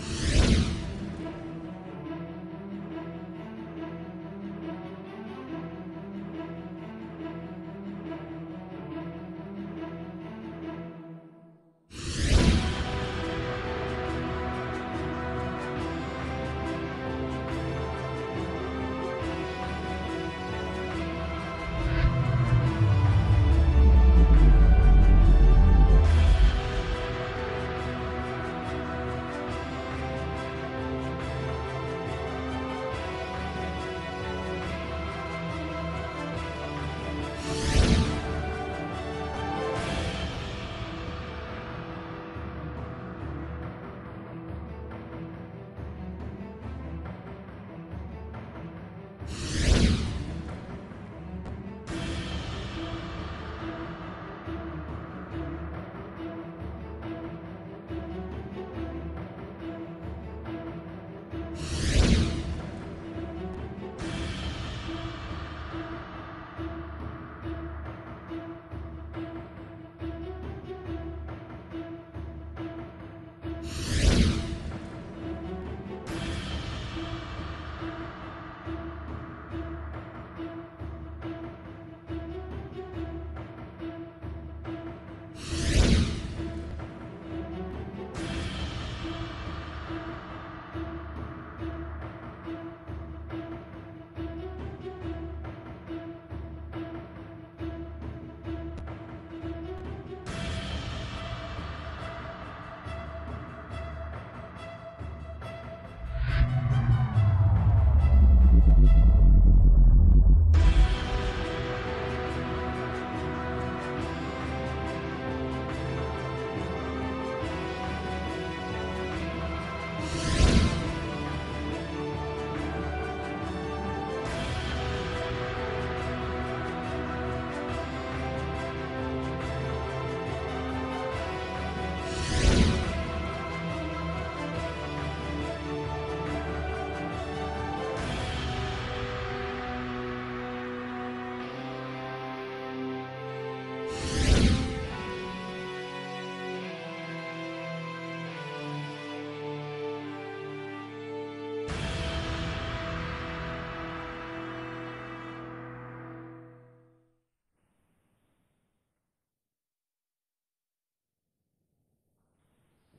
you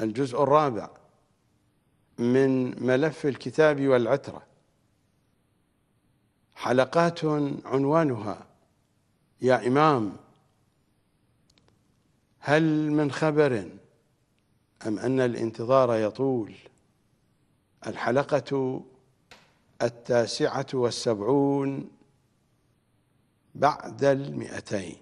الجزء الرابع من ملف الكتاب والعترة حلقات عنوانها يا إمام هل من خبر أم أن الانتظار يطول الحلقة التاسعة والسبعون بعد المئتين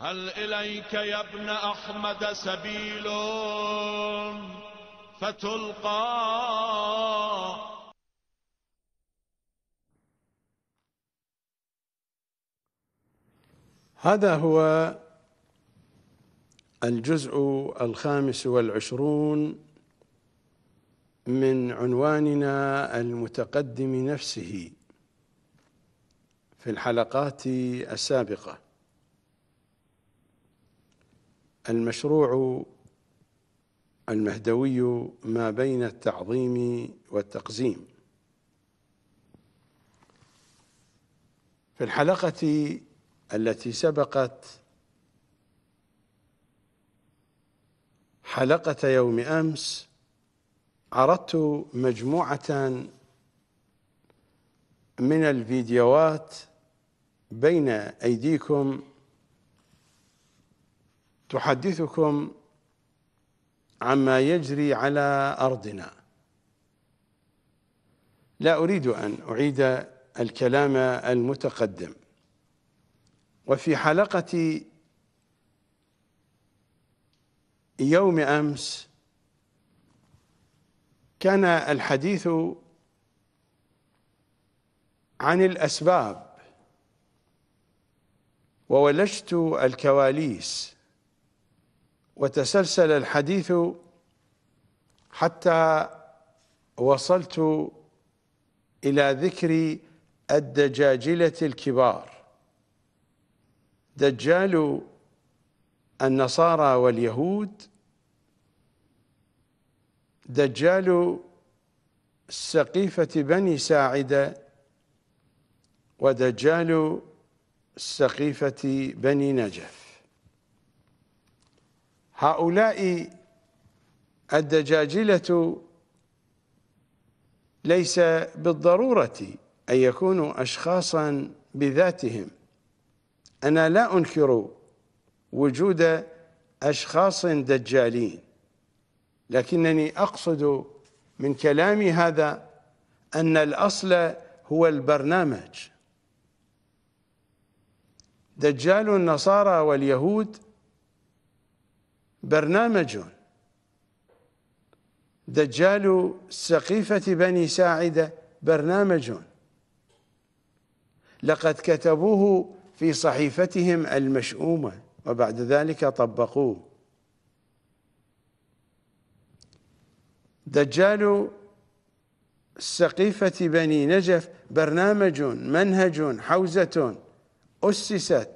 هل إليك يا ابن أحمد سبيل فتلقى هذا هو الجزء الخامس والعشرون من عنواننا المتقدم نفسه في الحلقات السابقه المشروع المهدوي ما بين التعظيم والتقزيم في الحلقة التي سبقت حلقة يوم أمس عرضت مجموعة من الفيديوهات بين أيديكم تحدثكم عما يجري على أرضنا لا أريد أن أعيد الكلام المتقدم وفي حلقة يوم أمس كان الحديث عن الأسباب وولجت الكواليس وتسلسل الحديث حتى وصلت إلى ذكر الدجاجلة الكبار دجال النصارى واليهود دجال سقيفة بني ساعدة ودجال سقيفة بني نجف هؤلاء الدجاجلة ليس بالضرورة أن يكونوا أشخاصا بذاتهم أنا لا أنكر وجود أشخاص دجالين لكنني أقصد من كلامي هذا أن الأصل هو البرنامج دجال النصارى واليهود برنامج دجال سقيفة بني ساعدة برنامج لقد كتبوه في صحيفتهم المشؤومة وبعد ذلك طبقوه دجال سقيفة بني نجف برنامج منهج حوزة أسست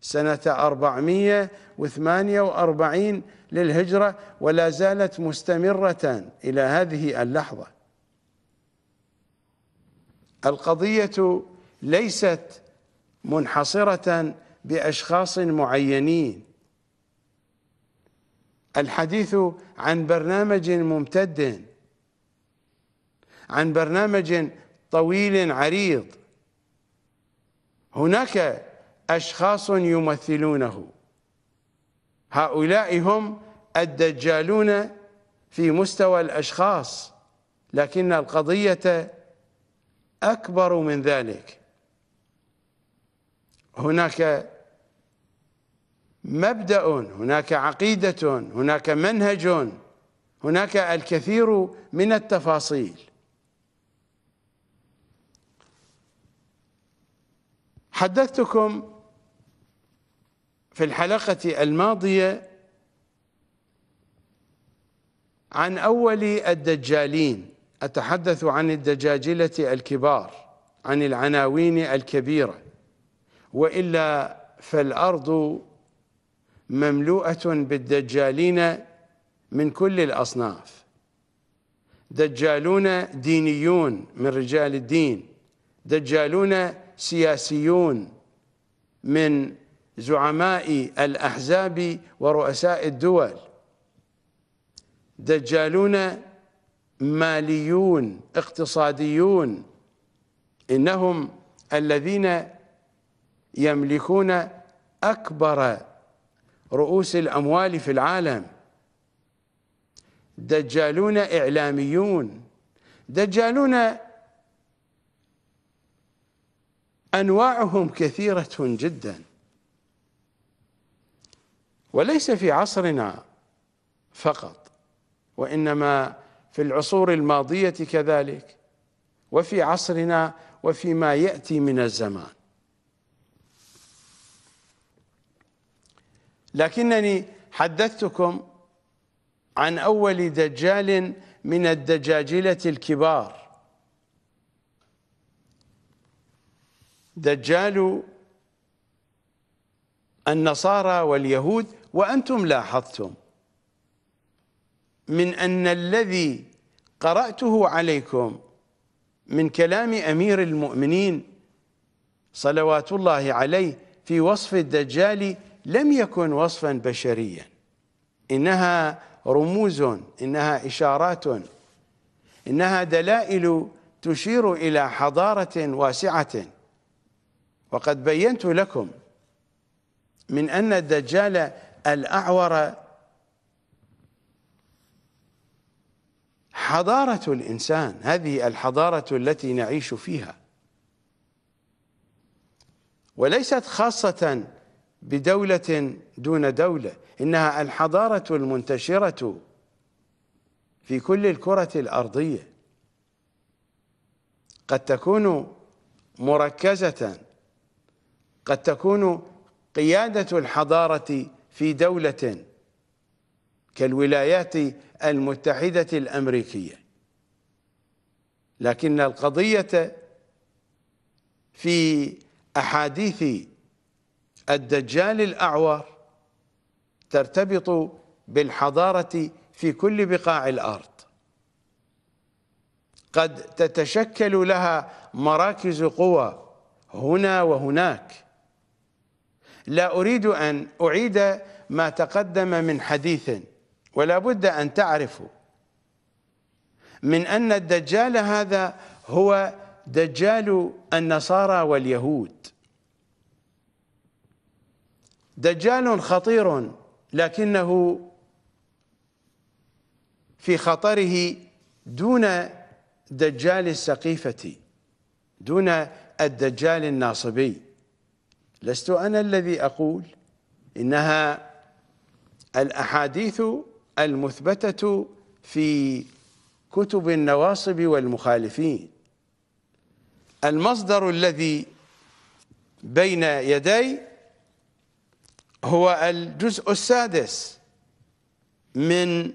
سنة 448 للهجرة ولا زالت مستمرة إلى هذه اللحظة القضية ليست منحصرة بأشخاص معينين الحديث عن برنامج ممتد عن برنامج طويل عريض هناك أشخاص يمثلونه هؤلاء هم الدجالون في مستوى الأشخاص لكن القضية أكبر من ذلك هناك مبدأ هناك عقيدة هناك منهج هناك الكثير من التفاصيل حدثتكم في الحلقة الماضية عن أول الدجالين أتحدث عن الدجاجلة الكبار عن العناوين الكبيرة وإلا فالأرض مملوءة بالدجالين من كل الأصناف دجالون دينيون من رجال الدين دجالون سياسيون من زعماء الأحزاب ورؤساء الدول دجالون ماليون اقتصاديون إنهم الذين يملكون أكبر رؤوس الأموال في العالم دجالون إعلاميون دجالون أنواعهم كثيرة جداً وليس في عصرنا فقط وانما في العصور الماضيه كذلك وفي عصرنا وفيما ياتي من الزمان لكنني حدثتكم عن اول دجال من الدجاجله الكبار دجال النصارى واليهود وأنتم لاحظتم من أن الذي قرأته عليكم من كلام أمير المؤمنين صلوات الله عليه في وصف الدجال لم يكن وصفا بشريا إنها رموز إنها إشارات إنها دلائل تشير إلى حضارة واسعة وقد بينت لكم من أن الدجال الأعور حضارة الإنسان هذه الحضارة التي نعيش فيها وليست خاصة بدولة دون دولة إنها الحضارة المنتشرة في كل الكرة الأرضية قد تكون مركزة قد تكون قيادة الحضارة في دولة كالولايات المتحدة الأمريكية لكن القضية في أحاديث الدجال الأعور ترتبط بالحضارة في كل بقاع الأرض قد تتشكل لها مراكز قوى هنا وهناك لا أريد أن أعيد ما تقدم من حديث ولا بد أن تعرفوا من أن الدجال هذا هو دجال النصارى واليهود دجال خطير لكنه في خطره دون دجال السقيفة دون الدجال الناصبي لست أنا الذي أقول إنها الأحاديث المثبتة في كتب النواصب والمخالفين المصدر الذي بين يدي هو الجزء السادس من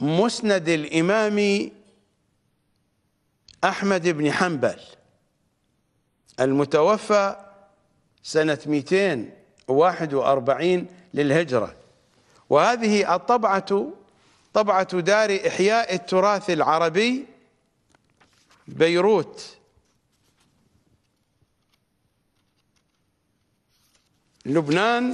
مسند الإمام أحمد بن حنبل المتوفى سنة 241 للهجرة وهذه الطبعة طبعة دار إحياء التراث العربي بيروت لبنان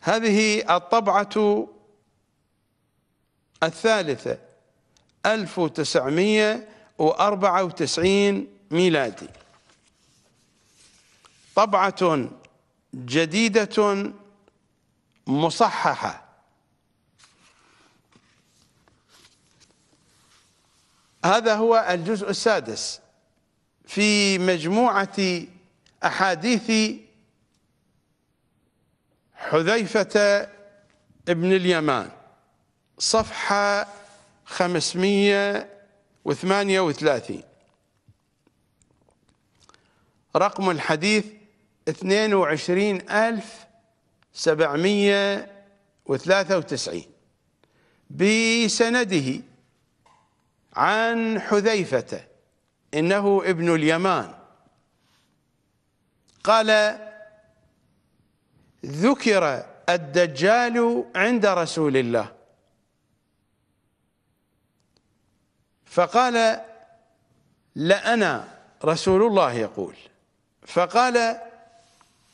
هذه الطبعة الثالثة 1994 ميلادي طبعة جديدة مصححة هذا هو الجزء السادس في مجموعة أحاديث حذيفة ابن اليمان صفحة 538 رقم الحديث 22793 بسنده عن حذيفة إنه ابن اليمان قال ذكر الدجال عند رسول الله فقال لأنا رسول الله يقول فقال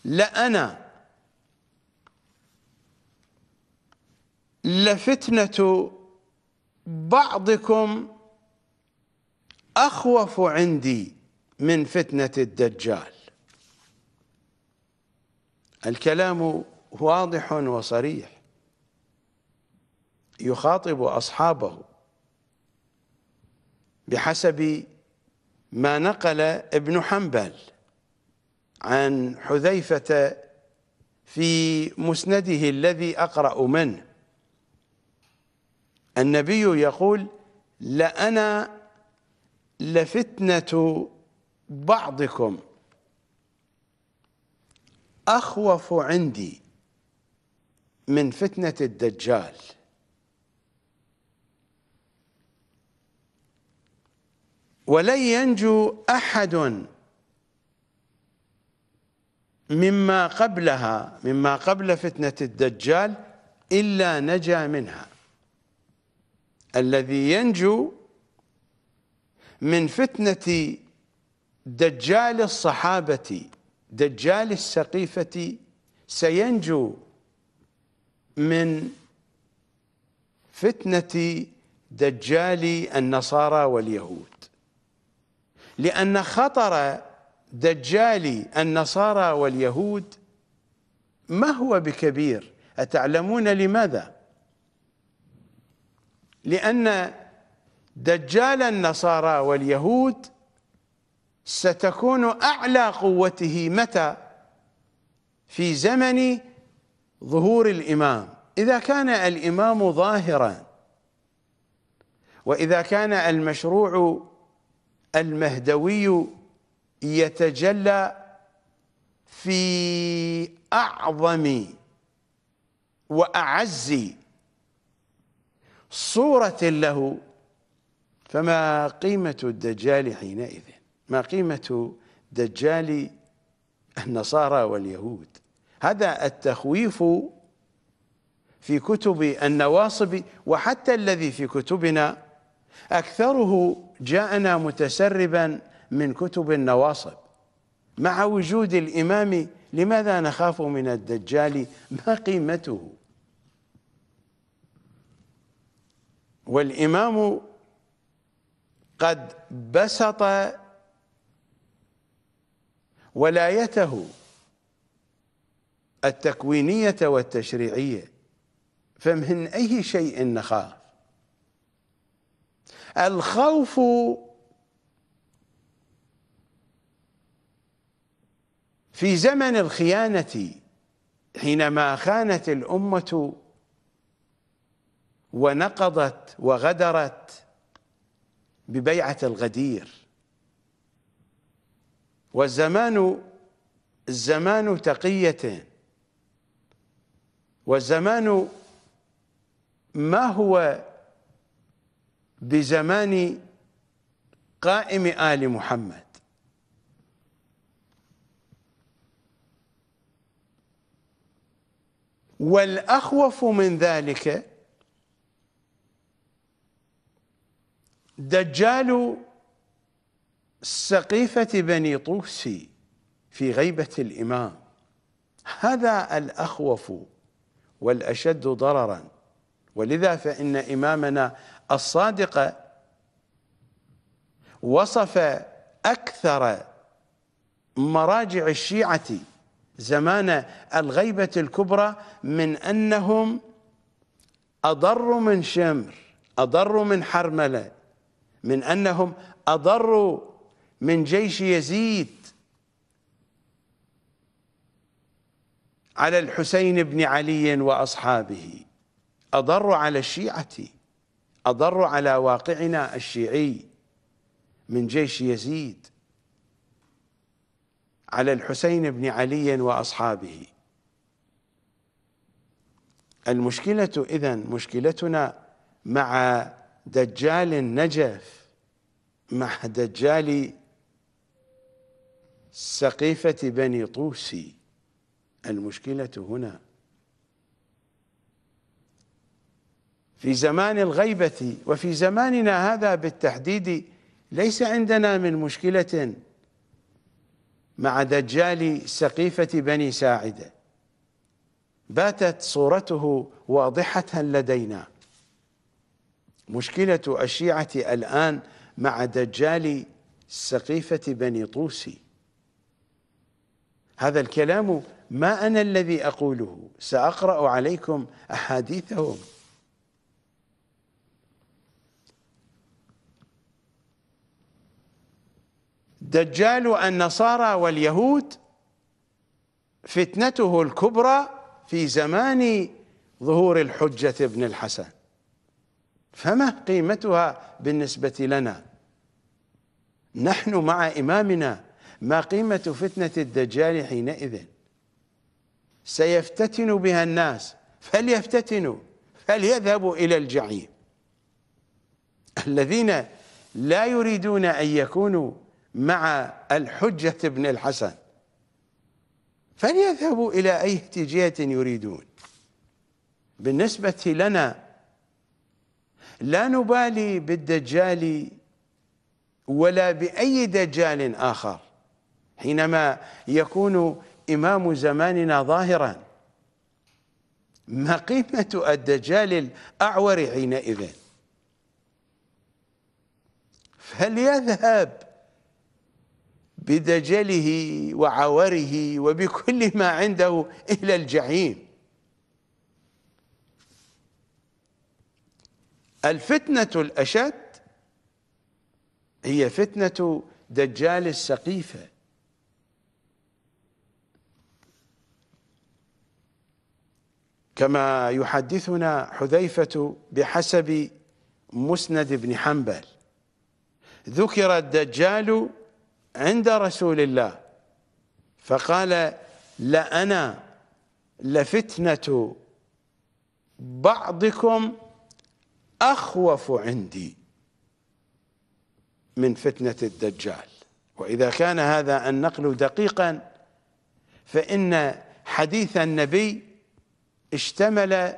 لأنا لفتنة بعضكم أخوف عندي من فتنة الدجال الكلام واضح وصريح يخاطب أصحابه بحسب ما نقل ابن حنبل عن حذيفة في مسنده الذي أقرأ منه النبي يقول لأنا لفتنة بعضكم أخوف عندي من فتنة الدجال ولن ينجو أحد مما قبلها مما قبل فتنة الدجال إلا نجا منها الذي ينجو من فتنة دجال الصحابة دجال السقيفة سينجو من فتنة دجال النصارى واليهود لأن خطر دجال النصارى واليهود ما هو بكبير أتعلمون لماذا؟ لأن دجال النصارى واليهود ستكون أعلى قوته متى؟ في زمن ظهور الإمام إذا كان الإمام ظاهرا وإذا كان المشروع المهدوي يتجلى في أعظم وأعز صورة له فما قيمة الدجال حينئذ ما قيمة دجال النصارى واليهود هذا التخويف في كتب النواصب وحتى الذي في كتبنا أكثره جاءنا متسربا من كتب النواصب مع وجود الإمام لماذا نخاف من الدجال ما قيمته والإمام قد بسط ولايته التكوينية والتشريعية فمن أي شيء نخاف الخوف في زمن الخيانة حينما خانت الأمة ونقضت وغدرت ببيعة الغدير والزمان الزمان تقية والزمان ما هو بزمان قائم آل محمد والأخوف من ذلك دجال سقيفة بني طوسي في غيبة الإمام هذا الأخوف والأشد ضررا ولذا فإن إمامنا الصادقة وصف أكثر مراجع الشيعة زمان الغيبة الكبرى من أنهم أضر من شمر أضر من حرملة من أنهم أضر من جيش يزيد على الحسين بن علي وأصحابه أضر على الشيعة أضر على واقعنا الشيعي من جيش يزيد على الحسين بن علي وأصحابه المشكلة إذا مشكلتنا مع دجال النجف مع دجال سقيفة بني طوسي المشكلة هنا في زمان الغيبة وفي زماننا هذا بالتحديد ليس عندنا من مشكلة مع دجال سقيفة بني ساعدة باتت صورته واضحة لدينا مشكلة الشيعة الآن مع دجال سقيفة بني طوسي هذا الكلام ما أنا الذي أقوله سأقرأ عليكم أحاديثهم دجال النصارى واليهود فتنته الكبرى في زمان ظهور الحجة ابن الحسن فما قيمتها بالنسبة لنا نحن مع إمامنا ما قيمة فتنة الدجال حينئذ سيفتتن بها الناس فليفتتنوا فليذهبوا إلى الجعيم الذين لا يريدون أن يكونوا مع الحجة بن الحسن فليذهبوا إلى أي اتجاه يريدون بالنسبة لنا لا نبالي بالدجال ولا بأي دجال آخر حينما يكون إمام زماننا ظاهرا ما قيمة الدجال الأعور حينئذ فليذهب بدجله وعوره وبكل ما عنده إلى الجحيم الفتنة الأشد هي فتنة دجال السقيفة كما يحدثنا حذيفة بحسب مسند بن حنبل ذكر الدجال عند رسول الله فقال لأنا لفتنة بعضكم أخوف عندي من فتنة الدجال وإذا كان هذا النقل دقيقا فإن حديث النبي اشتمل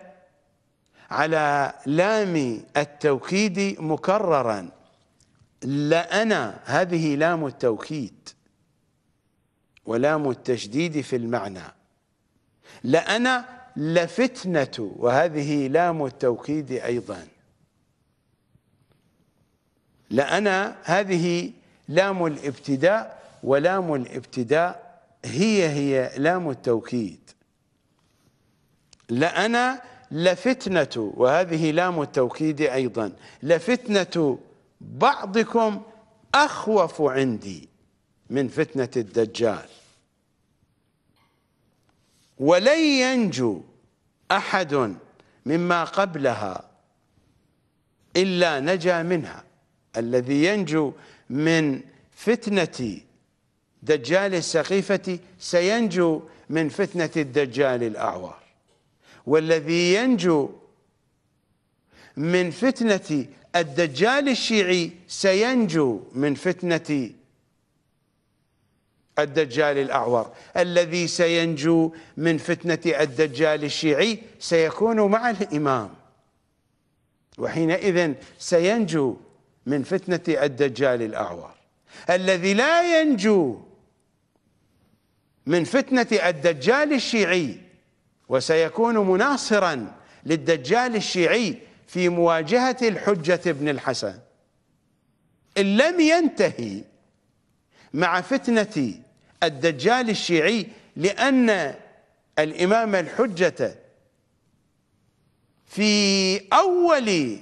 على لام التوكيد مكررا لأنا هذه لام التوكيد ولام التشديد في المعنى لأنا لفتنة وهذه لام التوكيد أيضا لأنا هذه لام الابتداء ولام الابتداء هي هي لام التوكيد لأنا لفتنة وهذه لام التوكيد أيضا لفتنة بعضكم اخوف عندي من فتنه الدجال ولن ينجو احد مما قبلها الا نجا منها الذي ينجو من فتنه دجال السقيفه سينجو من فتنه الدجال الاعوار والذي ينجو من فتنه الدجال الشيعي سينجو من فتنة الدجال الأعور الذي سينجو من فتنة الدجال الشيعي سيكون مع الإمام وحينئذ سينجو من فتنة الدجال الأعور الذي لا ينجو من فتنة الدجال الشيعي وسيكون مناصرا للدجال الشيعي في مواجهة الحجة ابن الحسن إن لم ينتهي مع فتنة الدجال الشيعي لأن الإمام الحجة في أول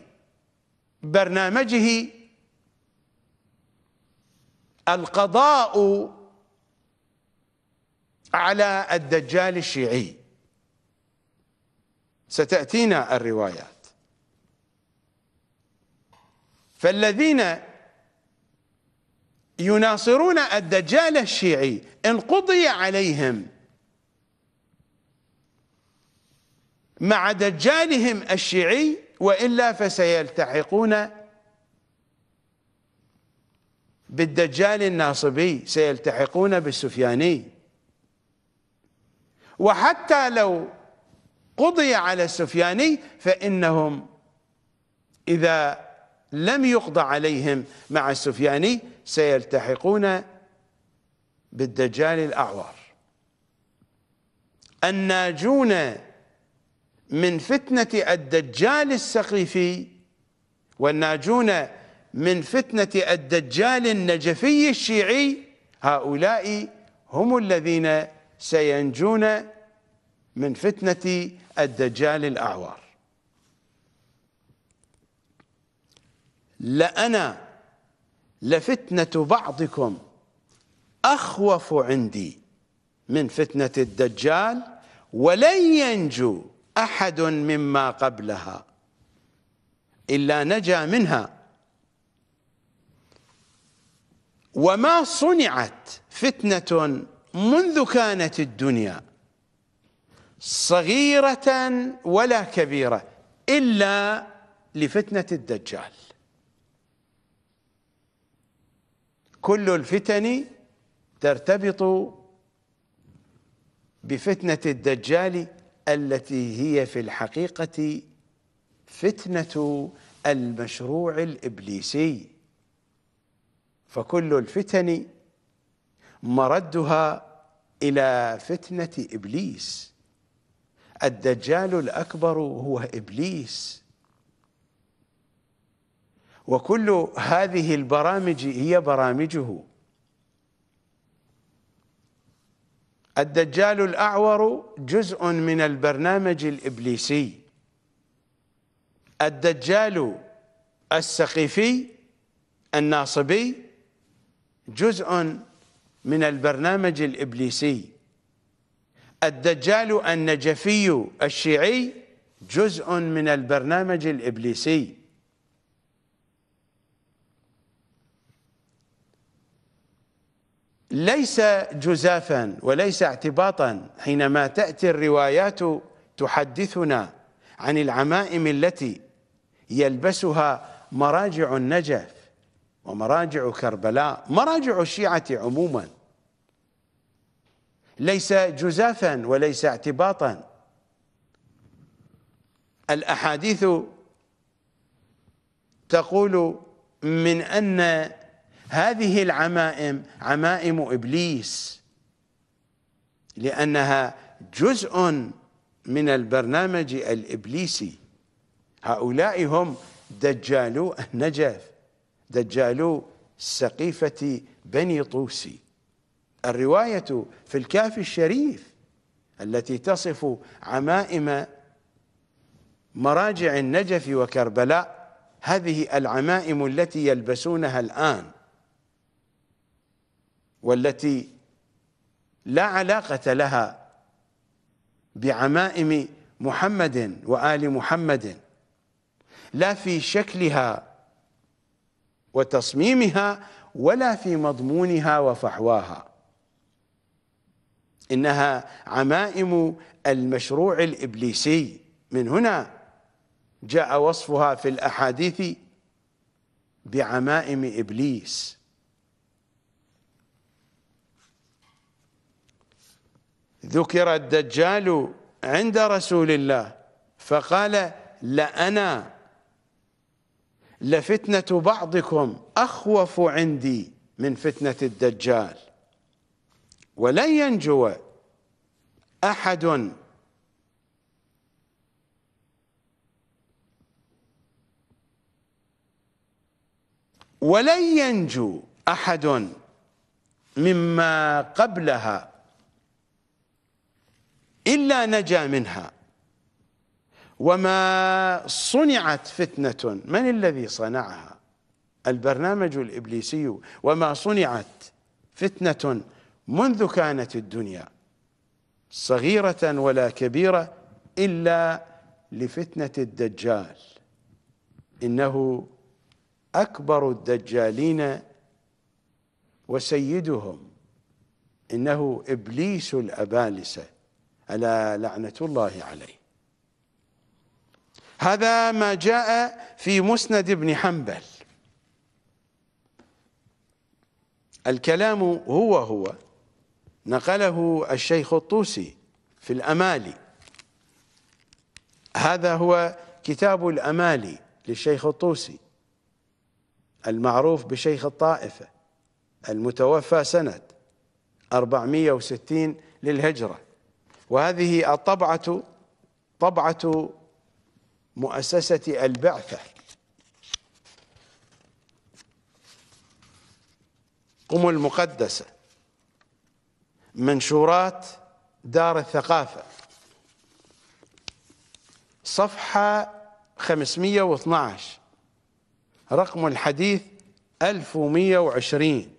برنامجه القضاء على الدجال الشيعي ستأتينا الروايات فالذين يناصرون الدجال الشيعي ان قضي عليهم مع دجالهم الشيعي والا فسيلتحقون بالدجال الناصبي سيلتحقون بالسفياني وحتى لو قضي على السفياني فانهم اذا لم يقضى عليهم مع السفياني سيلتحقون بالدجال الأعور الناجون من فتنة الدجال السقيفي والناجون من فتنة الدجال النجفي الشيعي هؤلاء هم الذين سينجون من فتنة الدجال الأعور لأنا لفتنة بعضكم أخوف عندي من فتنة الدجال ولن ينجو أحد مما قبلها إلا نجا منها وما صنعت فتنة منذ كانت الدنيا صغيرة ولا كبيرة إلا لفتنة الدجال كل الفتن ترتبط بفتنة الدجال التي هي في الحقيقة فتنة المشروع الإبليسي فكل الفتن مردها إلى فتنة إبليس الدجال الأكبر هو إبليس وكل هذه البرامج هي برامجه الدجال الأعور جزء من البرنامج الإبليسي الدجال السقيفي الناصبي جزء من البرنامج الإبليسي الدجال النجفي الشيعي جزء من البرنامج الإبليسي ليس جزافا وليس اعتباطا حينما تأتي الروايات تحدثنا عن العمائم التي يلبسها مراجع النجف ومراجع كربلاء مراجع الشيعة عموما ليس جزافا وليس اعتباطا الأحاديث تقول من أن هذه العمائم عمائم إبليس لأنها جزء من البرنامج الإبليسي هؤلاء هم دجالو النجف دجالو سقيفة بني طوسي الرواية في الكافي الشريف التي تصف عمائم مراجع النجف وكربلاء هذه العمائم التي يلبسونها الآن والتي لا علاقة لها بعمائم محمد وآل محمد لا في شكلها وتصميمها ولا في مضمونها وفحواها إنها عمائم المشروع الإبليسي من هنا جاء وصفها في الأحاديث بعمائم إبليس ذكر الدجال عند رسول الله فقال لأنا لفتنة بعضكم أخوف عندي من فتنة الدجال ولن ينجو أحد ولن ينجو أحد مما قبلها إلا نجا منها وما صنعت فتنة من الذي صنعها البرنامج الإبليسي وما صنعت فتنة منذ كانت الدنيا صغيرة ولا كبيرة إلا لفتنة الدجال إنه أكبر الدجالين وسيدهم إنه إبليس الأبالسة ألا لعنة الله عليه هذا ما جاء في مسند ابن حنبل الكلام هو هو نقله الشيخ الطوسي في الأمالي هذا هو كتاب الأمالي للشيخ الطوسي المعروف بشيخ الطائفة المتوفى سنة 460 للهجرة وهذه الطبعة طبعة مؤسسة البعثة قم المقدسة منشورات دار الثقافة صفحة 512 رقم الحديث 1120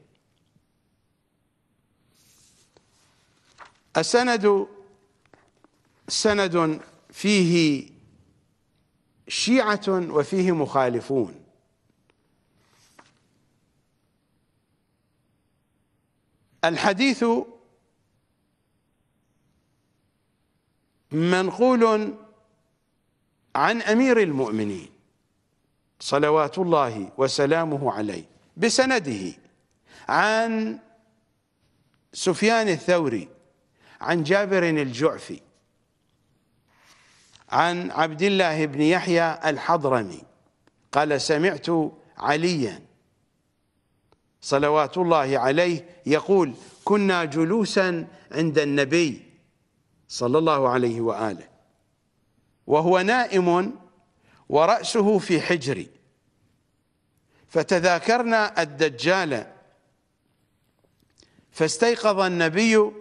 السند سند فيه شيعة وفيه مخالفون الحديث منقول عن أمير المؤمنين صلوات الله وسلامه عليه بسنده عن سفيان الثوري عن جابر الجعفي عن عبد الله بن يحيى الحضرمي قال سمعت عليا صلوات الله عليه يقول كنا جلوسا عند النبي صلى الله عليه وآله وهو نائم ورأسه في حجري فتذاكرنا الدجال فاستيقظ النبي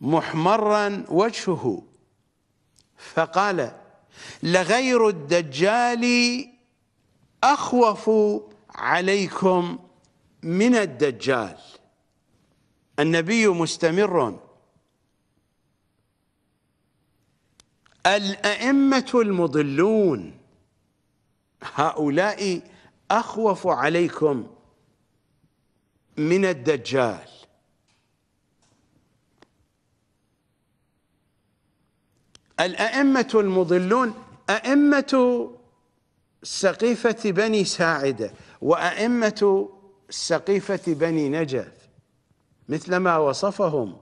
محمرا وجهه فقال لغير الدجال أخوف عليكم من الدجال النبي مستمر الأئمة المضلون هؤلاء أخوف عليكم من الدجال الأئمة المضلون أئمة سقيفة بني ساعدة وأئمة سقيفة بني نجف مثلما وصفهم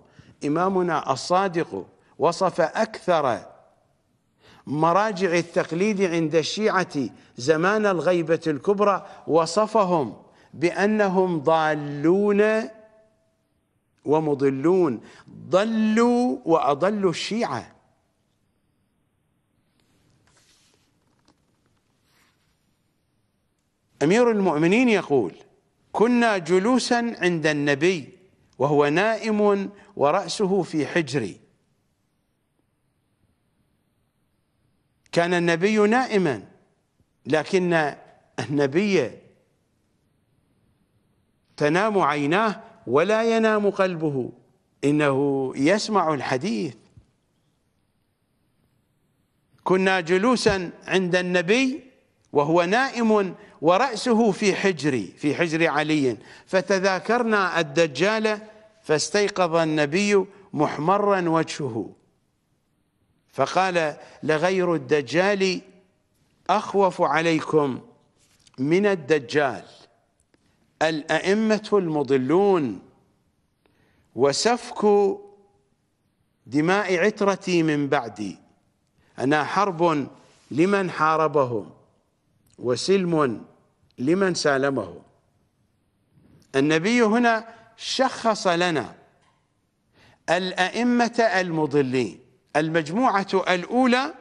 إمامنا الصادق وصف أكثر مراجع التقليد عند الشيعة زمان الغيبة الكبرى وصفهم بأنهم ضالون ومضلون ضلوا وأضلوا الشيعة أمير المؤمنين يقول كنا جلوسا عند النبي وهو نائم ورأسه في حجري كان النبي نائما لكن النبي تنام عيناه ولا ينام قلبه إنه يسمع الحديث كنا جلوسا عند النبي وهو نائم ورأسه في حجري في حجر علي فتذاكرنا الدجال فاستيقظ النبي محمرا وجهه فقال لغير الدجال أخوف عليكم من الدجال الأئمة المضلون وسفك دماء عترتي من بعدي أنا حرب لمن حاربهم وسلم لمن سالمه النبي هنا شخص لنا الأئمة المضلين المجموعة الأولى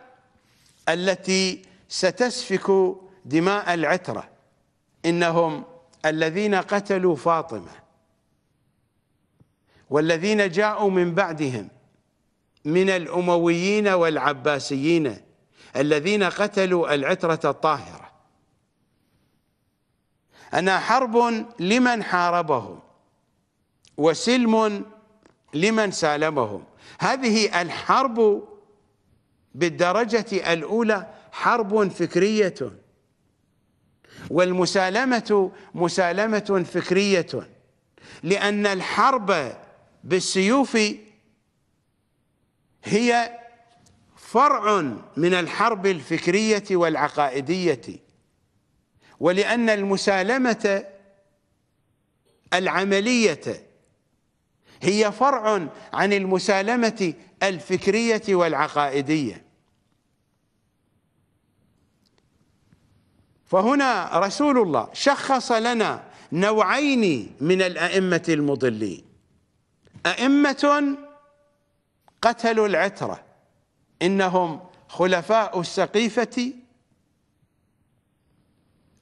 التي ستسفك دماء العترة إنهم الذين قتلوا فاطمة والذين جاءوا من بعدهم من الأمويين والعباسيين الذين قتلوا العترة الطاهرة أنها حرب لمن حاربهم وسلم لمن سالمهم هذه الحرب بالدرجة الأولى حرب فكرية والمسالمة مسالمة فكرية لأن الحرب بالسيوف هي فرع من الحرب الفكرية والعقائدية ولأن المسالمة العملية هي فرع عن المسالمة الفكرية والعقائدية فهنا رسول الله شخص لنا نوعين من الأئمة المضلين أئمة قتلوا العترة إنهم خلفاء السقيفة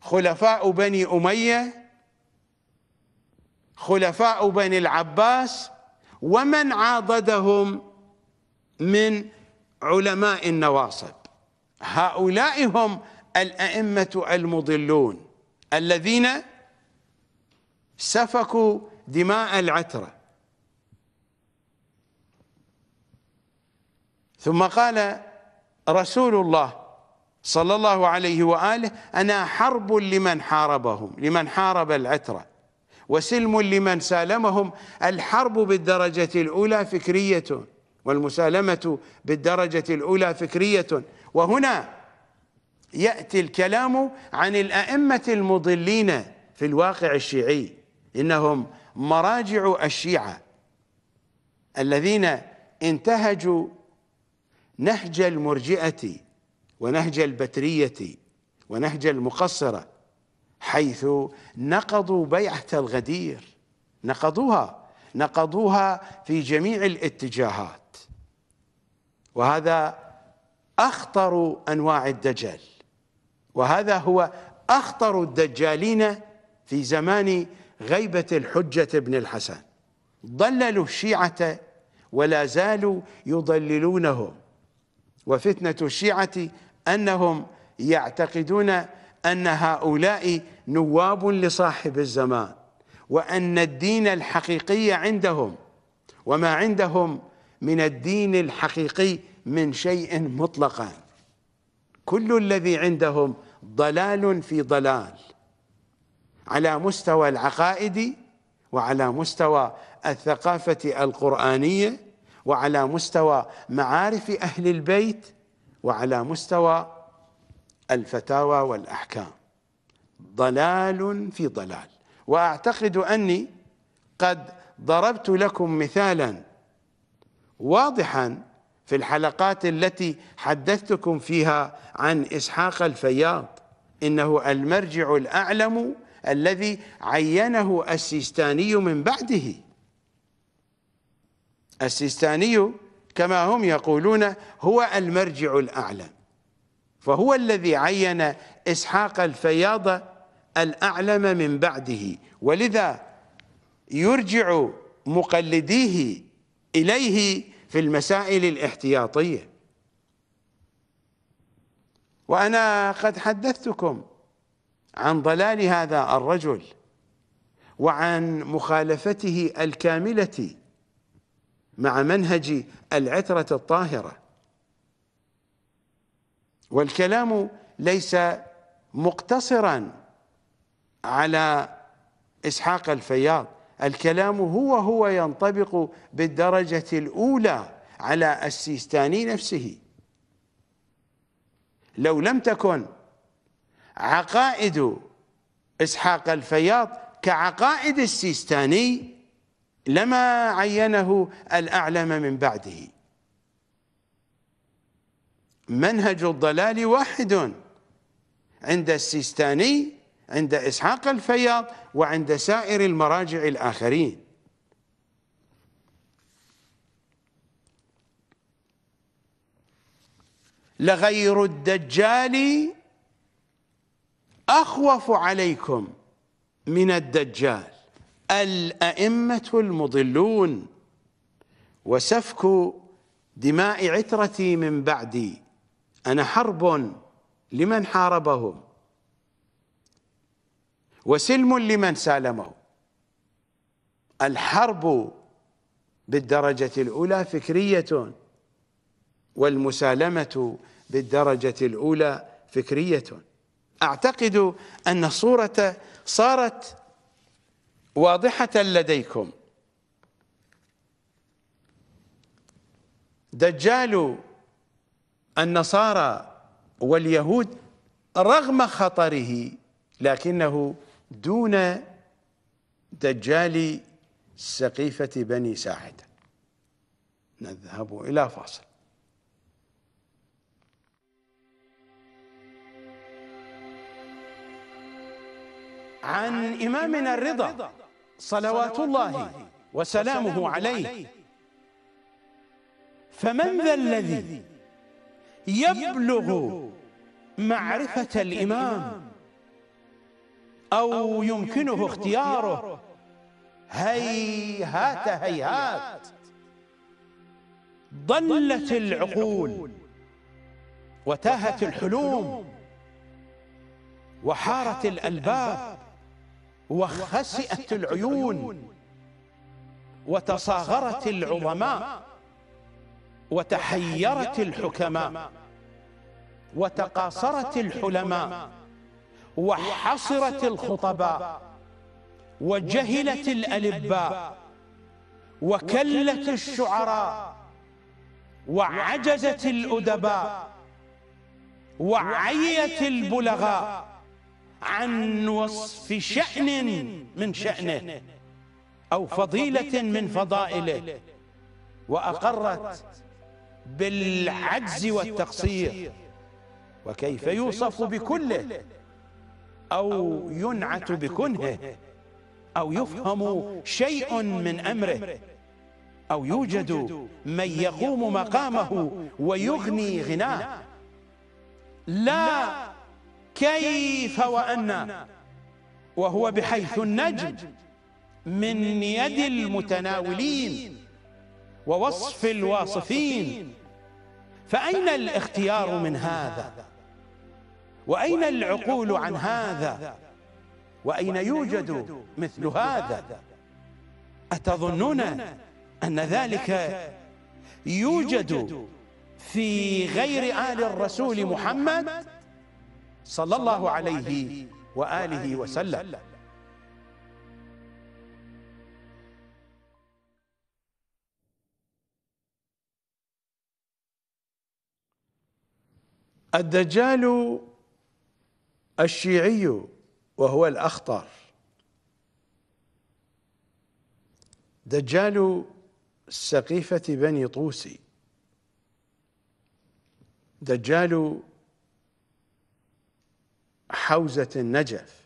خلفاء بني أمية خلفاء بني العباس ومن عاضدهم من علماء النواصب هؤلاء هم الأئمة المضلون الذين سفكوا دماء العترة ثم قال رسول الله صلى الله عليه وآله أنا حرب لمن حاربهم لمن حارب العترة وسلم لمن سالمهم الحرب بالدرجة الأولى فكرية والمسالمة بالدرجة الأولى فكرية وهنا يأتي الكلام عن الأئمة المضلين في الواقع الشيعي إنهم مراجع الشيعة الذين انتهجوا نهج المرجئة ونهج البترية ونهج المقصرة حيث نقضوا بيعة الغدير نقضوها نقضوها في جميع الاتجاهات وهذا أخطر أنواع الدجل وهذا هو أخطر الدجالين في زمان غيبة الحجة ابن الحسن ضللوا الشيعة ولا زالوا يضللونهم وفتنة الشيعة أنهم يعتقدون أن هؤلاء نواب لصاحب الزمان وأن الدين الحقيقي عندهم وما عندهم من الدين الحقيقي من شيء مطلقا كل الذي عندهم ضلال في ضلال على مستوى العقائد وعلى مستوى الثقافة القرآنية وعلى مستوى معارف أهل البيت وعلى مستوى الفتاوى والأحكام ضلال في ضلال وأعتقد أني قد ضربت لكم مثالا واضحا في الحلقات التي حدثتكم فيها عن إسحاق الفياض إنه المرجع الأعلم الذي عينه السيستاني من بعده السيستاني كما هم يقولون هو المرجع الأعلى فهو الذي عين إسحاق الفياض الأعلم من بعده ولذا يرجع مقلديه إليه في المسائل الاحتياطية وأنا قد حدثتكم عن ضلال هذا الرجل وعن مخالفته الكاملة مع منهج العترة الطاهرة والكلام ليس مقتصرا على إسحاق الفياض الكلام هو هو ينطبق بالدرجة الأولى على السيستاني نفسه لو لم تكن عقائد إسحاق الفياض كعقائد السيستاني لما عينه الأعلم من بعده منهج الضلال واحد عند السيستاني عند إسحاق الفياض وعند سائر المراجع الآخرين لغير الدجال أخوف عليكم من الدجال الأئمة المضلون وسفك دماء عترتي من بعدي أنا حرب لمن حاربهم وسلم لمن سالمه الحرب بالدرجة الأولى فكرية والمسالمة بالدرجة الأولى فكرية أعتقد أن الصورة صارت واضحة لديكم دجال النصارى واليهود رغم خطره لكنه دون دجال سقيفة بني ساعد نذهب إلى فاصل عن إمامنا الرضا صلوات الله وسلامه عليه فمن ذا الذي يبلغ معرفة الإمام أو يمكنه اختياره هيهات هيهات ضلت العقول وتاهت الحلوم وحارت الألباب وخسئت العيون وتصاغرت العظماء وتحيرت الحكماء وتقاصرت الحلماء وحصرت الخطباء وجهلت الألباء وكلت الشعراء وعجزت الأدباء وعيت البلغاء عن وصف شأن من شأنه أو فضيلة من فضائله وأقرت بالعجز والتقصير وكيف يوصف بكله أو ينعت بكنهه أو يفهم شيء من أمره أو يوجد من يقوم مقامه ويغني غناه لا كيف وأنا وهو بحيث النجم من يد المتناولين ووصف الواصفين فأين الاختيار من هذا وأين العقول عن هذا وأين يوجد مثل هذا أتظنون أن ذلك يوجد في غير آل الرسول محمد صلى الله عليه وآله وسلم الدجال الشيعي وهو الأخطر دجال سقيفة بني طوسي دجال حوزة النجف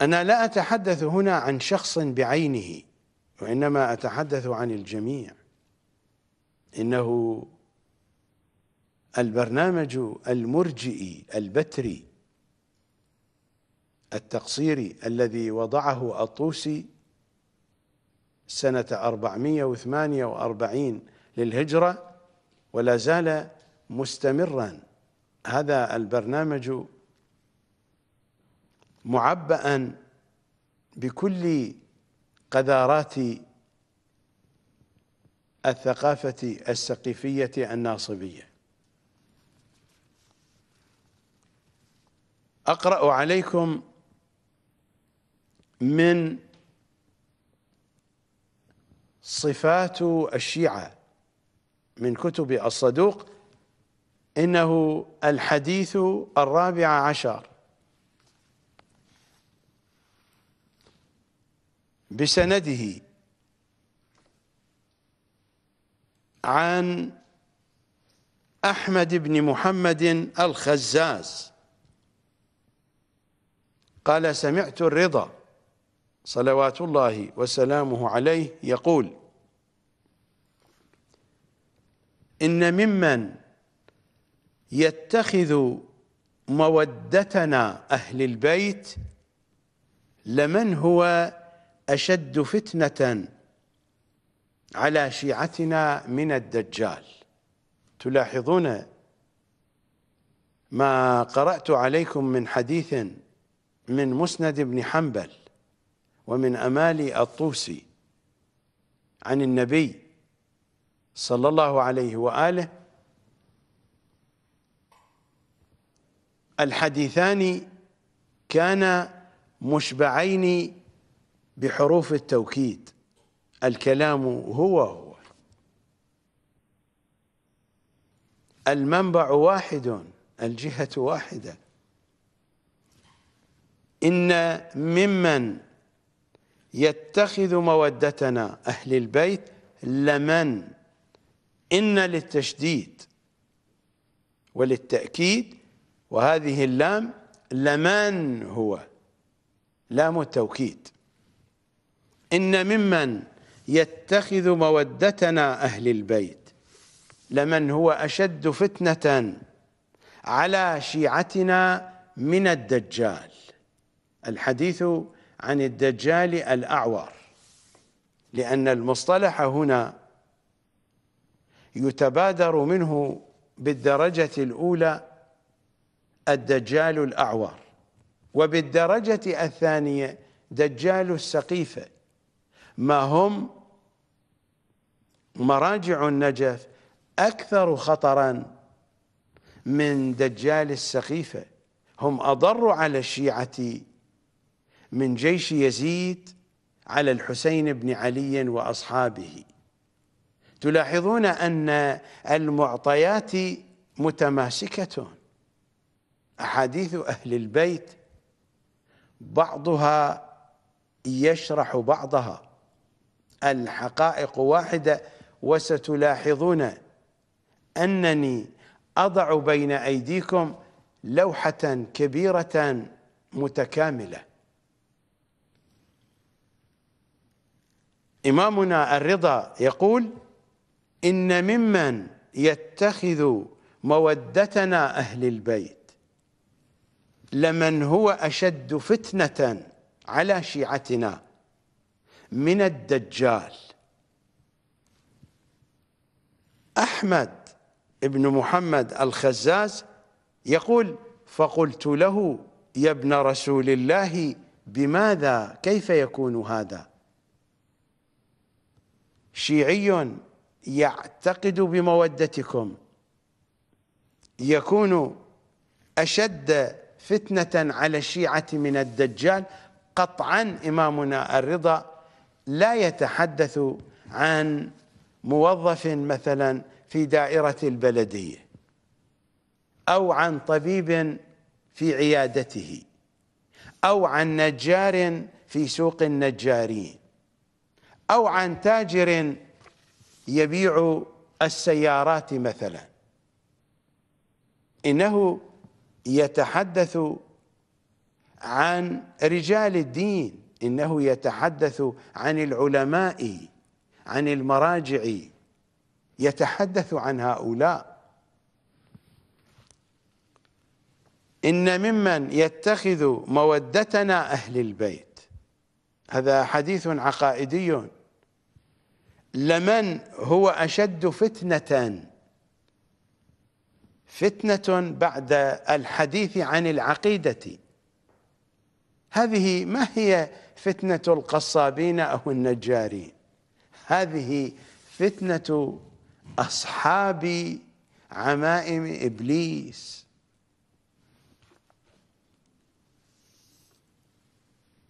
أنا لا أتحدث هنا عن شخص بعينه وإنما أتحدث عن الجميع إنه البرنامج المرجئي البتري التقصيري الذي وضعه الطوسي سنة 448 للهجرة ولا زال مستمرا هذا البرنامج معبأ بكل قذارات الثقافة السقيفية الناصبية أقرأ عليكم من صفات الشيعة من كتب الصدوق إنه الحديث الرابع عشر بسنده عن أحمد بن محمد الخزاز قال سمعت الرضا صلوات الله وسلامه عليه يقول إن ممن يتخذ مودتنا أهل البيت لمن هو أشد فتنة على شيعتنا من الدجال تلاحظون ما قرأت عليكم من حديث من مسند بن حنبل ومن امالي الطوسي عن النبي صلى الله عليه وآله الحديثان كانا مشبعين بحروف التوكيد الكلام هو هو المنبع واحد الجهة واحدة إن ممن يتخذ مودتنا أهل البيت لمن إن للتشديد وللتأكيد وهذه اللام لمن هو لام التوكيد إن ممن يتخذ مودتنا أهل البيت لمن هو أشد فتنة على شيعتنا من الدجال الحديث عن الدجال الأعور لأن المصطلح هنا يتبادر منه بالدرجة الأولى الدجال الأعور وبالدرجة الثانية دجال السقيفة ما هم مراجع النجف أكثر خطرا من دجال السقيفة هم أضر على الشيعة من جيش يزيد على الحسين بن علي وأصحابه تلاحظون أن المعطيات متماسكة أحاديث أهل البيت بعضها يشرح بعضها الحقائق واحدة وستلاحظون أنني أضع بين أيديكم لوحة كبيرة متكاملة إمامنا الرضا يقول إن ممن يتخذ مودتنا أهل البيت لمن هو أشد فتنة على شيعتنا من الدجال أحمد ابن محمد الخزاز يقول فقلت له يا ابن رسول الله بماذا كيف يكون هذا شيعي يعتقد بمودتكم يكون أشد فتنة على الشيعة من الدجال قطعا إمامنا الرضا لا يتحدث عن موظف مثلا في دائرة البلدية أو عن طبيب في عيادته أو عن نجار في سوق النجارين أو عن تاجر يبيع السيارات مثلا إنه يتحدث عن رجال الدين إنه يتحدث عن العلماء عن المراجع يتحدث عن هؤلاء إن ممن يتخذ مودتنا أهل البيت هذا حديث عقائدي لمن هو أشد فتنة فتنة بعد الحديث عن العقيدة هذه ما هي فتنة القصابين أو النجارين هذه فتنة أصحاب عمائم إبليس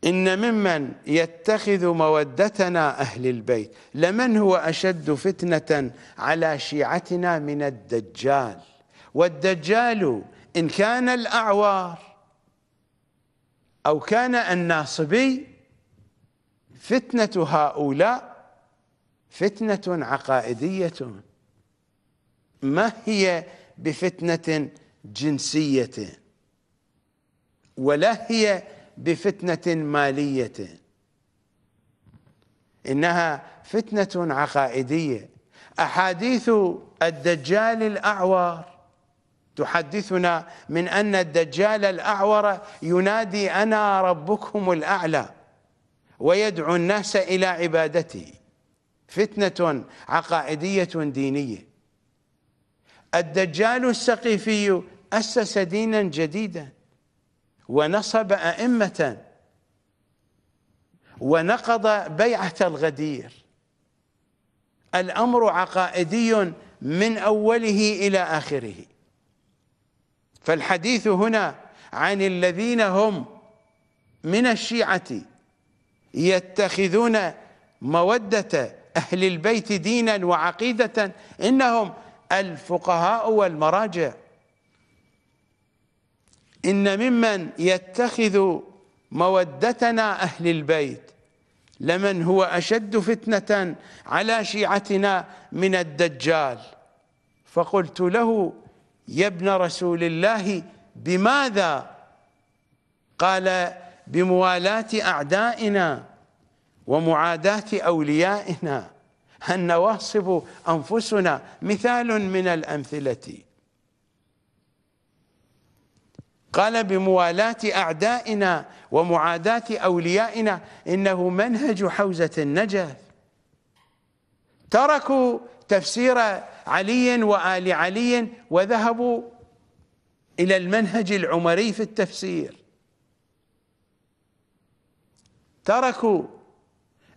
إن ممن يتخذ مودتنا أهل البيت لمن هو أشد فتنة على شيعتنا من الدجال والدجال إن كان الأعوار أو كان الناصبي فتنة هؤلاء فتنة عقائدية ما هي بفتنة جنسية ولا هي بفتنه ماليه انها فتنه عقائديه احاديث الدجال الاعور تحدثنا من ان الدجال الاعور ينادي انا ربكم الاعلى ويدعو الناس الى عبادتي فتنه عقائديه دينيه الدجال السقيفي اسس دينا جديدا ونصب أئمة ونقض بيعة الغدير الأمر عقائدي من أوله إلى آخره فالحديث هنا عن الذين هم من الشيعة يتخذون مودة أهل البيت دينا وعقيدة إنهم الفقهاء والمراجع إن ممن يتخذ مودتنا أهل البيت لمن هو أشد فتنة على شيعتنا من الدجال فقلت له يا ابن رسول الله بماذا قال بموالاة أعدائنا ومعاداة أوليائنا أن نواصب أنفسنا مثال من الأمثلة قال بموالاة أعدائنا ومعاداة أوليائنا إنه منهج حوزة النجف تركوا تفسير علي وآل علي وذهبوا إلى المنهج العمري في التفسير تركوا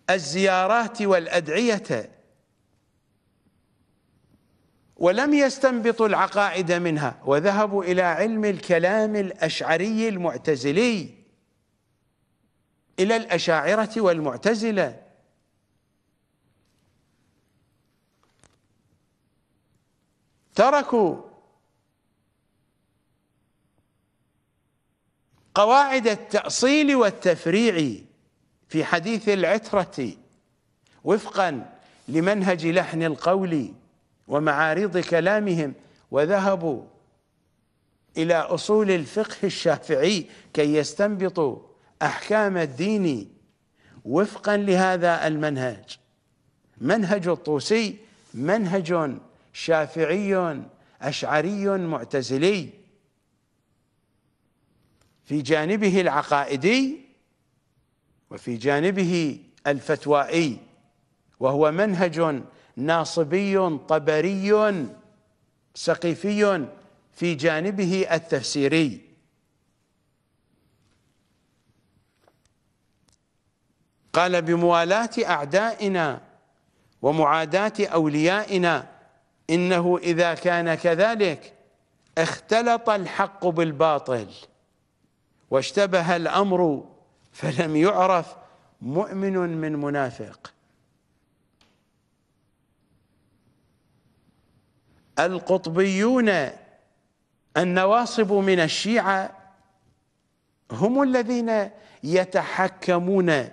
الزيارات والأدعية ولم يستنبطوا العقائد منها وذهبوا إلى علم الكلام الأشعري المعتزلي إلى الأشاعرة والمعتزلة تركوا قواعد التأصيل والتفريع في حديث العترة وفقا لمنهج لحن القول ومعارض كلامهم وذهبوا إلى أصول الفقه الشافعي كي يستنبطوا أحكام الدين وفقا لهذا المنهج منهج الطوسي منهج شافعي أشعري معتزلي في جانبه العقائدي وفي جانبه الفتوائي وهو منهج ناصبي طبري سقيفي في جانبه التفسيري قال بموالاة أعدائنا ومعاداة أوليائنا إنه إذا كان كذلك اختلط الحق بالباطل واشتبه الأمر فلم يعرف مؤمن من منافق القطبيون النواصب من الشيعة هم الذين يتحكمون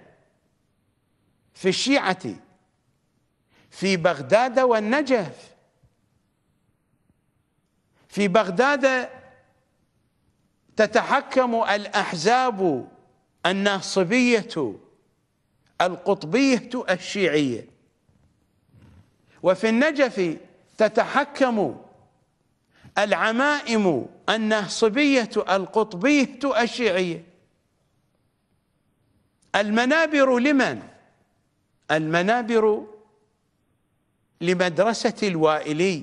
في الشيعة في بغداد والنجف في بغداد تتحكم الأحزاب الناصبية القطبية الشيعية وفي النجف تتحكم العمائم النهصبية القطبية الشيعية المنابر لمن؟ المنابر لمدرسة الوائلي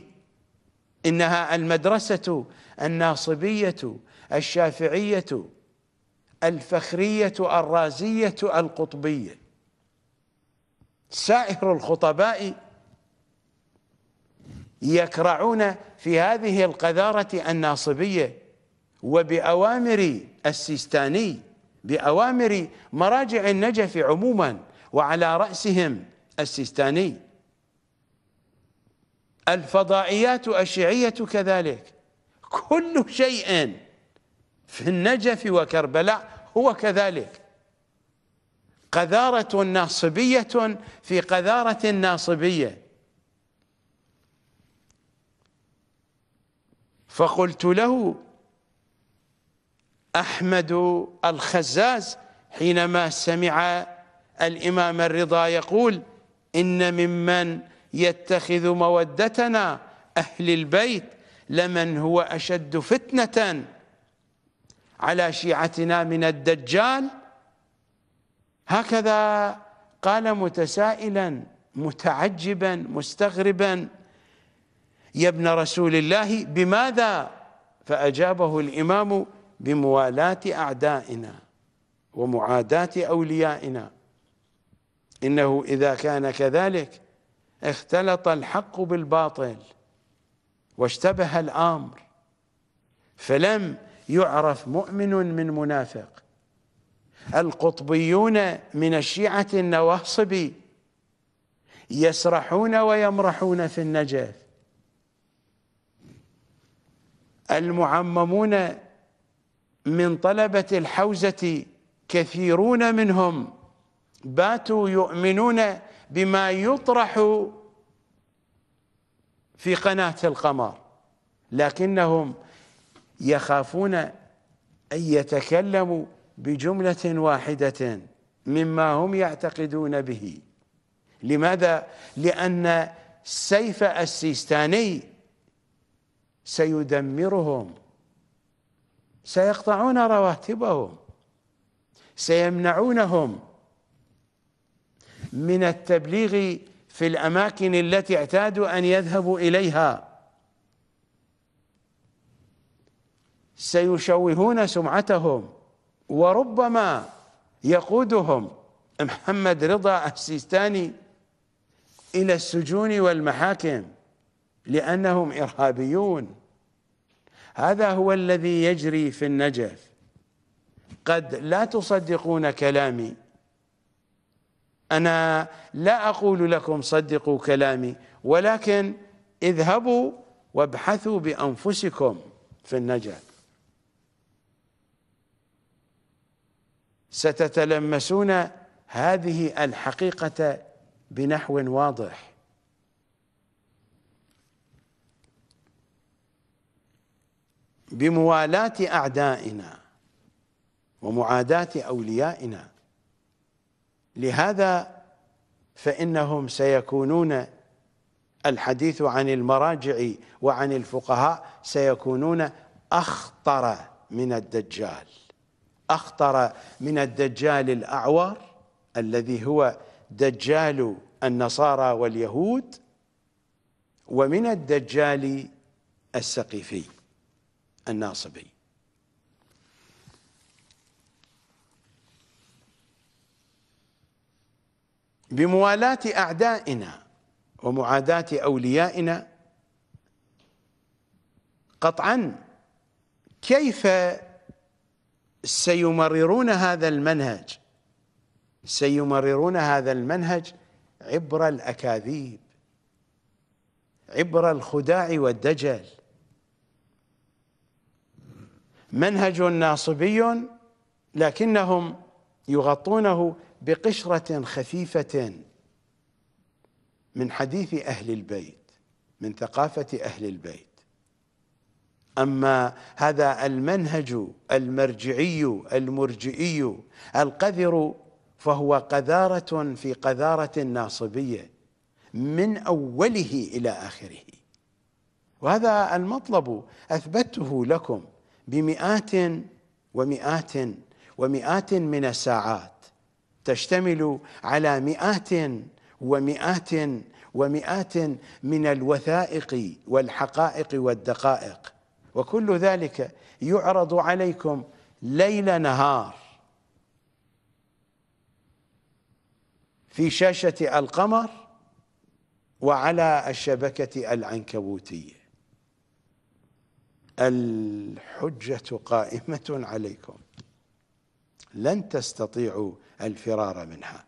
إنها المدرسة الناصبية الشافعية الفخرية الرازية القطبية سائر الخطباء يكرعون في هذه القذارة الناصبية وبأوامر السيستاني بأوامر مراجع النجف عموما وعلى رأسهم السيستاني الفضائيات الشيعية كذلك كل شيء في النجف وكربلاء هو كذلك قذارة ناصبية في قذارة ناصبية فقلت له أحمد الخزاز حينما سمع الإمام الرضا يقول إن ممن يتخذ مودتنا أهل البيت لمن هو أشد فتنة على شيعتنا من الدجال هكذا قال متسائلا متعجبا مستغربا يا ابن رسول الله بماذا فأجابه الإمام بموالاة أعدائنا ومعاداة أوليائنا إنه إذا كان كذلك اختلط الحق بالباطل واشتبه الامر فلم يعرف مؤمن من منافق القطبيون من الشيعه النواصبي يسرحون ويمرحون في النجف المعممون من طلبة الحوزة كثيرون منهم باتوا يؤمنون بما يطرح في قناة القمر لكنهم يخافون أن يتكلموا بجملة واحدة مما هم يعتقدون به لماذا؟ لأن سيف السيستاني سيدمرهم سيقطعون رواتبهم سيمنعونهم من التبليغ في الاماكن التي اعتادوا ان يذهبوا اليها سيشوهون سمعتهم وربما يقودهم محمد رضا السيستاني الى السجون والمحاكم لأنهم إرهابيون هذا هو الذي يجري في النجف قد لا تصدقون كلامي أنا لا أقول لكم صدقوا كلامي ولكن اذهبوا وابحثوا بأنفسكم في النجف ستتلمسون هذه الحقيقة بنحو واضح بموالاة أعدائنا ومعاداة أوليائنا لهذا فإنهم سيكونون الحديث عن المراجع وعن الفقهاء سيكونون أخطر من الدجال أخطر من الدجال الأعور الذي هو دجال النصارى واليهود ومن الدجال السقيفي الناصبي بموالاة أعدائنا ومعاداة أوليائنا قطعا كيف سيمررون هذا المنهج سيمررون هذا المنهج عبر الأكاذيب عبر الخداع والدجل منهج ناصبي لكنهم يغطونه بقشرة خفيفة من حديث أهل البيت من ثقافة أهل البيت أما هذا المنهج المرجعي المرجئي القذر فهو قذارة في قذارة ناصبية من أوله إلى آخره وهذا المطلب أثبته لكم بمئات ومئات ومئات من الساعات تشتمل على مئات ومئات ومئات من الوثائق والحقائق والدقائق وكل ذلك يعرض عليكم ليل نهار في شاشة القمر وعلى الشبكة العنكبوتية الحجة قائمة عليكم لن تستطيعوا الفرار منها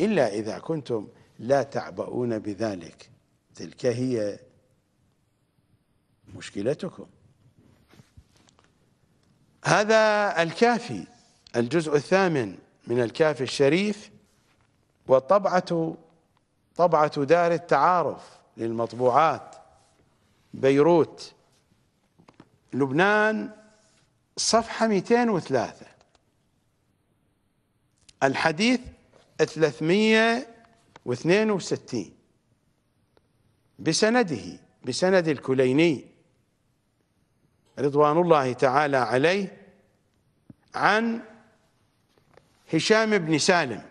إلا إذا كنتم لا تعبؤون بذلك تلك هي مشكلتكم هذا الكافي الجزء الثامن من الكافي الشريف وطبعة طبعة دار التعارف للمطبوعات بيروت لبنان صفحة 203 الحديث 362 بسنده بسند الكليني رضوان الله تعالى عليه عن هشام بن سالم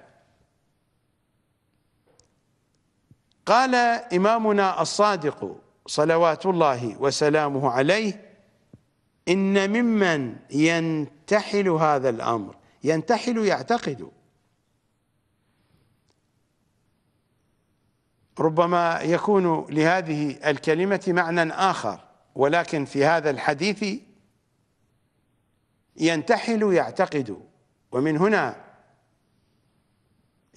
قال إمامنا الصادق صلوات الله وسلامه عليه إن ممن ينتحل هذا الأمر ينتحل يعتقد ربما يكون لهذه الكلمة معنى آخر ولكن في هذا الحديث ينتحل يعتقد ومن هنا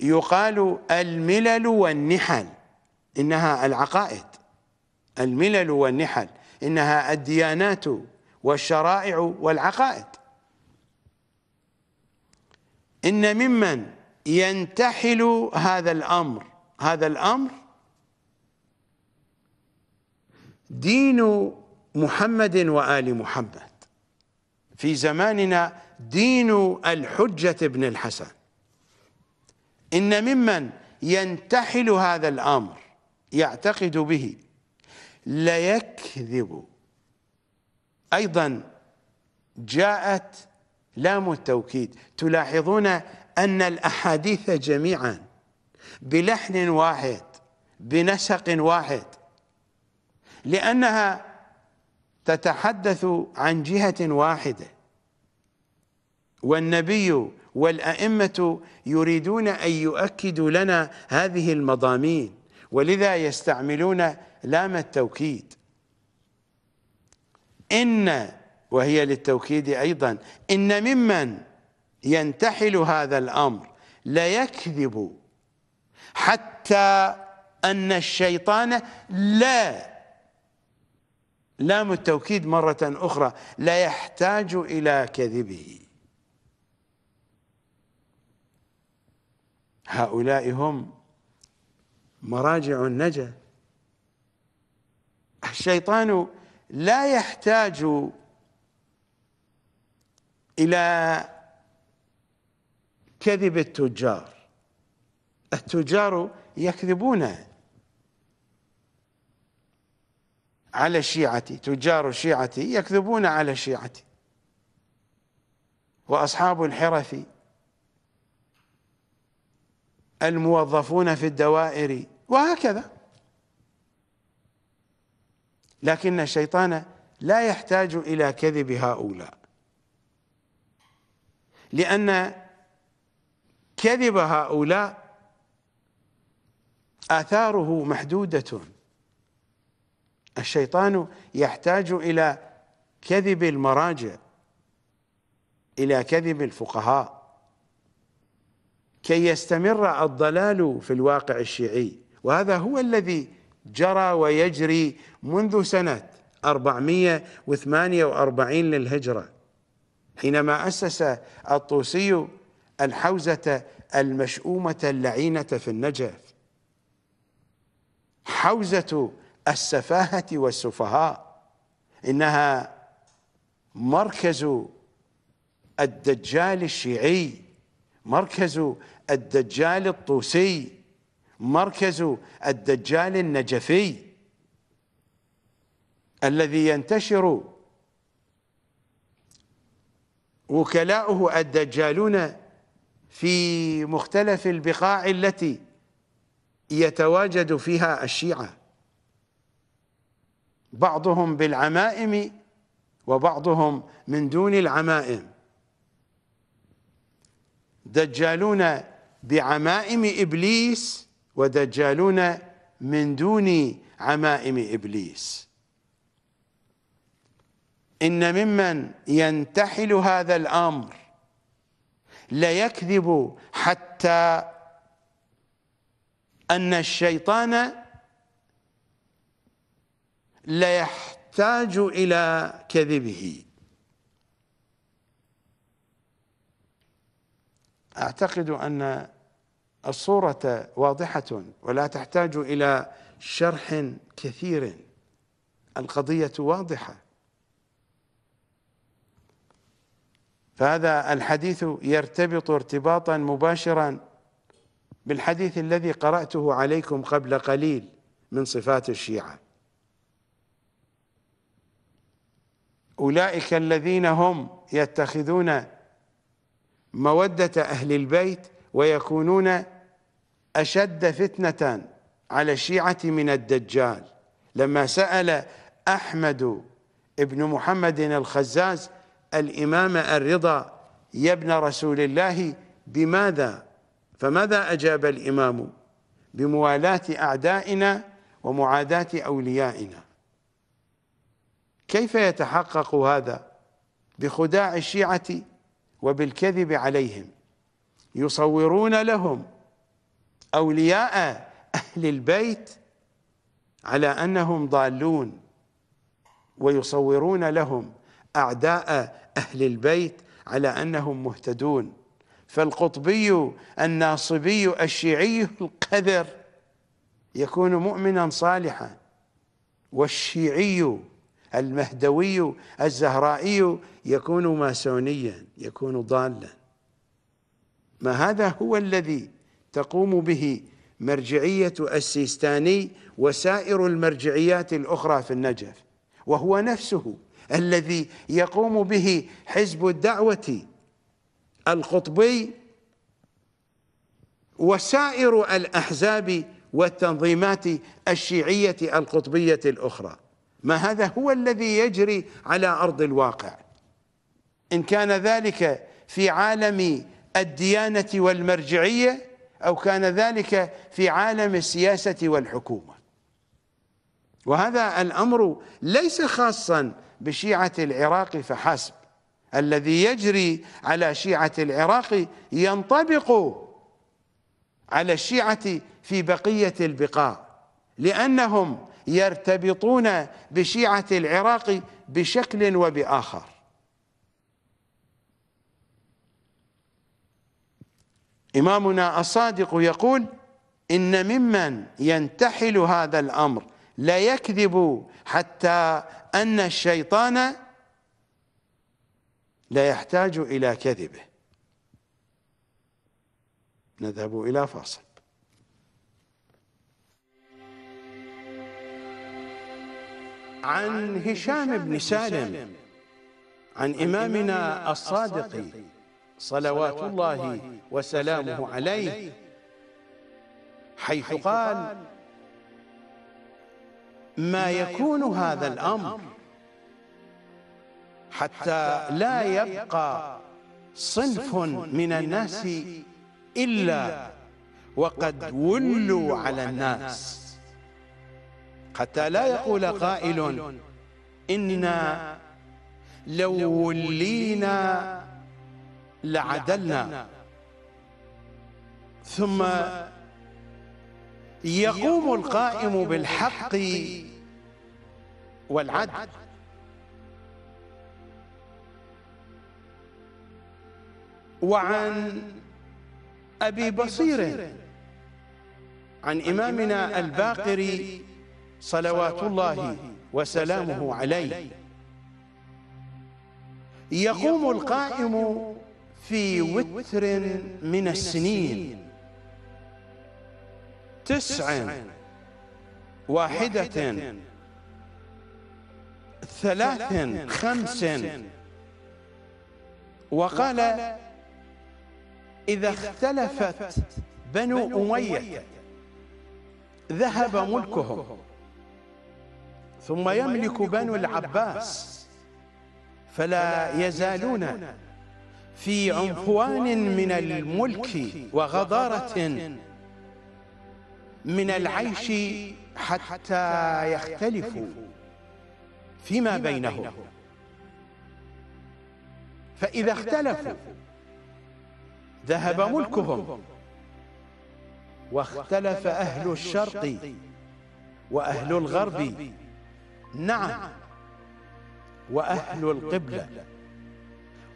يقال الملل والنحل إنها العقائد الملل والنحل إنها الديانات والشرائع والعقائد إن ممن ينتحل هذا الأمر هذا الأمر دين محمد وآل محمد في زماننا دين الحجة ابن الحسن إن ممن ينتحل هذا الأمر يعتقد به ليكذب أيضا جاءت لام التوكيد تلاحظون أن الأحاديث جميعا بلحن واحد بنسق واحد لأنها تتحدث عن جهة واحدة والنبي والأئمة يريدون أن يؤكدوا لنا هذه المضامين ولذا يستعملون لام التوكيد إن وهي للتوكيد أيضا إن ممن ينتحل هذا الأمر ليكذب حتى أن الشيطان لا لام التوكيد مرة أخرى لا يحتاج إلى كذبه هؤلاء هم مراجع النجا الشيطان لا يحتاج الى كذب التجار التجار يكذبون على شيعتي تجار شيعتي يكذبون على شيعتي واصحاب الحرف الموظفون في الدوائر وهكذا لكن الشيطان لا يحتاج إلى كذب هؤلاء لأن كذب هؤلاء آثاره محدودة الشيطان يحتاج إلى كذب المراجع إلى كذب الفقهاء كي يستمر الضلال في الواقع الشيعي وهذا هو الذي جرى ويجري منذ سنة 448 للهجرة حينما أسس الطوسي الحوزة المشؤومة اللعينة في النجف حوزة السفاهة والسفهاء إنها مركز الدجال الشيعي مركز الدجال الطوسي مركز الدجال النجفي الذي ينتشر وكلاؤه الدجالون في مختلف البقاع التي يتواجد فيها الشيعة بعضهم بالعمائم وبعضهم من دون العمائم دجالون بعمائم إبليس ودجالون من دون عمائم إبليس إن ممن ينتحل هذا الأمر ليكذب حتى أن الشيطان ليحتاج إلى كذبه أعتقد أن الصورة واضحة ولا تحتاج إلى شرح كثير القضية واضحة فهذا الحديث يرتبط ارتباطا مباشرا بالحديث الذي قرأته عليكم قبل قليل من صفات الشيعة أولئك الذين هم يتخذون مودة أهل البيت ويكونون أشد فتنة على الشيعة من الدجال لما سأل أحمد ابن محمد الخزاز الإمام الرضا يا ابن رسول الله بماذا فماذا أجاب الإمام بموالاة أعدائنا ومعاداة أوليائنا كيف يتحقق هذا بخداع الشيعة وبالكذب عليهم يصورون لهم أولياء أهل البيت على أنهم ضالون ويصورون لهم أعداء أهل البيت على أنهم مهتدون فالقطبي الناصبي الشيعي القذر يكون مؤمنا صالحا والشيعي المهدوي الزهرائي يكون ماسونيا يكون ضالا ما هذا هو الذي تقوم به مرجعية السيستاني وسائر المرجعيات الأخرى في النجف وهو نفسه الذي يقوم به حزب الدعوة القطبي وسائر الأحزاب والتنظيمات الشيعية القطبية الأخرى ما هذا هو الذي يجري على أرض الواقع إن كان ذلك في عالم الديانة والمرجعية أو كان ذلك في عالم السياسة والحكومة وهذا الأمر ليس خاصا بشيعة العراق فحسب الذي يجري على شيعة العراق ينطبق على الشيعة في بقية البقاع لأنهم يرتبطون بشيعة العراق بشكل وبآخر إمامنا الصادق يقول إن ممن ينتحل هذا الأمر ليكذب حتى أن الشيطان لا يحتاج إلى كذبه نذهب إلى فاصل عن هشام بن سالم عن إمامنا الصادق صلوات الله وسلامه عليه حيث قال ما يكون هذا الأمر حتى لا يبقى صنف من الناس إلا وقد ولوا على الناس حتى لا يقول قائل إنا لو ولينا لعدلنا ثم يقوم القائم بالحق والعدل وعن أبي بصير عن إمامنا الباقري صلوات الله وسلامه عليه يقوم القائم في وتر من السنين تسع واحدة ثلاث خمس وقال إذا اختلفت بنو أمية ذهب ملكهم ثم يملك بنو العباس فلا يزالون في عنفوان من الملك وغضارة من العيش حتى يختلفوا فيما بينهم فإذا اختلفوا ذهب ملكهم واختلف أهل الشرق وأهل الغرب نعم. نعم وأهل القبلة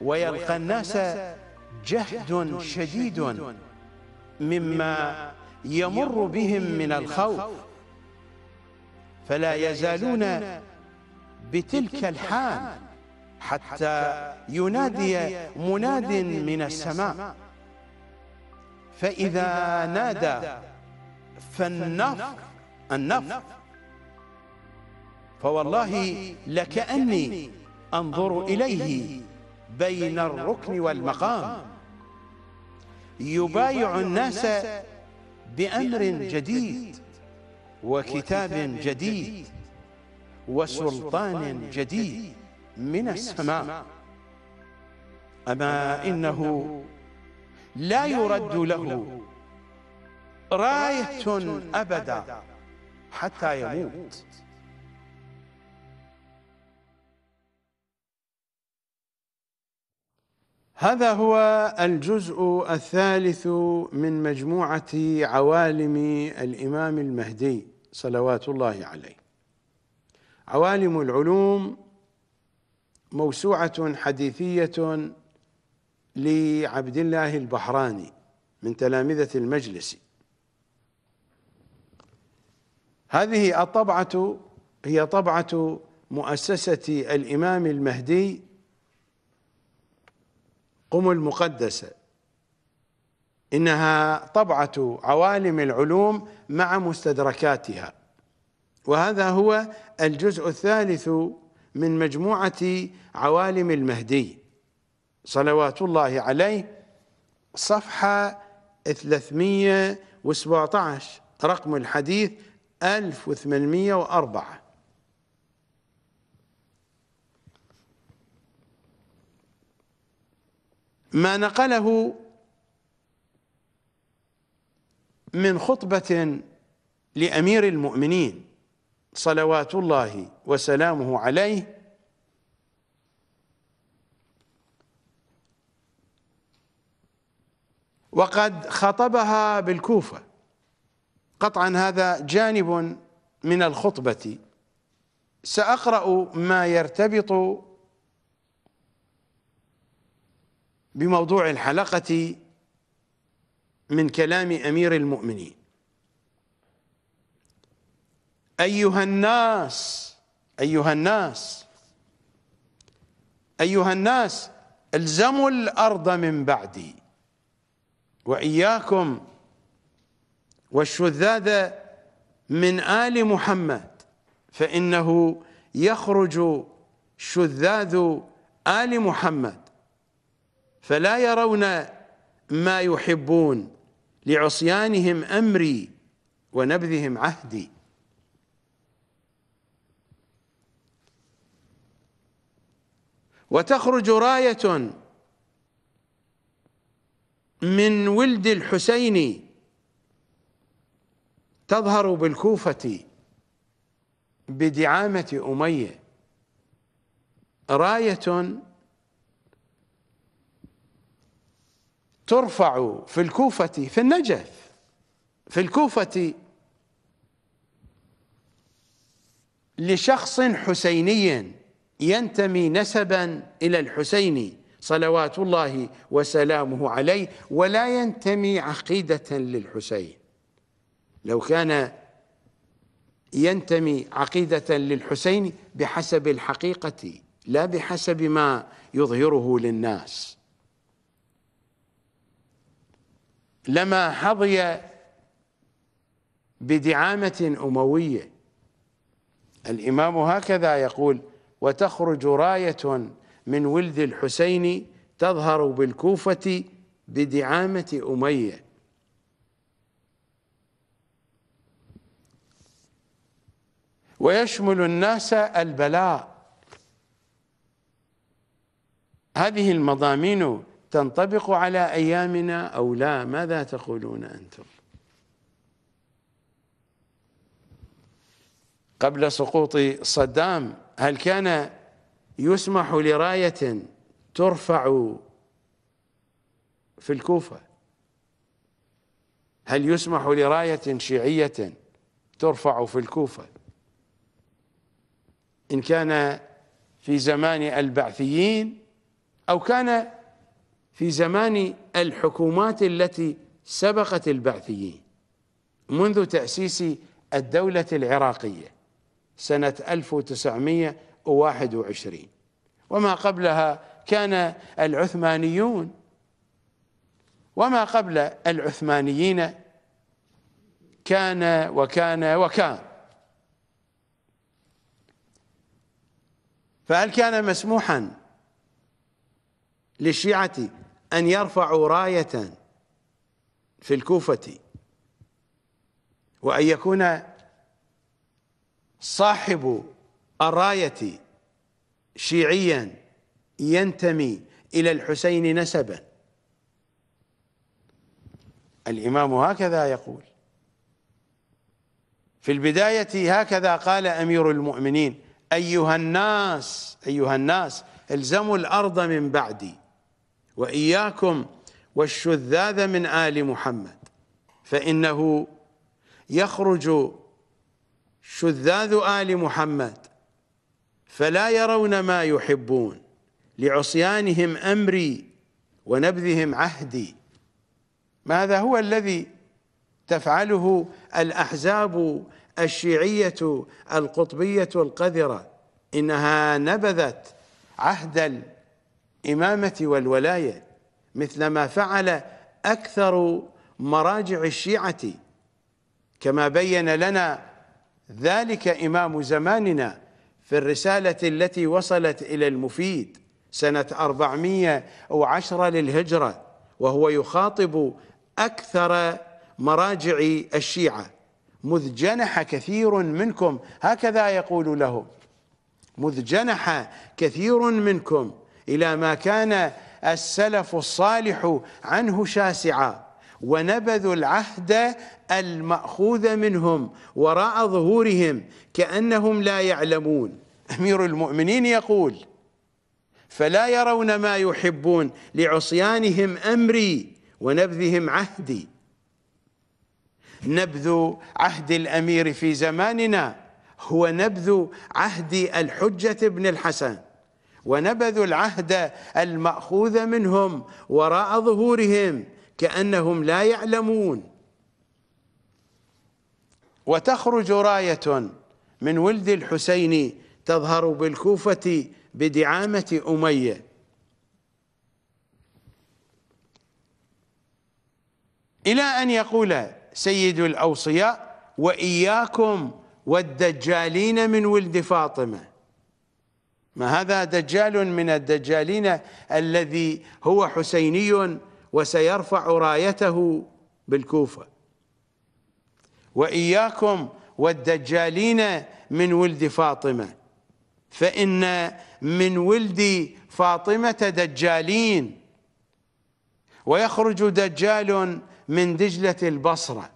ويلقى الناس جهد شديد مما يمر بهم من الخوف فلا يزالون بتلك الحال حتى ينادي مناد من السماء فإذا نادى فالنفر النفر فوالله لكأني أنظر إليه بين الركن والمقام يبايع الناس بأمر جديد وكتاب جديد وسلطان جديد من السماء أما إنه لا يرد له راية أبدا حتى يموت هذا هو الجزء الثالث من مجموعة عوالم الإمام المهدي صلوات الله عليه عوالم العلوم موسوعة حديثية لعبد الله البحراني من تلامذة المجلس هذه الطبعة هي طبعة مؤسسة الإمام المهدي قم المقدسة إنها طبعة عوالم العلوم مع مستدركاتها وهذا هو الجزء الثالث من مجموعة عوالم المهدي صلوات الله عليه صفحة 317 رقم الحديث 1804 ما نقله من خطبة لأمير المؤمنين صلوات الله وسلامه عليه وقد خطبها بالكوفة قطعا هذا جانب من الخطبة سأقرأ ما يرتبط بموضوع الحلقة من كلام أمير المؤمنين أيها الناس أيها الناس أيها الناس الزموا الأرض من بعدي وإياكم والشذاذ من آل محمد فإنه يخرج شذاذ آل محمد فلا يرون ما يحبون لعصيانهم أمري ونبذهم عهدي وتخرج راية من ولد الحسين تظهر بالكوفة بدعامة أمية راية ترفع في الكوفة في النجف في الكوفة لشخص حسيني ينتمي نسبا إلى الحسيني صلوات الله وسلامه عليه ولا ينتمي عقيدة للحسين لو كان ينتمي عقيدة للحسين بحسب الحقيقة لا بحسب ما يظهره للناس لما حظي بدعامة أموية الإمام هكذا يقول وتخرج راية من ولد الحسين تظهر بالكوفة بدعامة أمية ويشمل الناس البلاء هذه المضامين تنطبق على أيامنا أو لا ماذا تقولون أنتم قبل سقوط صدام هل كان يسمح لراية ترفع في الكوفة هل يسمح لراية شيعية ترفع في الكوفة إن كان في زمان البعثيين أو كان في زمان الحكومات التي سبقت البعثيين منذ تأسيس الدولة العراقية سنة 1921 وما قبلها كان العثمانيون وما قبل العثمانيين كان وكان وكان فهل كان مسموحا للشيعة أن يرفعوا راية في الكوفة وأن يكون صاحب الراية شيعيا ينتمي إلى الحسين نسبا الإمام هكذا يقول في البداية هكذا قال أمير المؤمنين أيها الناس أيها الناس الزموا الأرض من بعدي وإياكم والشذاذ من آل محمد فإنه يخرج شذاذ آل محمد فلا يرون ما يحبون لعصيانهم أمري ونبذهم عهدي ماذا هو الذي تفعله الأحزاب الشيعية القطبية القذرة إنها نبذت عهد الإمامة والولاية مثل ما فعل أكثر مراجع الشيعة كما بين لنا ذلك إمام زماننا في الرسالة التي وصلت إلى المفيد سنة 410 للهجرة وهو يخاطب أكثر مراجع الشيعة مذ جنح كثير منكم هكذا يقول لهم مذ جنح كثير منكم إلى ما كان السلف الصالح عنه شاسعا ونبذوا العهد المأخوذ منهم وراء ظهورهم كأنهم لا يعلمون أمير المؤمنين يقول فلا يرون ما يحبون لعصيانهم أمري ونبذهم عهدي نبذ عهد الأمير في زماننا هو نبذ عهد الحجة بن الحسن ونبذوا العهد المأخوذ منهم وراء ظهورهم كأنهم لا يعلمون وتخرج راية من ولد الحسين تظهر بالكوفة بدعامة أمية إلى أن يقول سيد الأوصياء وإياكم والدجالين من ولد فاطمة ما هذا دجال من الدجالين الذي هو حسيني وسيرفع رايته بالكوفة وإياكم والدجالين من ولد فاطمة فإن من ولد فاطمة دجالين ويخرج دجال من دجلة البصرة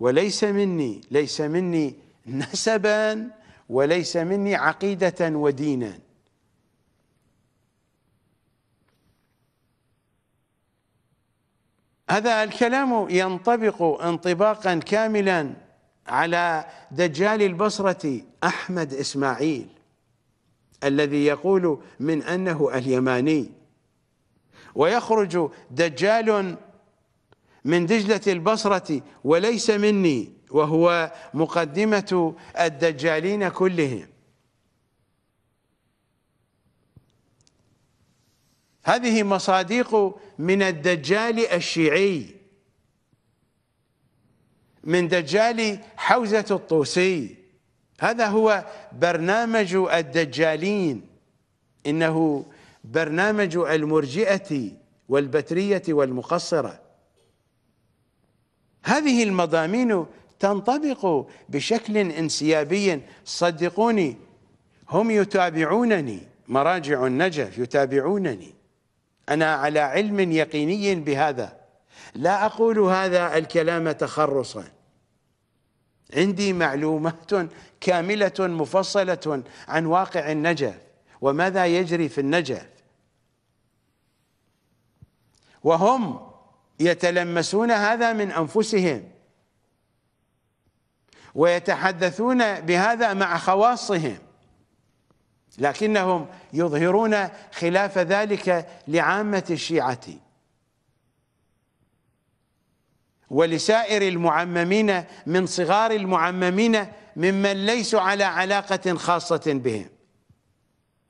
وليس مني ليس مني نسباً وليس مني عقيدة ودينا هذا الكلام ينطبق انطباقا كاملا على دجال البصرة أحمد إسماعيل الذي يقول من أنه اليماني ويخرج دجال من دجلة البصرة وليس مني وهو مقدمة الدجالين كلهم هذه مصادق من الدجال الشيعي من دجال حوزة الطوسي هذا هو برنامج الدجالين إنه برنامج المرجئة والبترية والمقصرة هذه المضامين تنطبق بشكل انسيابي صدقوني هم يتابعونني مراجع النجف يتابعونني أنا على علم يقيني بهذا لا أقول هذا الكلام تخرصا عندي معلومات كاملة مفصلة عن واقع النجف وماذا يجري في النجف وهم يتلمسون هذا من أنفسهم ويتحدثون بهذا مع خواصهم لكنهم يظهرون خلاف ذلك لعامة الشيعة ولسائر المعممين من صغار المعممين ممن ليسوا على علاقة خاصة بهم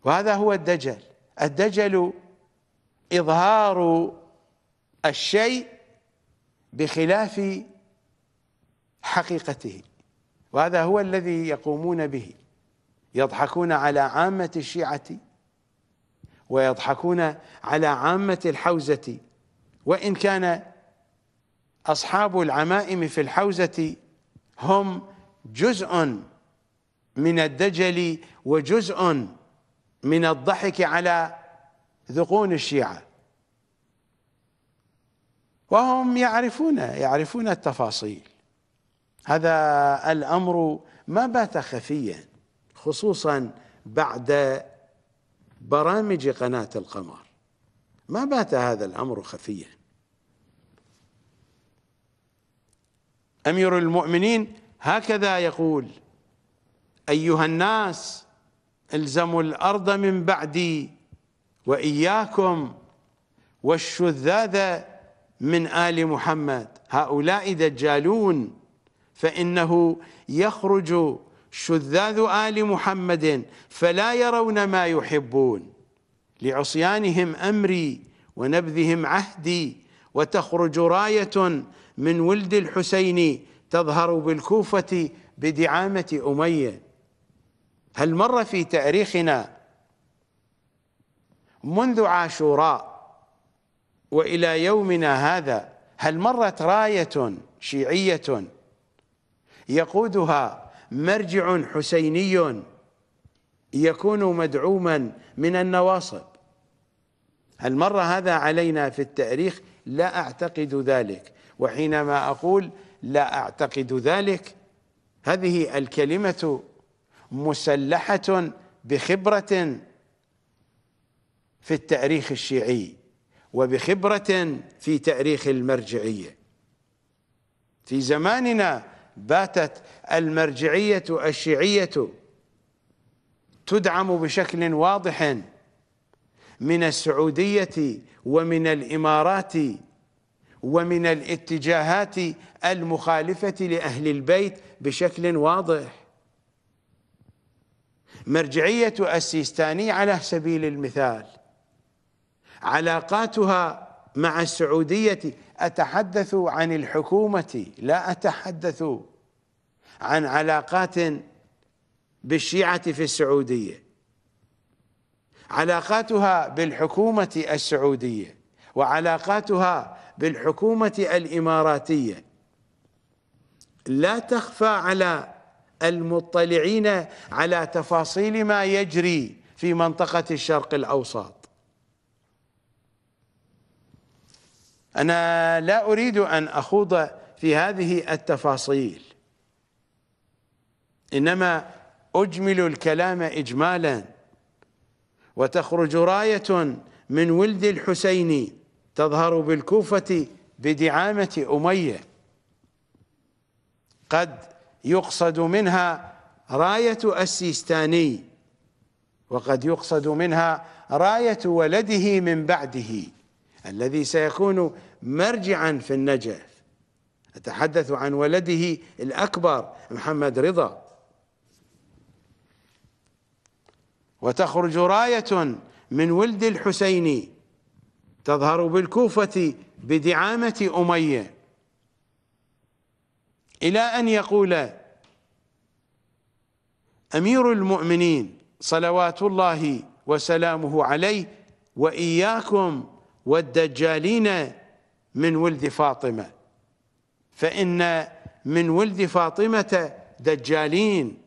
وهذا هو الدجل الدجل إظهار الشيء بخلاف حقيقته وهذا هو الذي يقومون به يضحكون على عامة الشيعة ويضحكون على عامة الحوزة وإن كان أصحاب العمائم في الحوزة هم جزء من الدجل وجزء من الضحك على ذقون الشيعة وهم يعرفون يعرفون التفاصيل هذا الأمر ما بات خفيا خصوصا بعد برامج قناة القمر ما بات هذا الأمر خفيا أمير المؤمنين هكذا يقول أيها الناس الزموا الأرض من بعدي وإياكم والشذاذ من آل محمد هؤلاء دجالون فإنه يخرج شذاذ آل محمد فلا يرون ما يحبون لعصيانهم أمري ونبذهم عهدي وتخرج راية من ولد الحسين تظهر بالكوفة بدعامة أمية هل مر في تاريخنا منذ عاشوراء وإلى يومنا هذا هل مرت راية شيعية يقودها مرجع حسيني يكون مدعوما من النواصب هل مر هذا علينا في التاريخ لا أعتقد ذلك وحينما أقول لا أعتقد ذلك هذه الكلمة مسلحة بخبرة في التاريخ الشيعي وبخبرة في تاريخ المرجعية في زماننا باتت المرجعية الشيعية تدعم بشكل واضح من السعودية ومن الإمارات ومن الاتجاهات المخالفة لأهل البيت بشكل واضح مرجعية السيستاني على سبيل المثال علاقاتها مع السعودية أتحدث عن الحكومة لا أتحدث عن علاقات بالشيعة في السعودية علاقاتها بالحكومة السعودية وعلاقاتها بالحكومة الإماراتية لا تخفى على المطلعين على تفاصيل ما يجري في منطقة الشرق الأوسط أنا لا أريد أن أخوض في هذه التفاصيل إنما أجمل الكلام إجمالا وتخرج راية من ولد الحسين تظهر بالكوفة بدعامة أمية قد يقصد منها راية السيستاني وقد يقصد منها راية ولده من بعده الذي سيكون مرجعا في النجف أتحدث عن ولده الأكبر محمد رضا وتخرج راية من ولد الحسين تظهر بالكوفة بدعامة أمية إلى أن يقول أمير المؤمنين صلوات الله وسلامه عليه وإياكم والدجالين من ولد فاطمة فإن من ولد فاطمة دجالين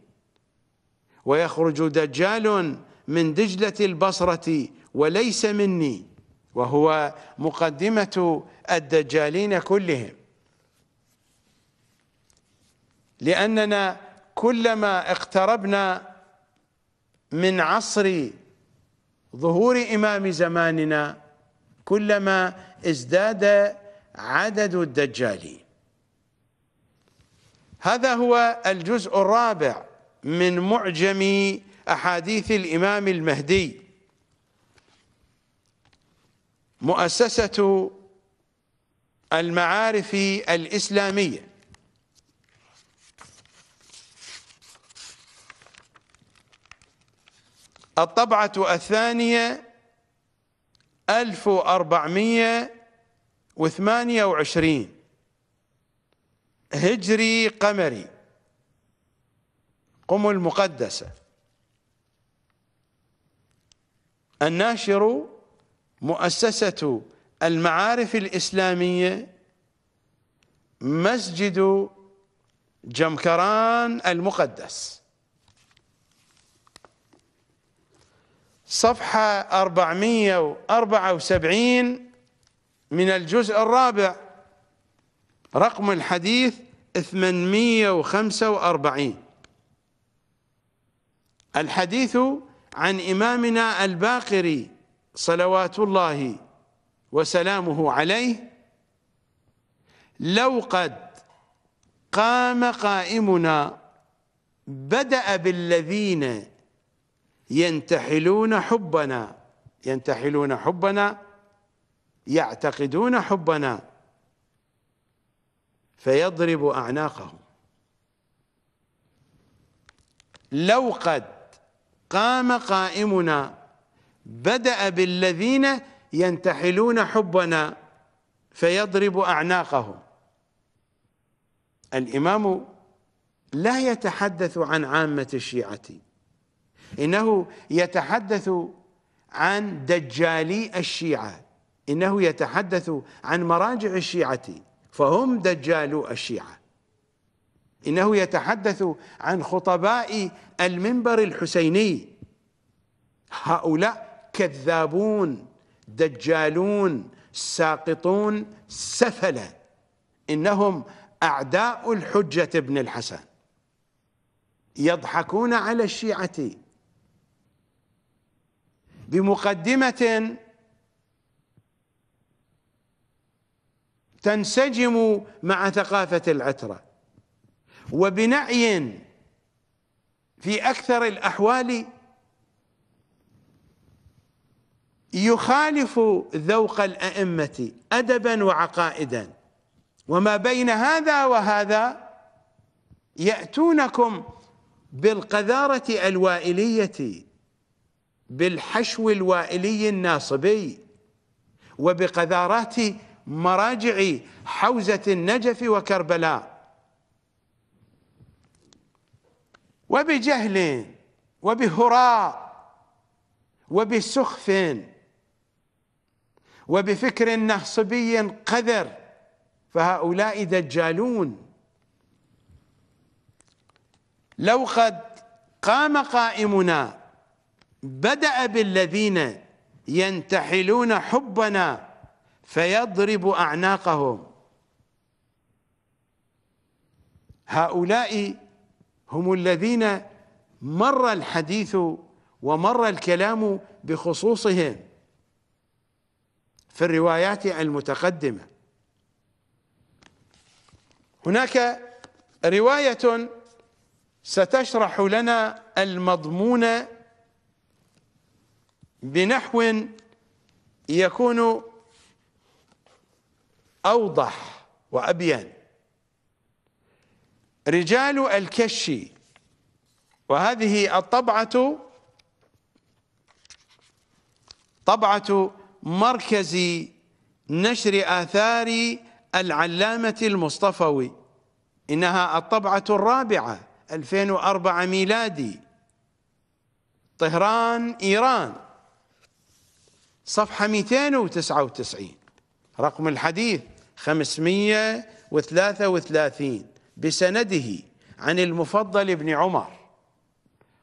ويخرج دجال من دجلة البصرة وليس مني وهو مقدمة الدجالين كلهم لأننا كلما اقتربنا من عصر ظهور إمام زماننا كلما ازداد عدد الدجالين هذا هو الجزء الرابع من معجم أحاديث الإمام المهدي مؤسسة المعارف الإسلامية الطبعة الثانية 1428 هجري قمري قم المقدسة الناشر مؤسسة المعارف الإسلامية مسجد جمكران المقدس صفحة 474 من الجزء الرابع رقم الحديث 845 الحديث عن إمامنا الباقري صلوات الله وسلامه عليه لو قد قام قائمنا بدأ بالذين ينتحلون حبنا ينتحلون حبنا يعتقدون حبنا فيضرب أعناقهم لو قد قام قائمنا بدأ بالذين ينتحلون حبنا فيضرب أعناقهم الإمام لا يتحدث عن عامة الشيعة إنه يتحدث عن دجالي الشيعة إنه يتحدث عن مراجع الشيعة فهم دجالو الشيعة إنه يتحدث عن خطباء المنبر الحسيني هؤلاء كذابون دجالون ساقطون سفلة إنهم أعداء الحجة ابن الحسن يضحكون على الشيعة بمقدمة تنسجم مع ثقافة العترة وبنعي في اكثر الاحوال يخالف ذوق الائمه ادبا وعقائدا وما بين هذا وهذا ياتونكم بالقذاره الوائليه بالحشو الوائلي الناصبي وبقذارات مراجع حوزه النجف وكربلاء وبجهل وبهراء وبسخف وبفكر نهصبي قذر فهؤلاء دجالون لو قد قام قائمنا بدأ بالذين ينتحلون حبنا فيضرب أعناقهم هؤلاء هم الذين مر الحديث ومر الكلام بخصوصهم في الروايات المتقدمة هناك رواية ستشرح لنا المضمون بنحو يكون أوضح وأبين رجال الكشي وهذه الطبعة طبعة مركز نشر آثار العلامة المصطفوي إنها الطبعة الرابعة 2004 ميلادي طهران إيران صفحة 299 رقم الحديث 533 بسنده عن المفضل بن عمر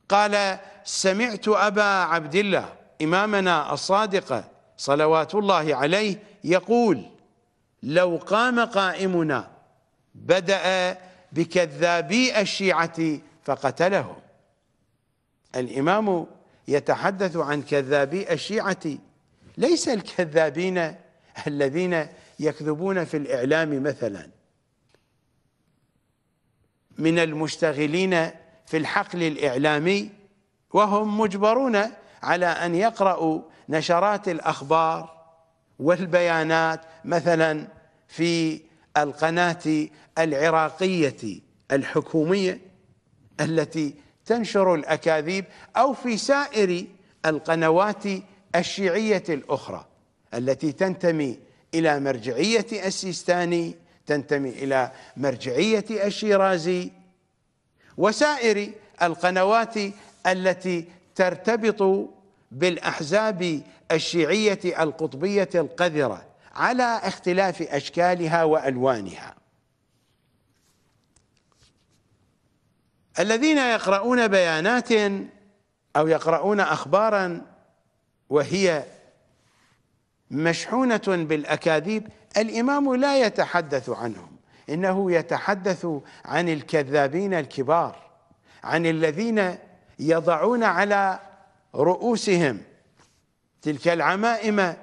قال سمعت أبا عبد الله إمامنا الصادق صلوات الله عليه يقول لو قام قائمنا بدأ بكذابي الشيعة فقتلهم الإمام يتحدث عن كذابي الشيعة ليس الكذابين الذين يكذبون في الإعلام مثلاً من المشتغلين في الحقل الإعلامي وهم مجبرون على أن يقرأوا نشرات الأخبار والبيانات مثلا في القناة العراقية الحكومية التي تنشر الأكاذيب أو في سائر القنوات الشيعية الأخرى التي تنتمي إلى مرجعية السيستاني تنتمي إلى مرجعية الشيرازي وسائر القنوات التي ترتبط بالأحزاب الشيعية القطبية القذرة على اختلاف أشكالها وألوانها الذين يقرؤون بيانات أو يقرؤون أخبارا وهي مشحونة بالأكاذيب الإمام لا يتحدث عنهم إنه يتحدث عن الكذابين الكبار عن الذين يضعون على رؤوسهم تلك العمائم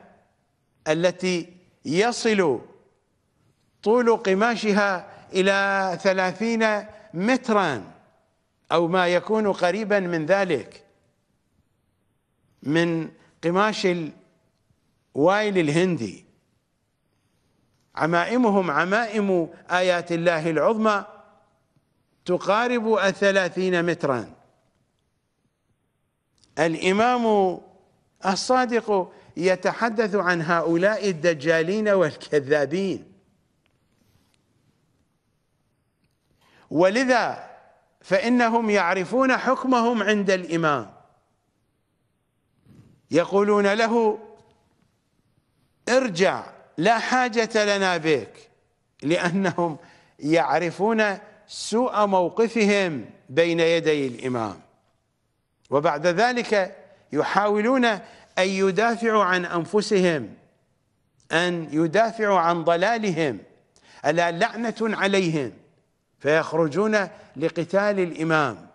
التي يصل طول قماشها إلى ثلاثين مترا أو ما يكون قريبا من ذلك من قماش وايل الهندي عمائمهم عمائم آيات الله العظمى تقارب الثلاثين مترا الإمام الصادق يتحدث عن هؤلاء الدجالين والكذابين ولذا فإنهم يعرفون حكمهم عند الإمام يقولون له ارجع لا حاجة لنا بك لأنهم يعرفون سوء موقفهم بين يدي الإمام وبعد ذلك يحاولون أن يدافعوا عن أنفسهم أن يدافعوا عن ضلالهم ألا لعنة عليهم فيخرجون لقتال الإمام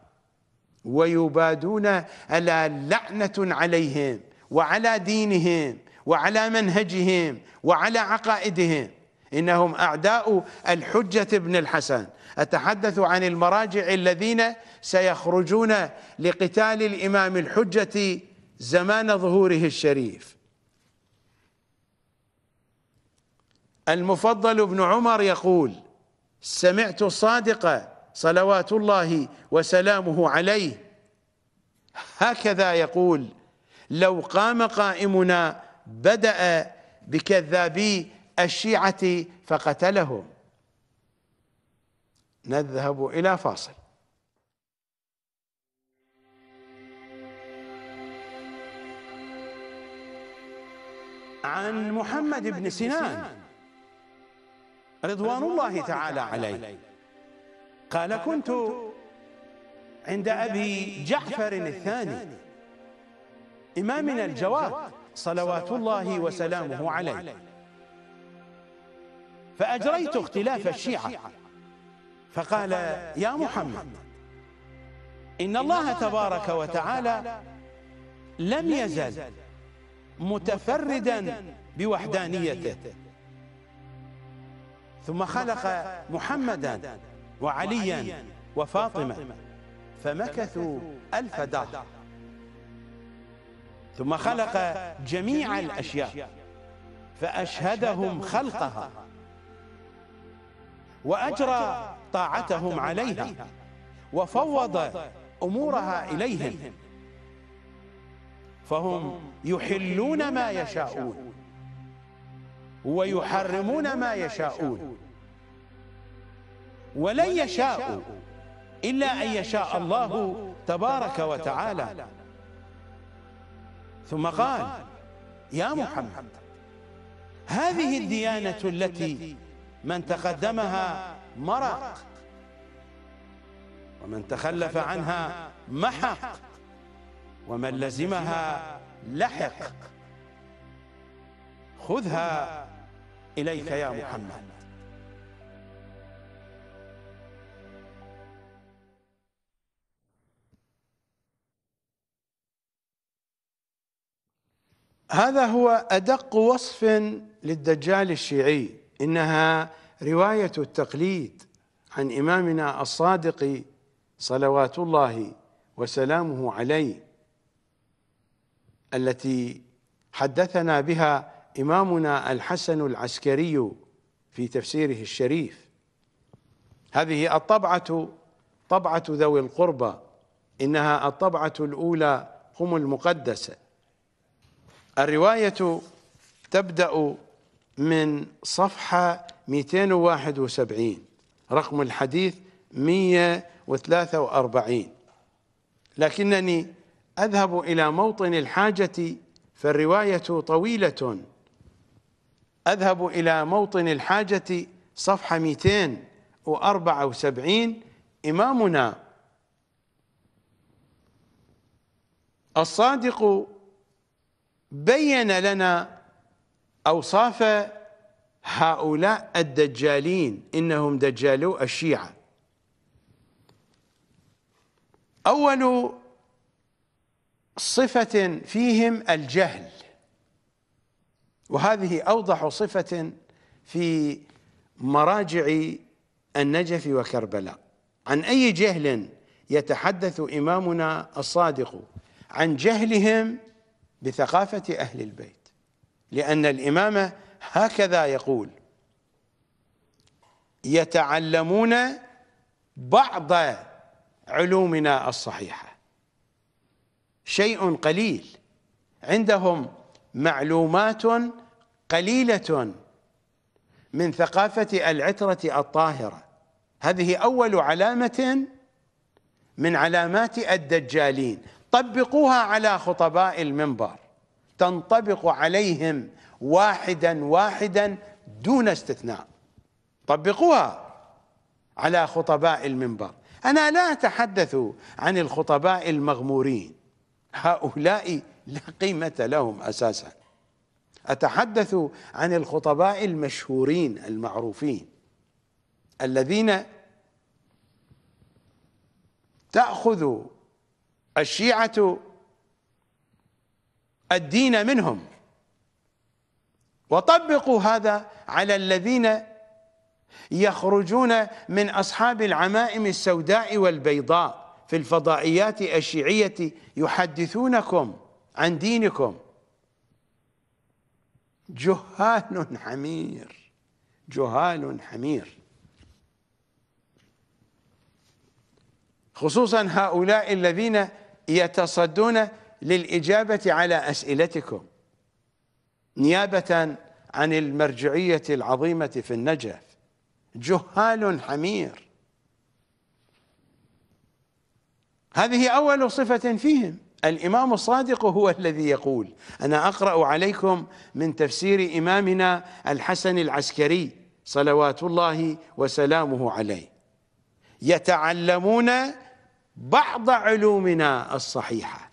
ويبادون ألا لعنة عليهم وعلى دينهم وعلى منهجهم وعلى عقائدهم إنهم أعداء الحجة ابن الحسن أتحدث عن المراجع الذين سيخرجون لقتال الإمام الحجة زمان ظهوره الشريف المفضل بن عمر يقول سمعت الصادق صلوات الله وسلامه عليه هكذا يقول لو قام قائمنا بدأ بكذابي الشيعة فقتلهم نذهب إلى فاصل عن محمد بن سنان رضوان الله تعالى عليه قال كنت عند أبي جعفر الثاني إمامنا الجواد صلوات الله وسلامه عليه فأجريت اختلاف الشيعة فقال يا محمد إن الله تبارك وتعالى لم يزل متفردا بوحدانيته ثم خلق محمدا وعليا وفاطمة فمكثوا ألف دهر ثم خلق جميع الأشياء فأشهدهم خلقها وأجرى طاعتهم عليها وفوض أمورها إليهم فهم يحلون ما يشاءون ويحرمون ما يشاءون ولن يشاءوا إلا أن يشاء الله تبارك وتعالى ثم قال يا محمد هذه الديانة التي من تقدمها مرق ومن تخلف عنها محق ومن لزمها لحق خذها إليك يا محمد هذا هو أدق وصف للدجال الشيعي إنها رواية التقليد عن إمامنا الصادق صلوات الله وسلامه عليه التي حدثنا بها إمامنا الحسن العسكري في تفسيره الشريف هذه الطبعة طبعة ذوي القربى إنها الطبعة الأولى هم المقدسة الرواية تبدأ من صفحة 271 رقم الحديث 143 لكنني أذهب إلى موطن الحاجة فالرواية طويلة أذهب إلى موطن الحاجة صفحة 274 إمامنا الصادق بين لنا أوصاف هؤلاء الدجالين إنهم دجالو الشيعة أول صفة فيهم الجهل وهذه أوضح صفة في مراجع النجف وكربلاء عن أي جهل يتحدث إمامنا الصادق عن جهلهم بثقافة أهل البيت لأن الإمام هكذا يقول يتعلمون بعض علومنا الصحيحة شيء قليل عندهم معلومات قليلة من ثقافة العترة الطاهرة هذه أول علامة من علامات الدجالين طبقوها على خطباء المنبر تنطبق عليهم واحدا واحدا دون استثناء طبقوها على خطباء المنبر أنا لا أتحدث عن الخطباء المغمورين هؤلاء لا قيمة لهم أساسا أتحدث عن الخطباء المشهورين المعروفين الذين تأخذ الشيعة الدين منهم وطبقوا هذا على الذين يخرجون من أصحاب العمائم السوداء والبيضاء في الفضائيات الشيعية يحدثونكم عن دينكم جهال حمير جهال حمير خصوصا هؤلاء الذين يتصدون للإجابة على أسئلتكم نيابة عن المرجعية العظيمة في النجف جهال حمير هذه أول صفة فيهم الإمام الصادق هو الذي يقول أنا أقرأ عليكم من تفسير إمامنا الحسن العسكري صلوات الله وسلامه عليه يتعلمون بعض علومنا الصحيحة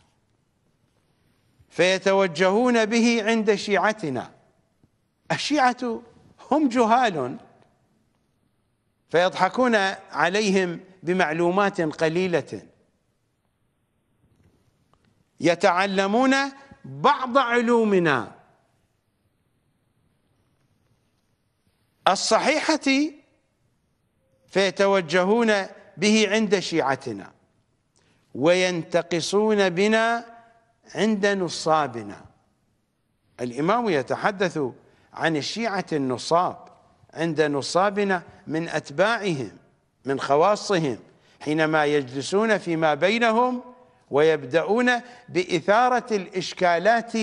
فيتوجهون به عند شيعتنا الشيعة هم جهال فيضحكون عليهم بمعلومات قليلة يتعلمون بعض علومنا الصحيحة فيتوجهون به عند شيعتنا وينتقصون بنا عند نصابنا الإمام يتحدث عن الشيعة النصاب عند نصابنا من أتباعهم من خواصهم حينما يجلسون فيما بينهم ويبدأون بإثارة الإشكالات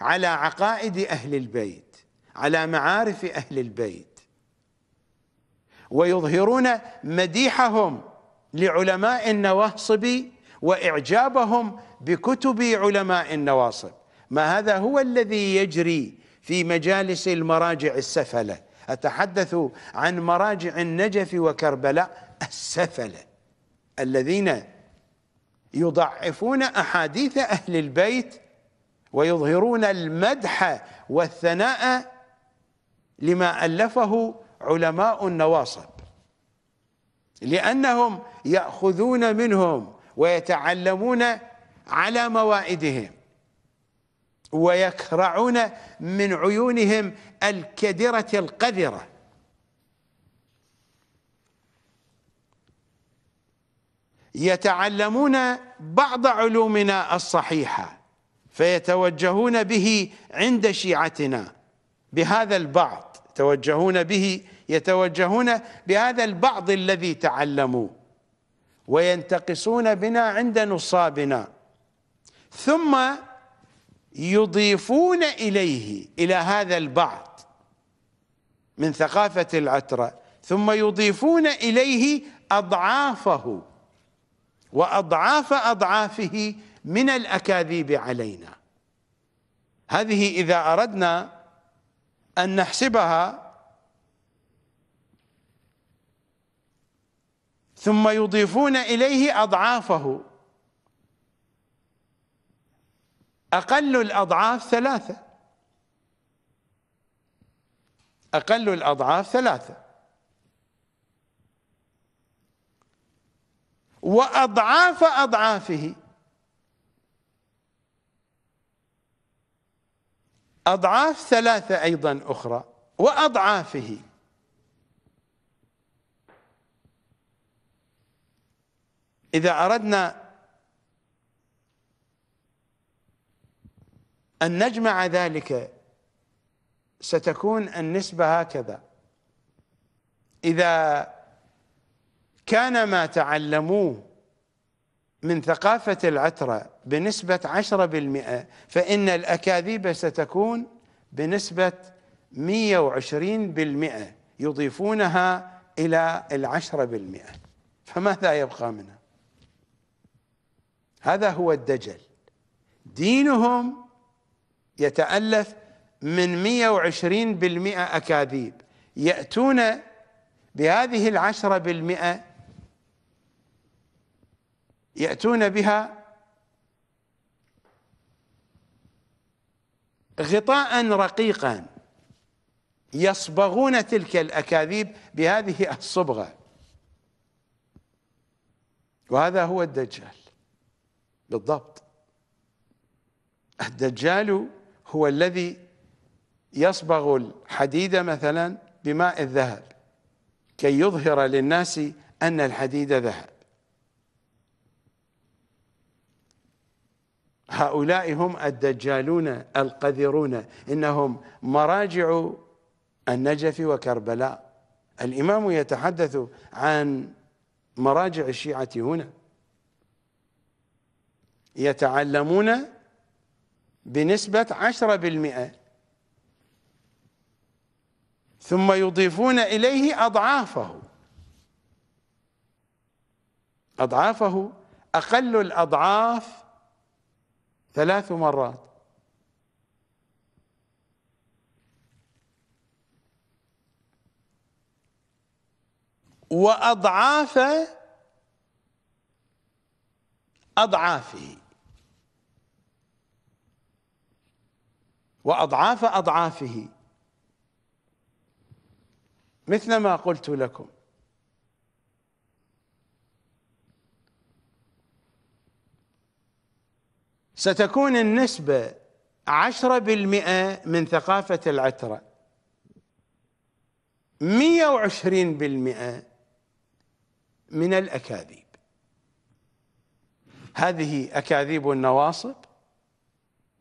على عقائد أهل البيت على معارف أهل البيت ويظهرون مديحهم لعلماء النواصب واعجابهم بكتب علماء النواصب ما هذا هو الذي يجري في مجالس المراجع السفله اتحدث عن مراجع النجف وكربلاء السفله الذين يضعفون احاديث اهل البيت ويظهرون المدح والثناء لما الفه علماء النواصب لانهم ياخذون منهم ويتعلمون على موائدهم ويكرعون من عيونهم الكدرة القذرة يتعلمون بعض علومنا الصحيحة فيتوجهون به عند شيعتنا بهذا البعض يتوجهون به يتوجهون بهذا البعض الذي تعلموه وينتقصون بنا عند نصابنا ثم يضيفون إليه إلى هذا البعض من ثقافة العترة ثم يضيفون إليه أضعافه وأضعاف أضعافه من الأكاذيب علينا هذه إذا أردنا أن نحسبها ثم يضيفون اليه اضعافه اقل الاضعاف ثلاثه اقل الاضعاف ثلاثه واضعاف اضعافه اضعاف ثلاثه ايضا اخرى واضعافه إذا أردنا أن نجمع ذلك ستكون النسبة هكذا إذا كان ما تعلموه من ثقافة العترة بنسبة عشرة بالمئة فإن الأكاذيب ستكون بنسبة 120 بالمئة يضيفونها إلى العشرة بالمئة فماذا يبقى منها هذا هو الدجل دينهم يتألف من 120% أكاذيب يأتون بهذه العشرة بالمئة يأتون بها غطاء رقيقا يصبغون تلك الأكاذيب بهذه الصبغة وهذا هو الدجال بالضبط الدجال هو الذي يصبغ الحديد مثلا بماء الذهب كي يظهر للناس أن الحديد ذهب هؤلاء هم الدجالون القذرون إنهم مراجع النجف وكربلاء الإمام يتحدث عن مراجع الشيعة هنا يتعلمون بنسبة عشرة بالمئة ثم يضيفون إليه أضعافه أضعافه أقل الأضعاف ثلاث مرات وأضعاف أضعافه وأضعاف أضعافه مثل ما قلت لكم ستكون النسبة عشرة بالمئة من ثقافة العترة مية وعشرين بالمئة من الأكاذيب هذه أكاذيب النواصب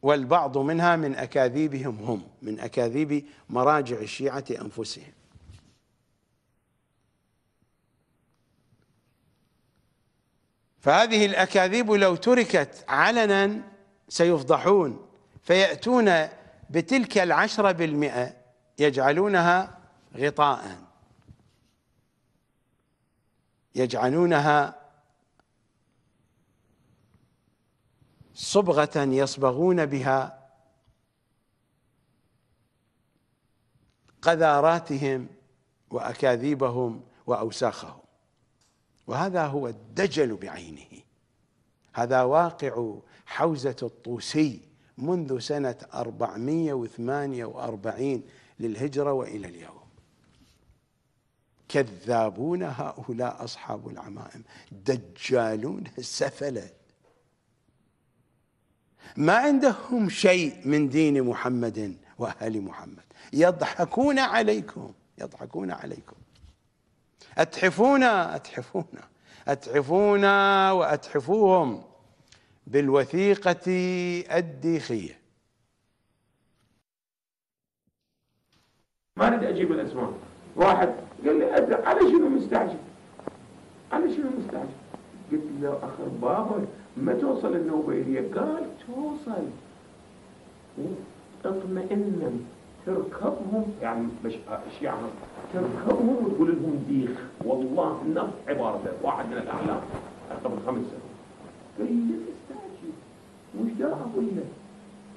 والبعض منها من أكاذيبهم هم من أكاذيب مراجع الشيعة أنفسهم فهذه الأكاذيب لو تركت علنا سيفضحون فيأتون بتلك العشرة بالمئة يجعلونها غطاء يجعلونها صبغه يصبغون بها قذاراتهم واكاذيبهم واوساخهم وهذا هو الدجل بعينه هذا واقع حوزه الطوسي منذ سنه 448 للهجره والى اليوم كذابون هؤلاء اصحاب العمائم دجالون السفلة ما عندهم شيء من دين محمد وأهل محمد يضحكون عليكم يضحكون عليكم أتحفونا أتحفونا أتحفونا وأتحفوهم بالوثيقة الديخية ما اريد اجيب الاسماء واحد قال لي على شنو مستعجل على شنو مستعجل قلت له اخر بابا ما توصل النوبه الي قال توصل اطمئنا تركبهم يعني مش يعني تركبهم وتقول لهم ديخ والله نفس عبارته واحد من الاعلام قبل خمس سنوات قال لي تستعجل وش داعي اقول له؟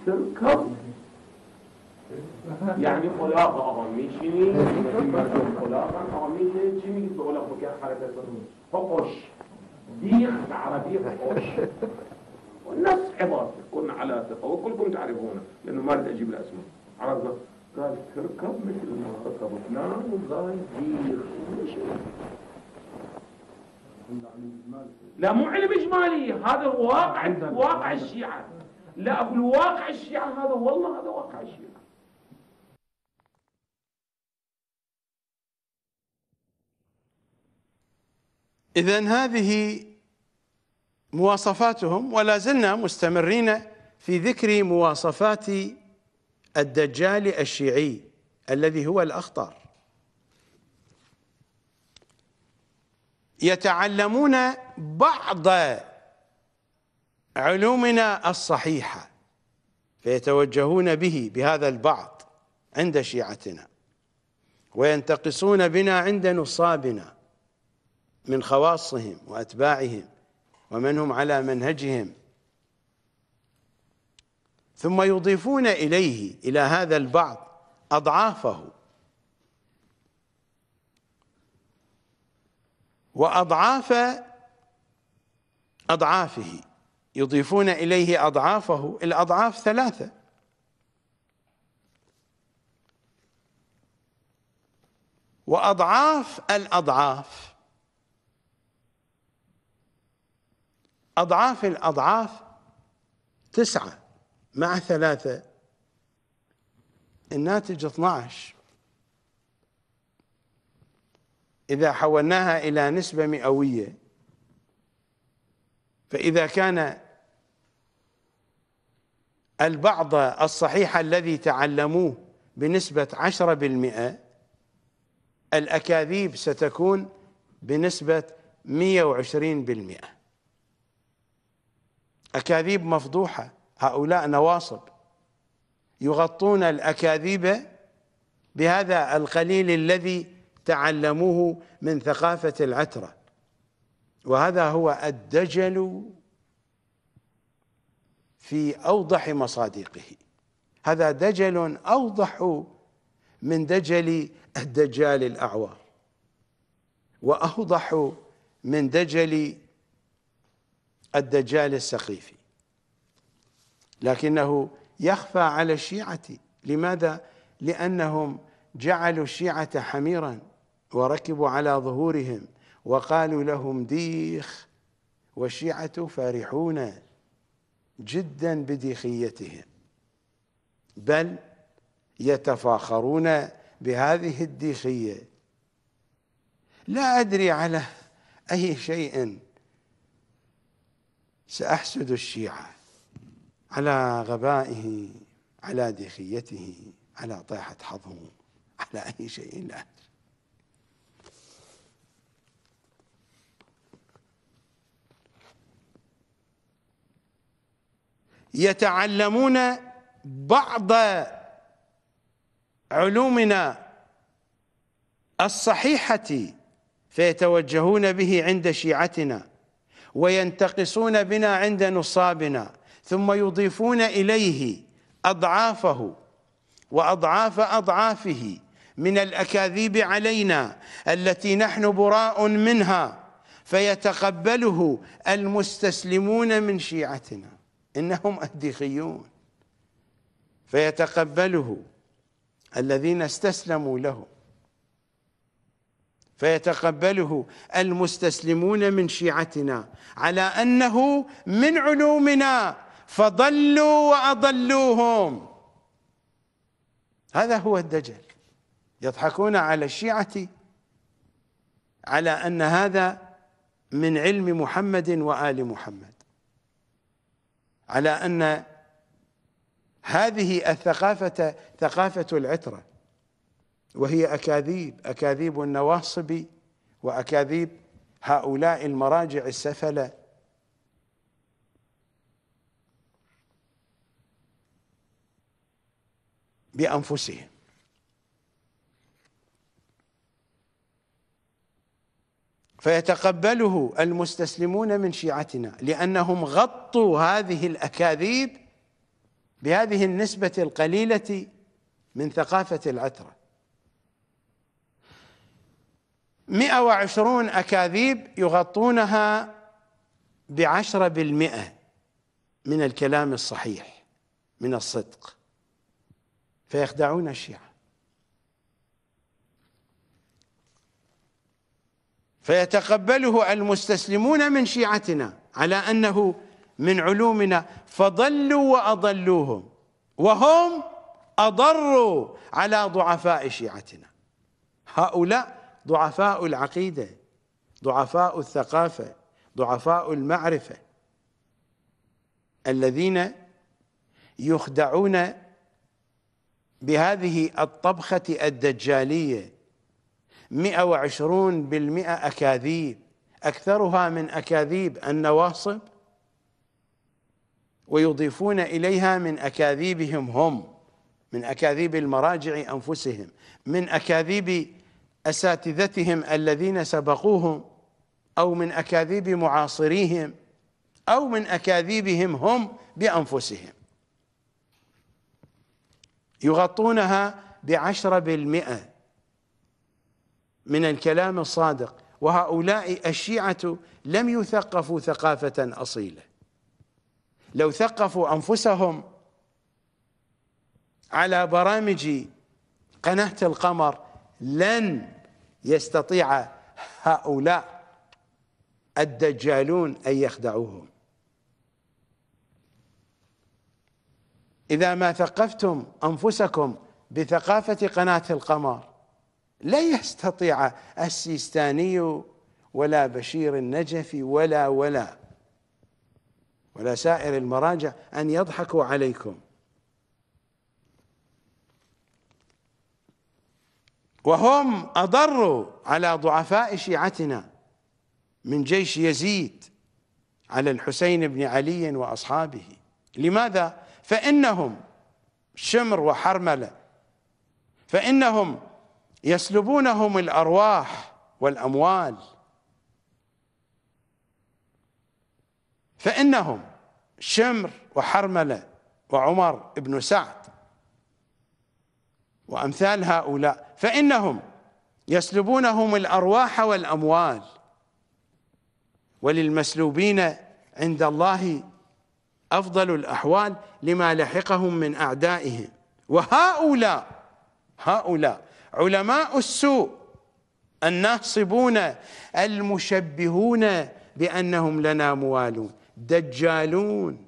تركب يعني خلاقة أغاميشني خلاقة أهمي جميل بقول لك بكاء حركة صدور فقش بيخ على بيخ قش والناس عباط كنا على ثقة وكلكم تعرفونه لأنه ما أريد أجيب الأسماء عرفنا قال تركب مثل ما ركب فلان وقال بيخ لا مو علم إجمالي هذا واقع واقع الشيعة لا أقول واقع الشيعة هذا والله هذا واقع الشيعة إذا هذه مواصفاتهم ولا زلنا مستمرين في ذكر مواصفات الدجال الشيعي الذي هو الأخطر يتعلمون بعض علومنا الصحيحة فيتوجهون به بهذا البعض عند شيعتنا وينتقصون بنا عند نصابنا من خواصهم وأتباعهم ومن هم على منهجهم ثم يضيفون إليه إلى هذا البعض أضعافه وأضعاف أضعافه يضيفون إليه أضعافه الأضعاف ثلاثة وأضعاف الأضعاف أضعاف الأضعاف تسعة مع ثلاثة الناتج 12 إذا حولناها إلى نسبة مئوية فإذا كان البعض الصحيح الذي تعلموه بنسبة 10% الأكاذيب ستكون بنسبة 120% أكاذيب مفضوحة هؤلاء نواصب يغطون الأكاذيب بهذا القليل الذي تعلموه من ثقافة العترة وهذا هو الدجل في أوضح مصادقه هذا دجل أوضح من دجل الدجال الأعور وأوضح من دجل الدجال السقيفي لكنه يخفى على الشيعة لماذا؟ لأنهم جعلوا الشيعة حميرا وركبوا على ظهورهم وقالوا لهم ديخ والشيعة فرحون جدا بديخيتهم بل يتفاخرون بهذه الديخية لا أدري على أي شيء سأحسد الشيعة على غبائه على دخيته على طيحة حظه على أي شيء لا يتعلمون بعض علومنا الصحيحة فيتوجهون به عند شيعتنا وينتقصون بنا عند نصابنا ثم يضيفون إليه أضعافه وأضعاف أضعافه من الأكاذيب علينا التي نحن براء منها فيتقبله المستسلمون من شيعتنا إنهم أديخيون فيتقبله الذين استسلموا لهم فيتقبله المستسلمون من شيعتنا على انه من علومنا فضلوا واضلوهم هذا هو الدجل يضحكون على الشيعه على ان هذا من علم محمد وال محمد على ان هذه الثقافه ثقافه العتره وهي اكاذيب اكاذيب النواصب واكاذيب هؤلاء المراجع السفله بانفسهم فيتقبله المستسلمون من شيعتنا لانهم غطوا هذه الاكاذيب بهذه النسبه القليله من ثقافه العتره 120 أكاذيب يغطونها بعشرة بالمئة من الكلام الصحيح من الصدق فيخدعون الشيعة فيتقبله المستسلمون من شيعتنا على أنه من علومنا فضلوا وأضلوهم وهم أضروا على ضعفاء شيعتنا هؤلاء ضعفاء العقيده ضعفاء الثقافه ضعفاء المعرفه الذين يخدعون بهذه الطبخة الدجالية 120% أكاذيب أكثرها من أكاذيب النواصب ويضيفون إليها من أكاذيبهم هم من أكاذيب المراجع أنفسهم من أكاذيب اساتذتهم الذين سبقوهم او من اكاذيب معاصريهم او من اكاذيبهم هم بانفسهم يغطونها بعشرة بالمئة من الكلام الصادق وهؤلاء الشيعة لم يثقفوا ثقافة أصيلة لو ثقفوا أنفسهم على برامج قناة القمر لن يستطيع هؤلاء الدجالون أن يخدعوهم إذا ما ثقفتم أنفسكم بثقافة قناة القمر لا يستطيع السيستاني ولا بشير النجفي ولا ولا ولا سائر المراجع أن يضحكوا عليكم وهم أضروا على ضعفاء شيعتنا من جيش يزيد على الحسين بن علي وأصحابه لماذا؟ فإنهم شمر وحرملة فإنهم يسلبونهم الأرواح والأموال فإنهم شمر وحرملة وعمر بن سعد وأمثال هؤلاء فإنهم يسلبونهم الأرواح والأموال وللمسلوبين عند الله أفضل الأحوال لما لحقهم من أعدائهم وهؤلاء هؤلاء علماء السوء الناصبون المشبهون بأنهم لنا موالون دجالون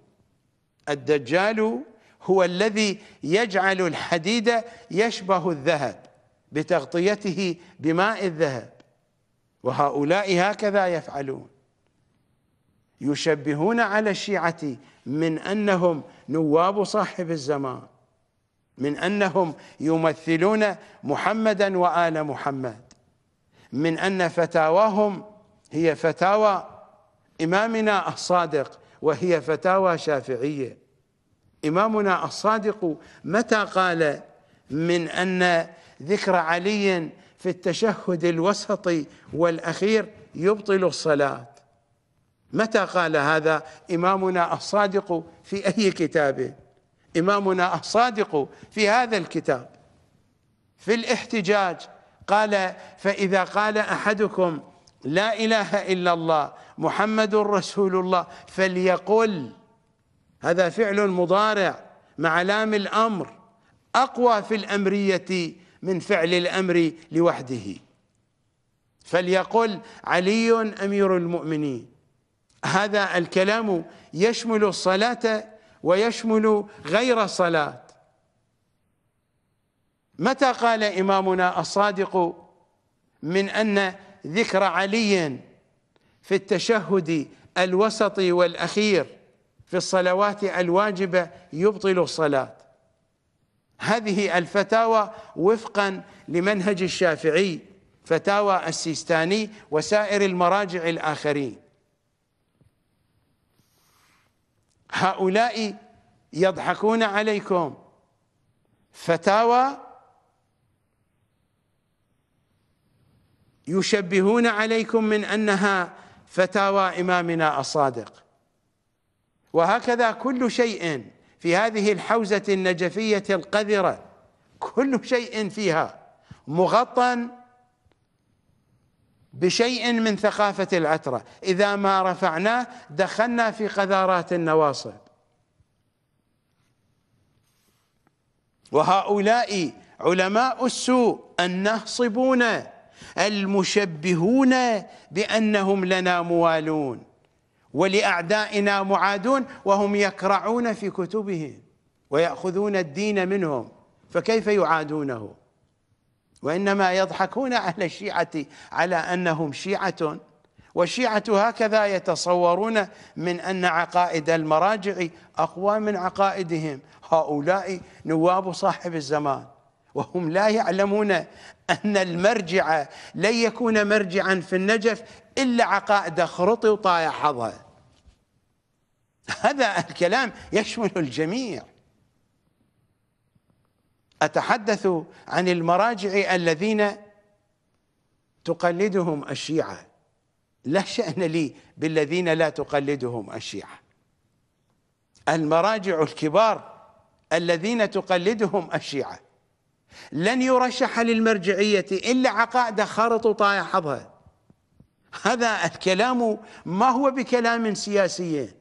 الدجال هو الذي يجعل الحديد يشبه الذهب بتغطيته بماء الذهب وهؤلاء هكذا يفعلون يشبهون على الشيعة من أنهم نواب صاحب الزمان من أنهم يمثلون محمدا وآل محمد من أن فتاواهم هي فتاوى إمامنا الصادق وهي فتاوى شافعية إمامنا الصادق متى قال من أن ذكر علي في التشهد الوسطي والاخير يبطل الصلاه متى قال هذا امامنا الصادق في اي كتاب امامنا الصادق في هذا الكتاب في الاحتجاج قال فاذا قال احدكم لا اله الا الله محمد رسول الله فليقل هذا فعل مضارع مع لام الامر اقوى في الامريه من فعل الأمر لوحده فليقل علي أمير المؤمنين هذا الكلام يشمل الصلاة ويشمل غير الصلاة متى قال إمامنا الصادق من أن ذكر علي في التشهد الوسطي والأخير في الصلوات الواجبة يبطل الصلاة هذه الفتاوى وفقا لمنهج الشافعي فتاوى السيستاني وسائر المراجع الآخرين هؤلاء يضحكون عليكم فتاوى يشبهون عليكم من أنها فتاوى إمامنا الصادق وهكذا كل شيء في هذه الحوزة النجفية القذرة كل شيء فيها مغطى بشيء من ثقافة العترة إذا ما رفعناه دخلنا في قذارات النواصب وهؤلاء علماء السوء النهصبون المشبهون بأنهم لنا موالون ولأعدائنا معادون وهم يكرعون في كتبهم ويأخذون الدين منهم فكيف يعادونه وإنما يضحكون أهل الشيعة على أنهم شيعة والشيعة هكذا يتصورون من أن عقائد المراجع أقوى من عقائدهم هؤلاء نواب صاحب الزمان وهم لا يعلمون أن المرجع لن يكون مرجعا في النجف إلا عقائد خرطي وطايع حظه هذا الكلام يشمل الجميع أتحدث عن المراجع الذين تقلدهم الشيعة لا شأن لي بالذين لا تقلدهم الشيعة المراجع الكبار الذين تقلدهم الشيعه لن يرشح للمرجعية إلا عقائد خرط وطايع حظها هذا الكلام ما هو بكلام سياسي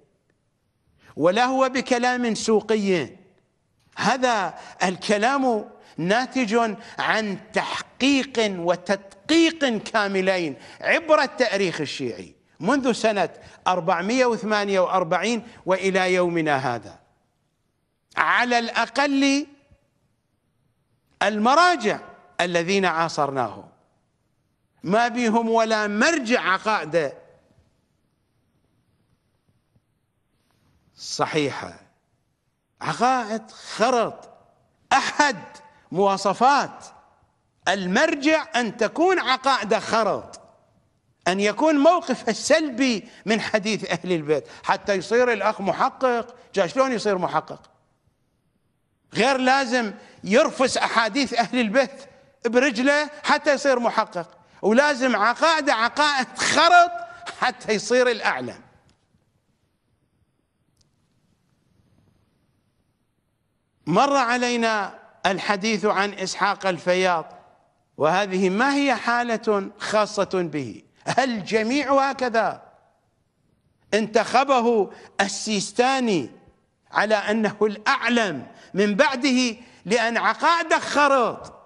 ولا هو بكلام سوقي هذا الكلام ناتج عن تحقيق وتدقيق كاملين عبر التاريخ الشيعي منذ سنة 448 وإلى يومنا هذا على الأقل المراجع الذين عاصرناهم ما بيهم ولا مرجع عقائده صحيحة عقائد خرط أحد مواصفات المرجع أن تكون عقائده خرط أن يكون موقفه السلبي من حديث أهل البيت حتى يصير الأخ محقق شلون يصير محقق غير لازم يرفس احاديث اهل البيت برجله حتى يصير محقق ولازم عقائده عقائد خرط حتى يصير الاعلى مر علينا الحديث عن اسحاق الفياض وهذه ما هي حاله خاصه به هل جميع هكذا انتخبه السيستاني على انه الاعلم من بعده لأن عقائدك خرط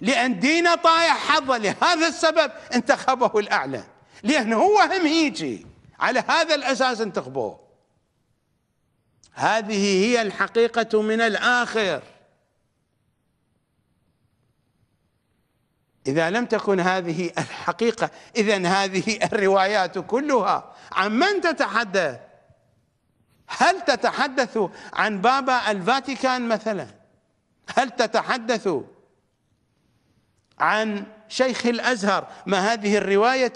لأن دينه طايح حظه لهذا السبب انتخبه الأعلى لأن هو هم هيجي على هذا الأساس انتخبوه هذه هي الحقيقة من الآخر إذا لم تكن هذه الحقيقة إذا هذه الروايات كلها عن من تتحدث هل تتحدث عن بابا الفاتيكان مثلا هل تتحدث عن شيخ الازهر ما هذه الروايه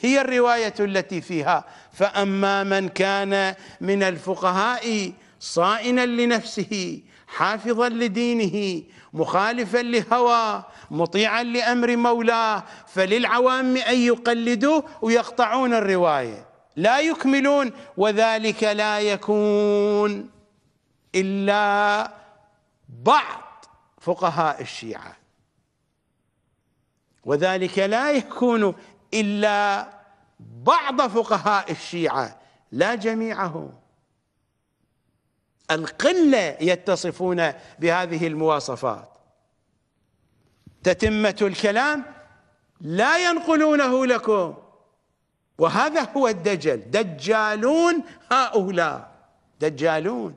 هي الروايه التي فيها فاما من كان من الفقهاء صائنا لنفسه حافظا لدينه مخالفا لهوى مطيعا لامر مولاه فللعوام ان يقلدوه ويقطعون الروايه لا يكملون وذلك لا يكون إلا بعض فقهاء الشيعة وذلك لا يكون إلا بعض فقهاء الشيعة لا جميعهم القلة يتصفون بهذه المواصفات تتمة الكلام لا ينقلونه لكم وهذا هو الدجل دجالون هؤلاء دجالون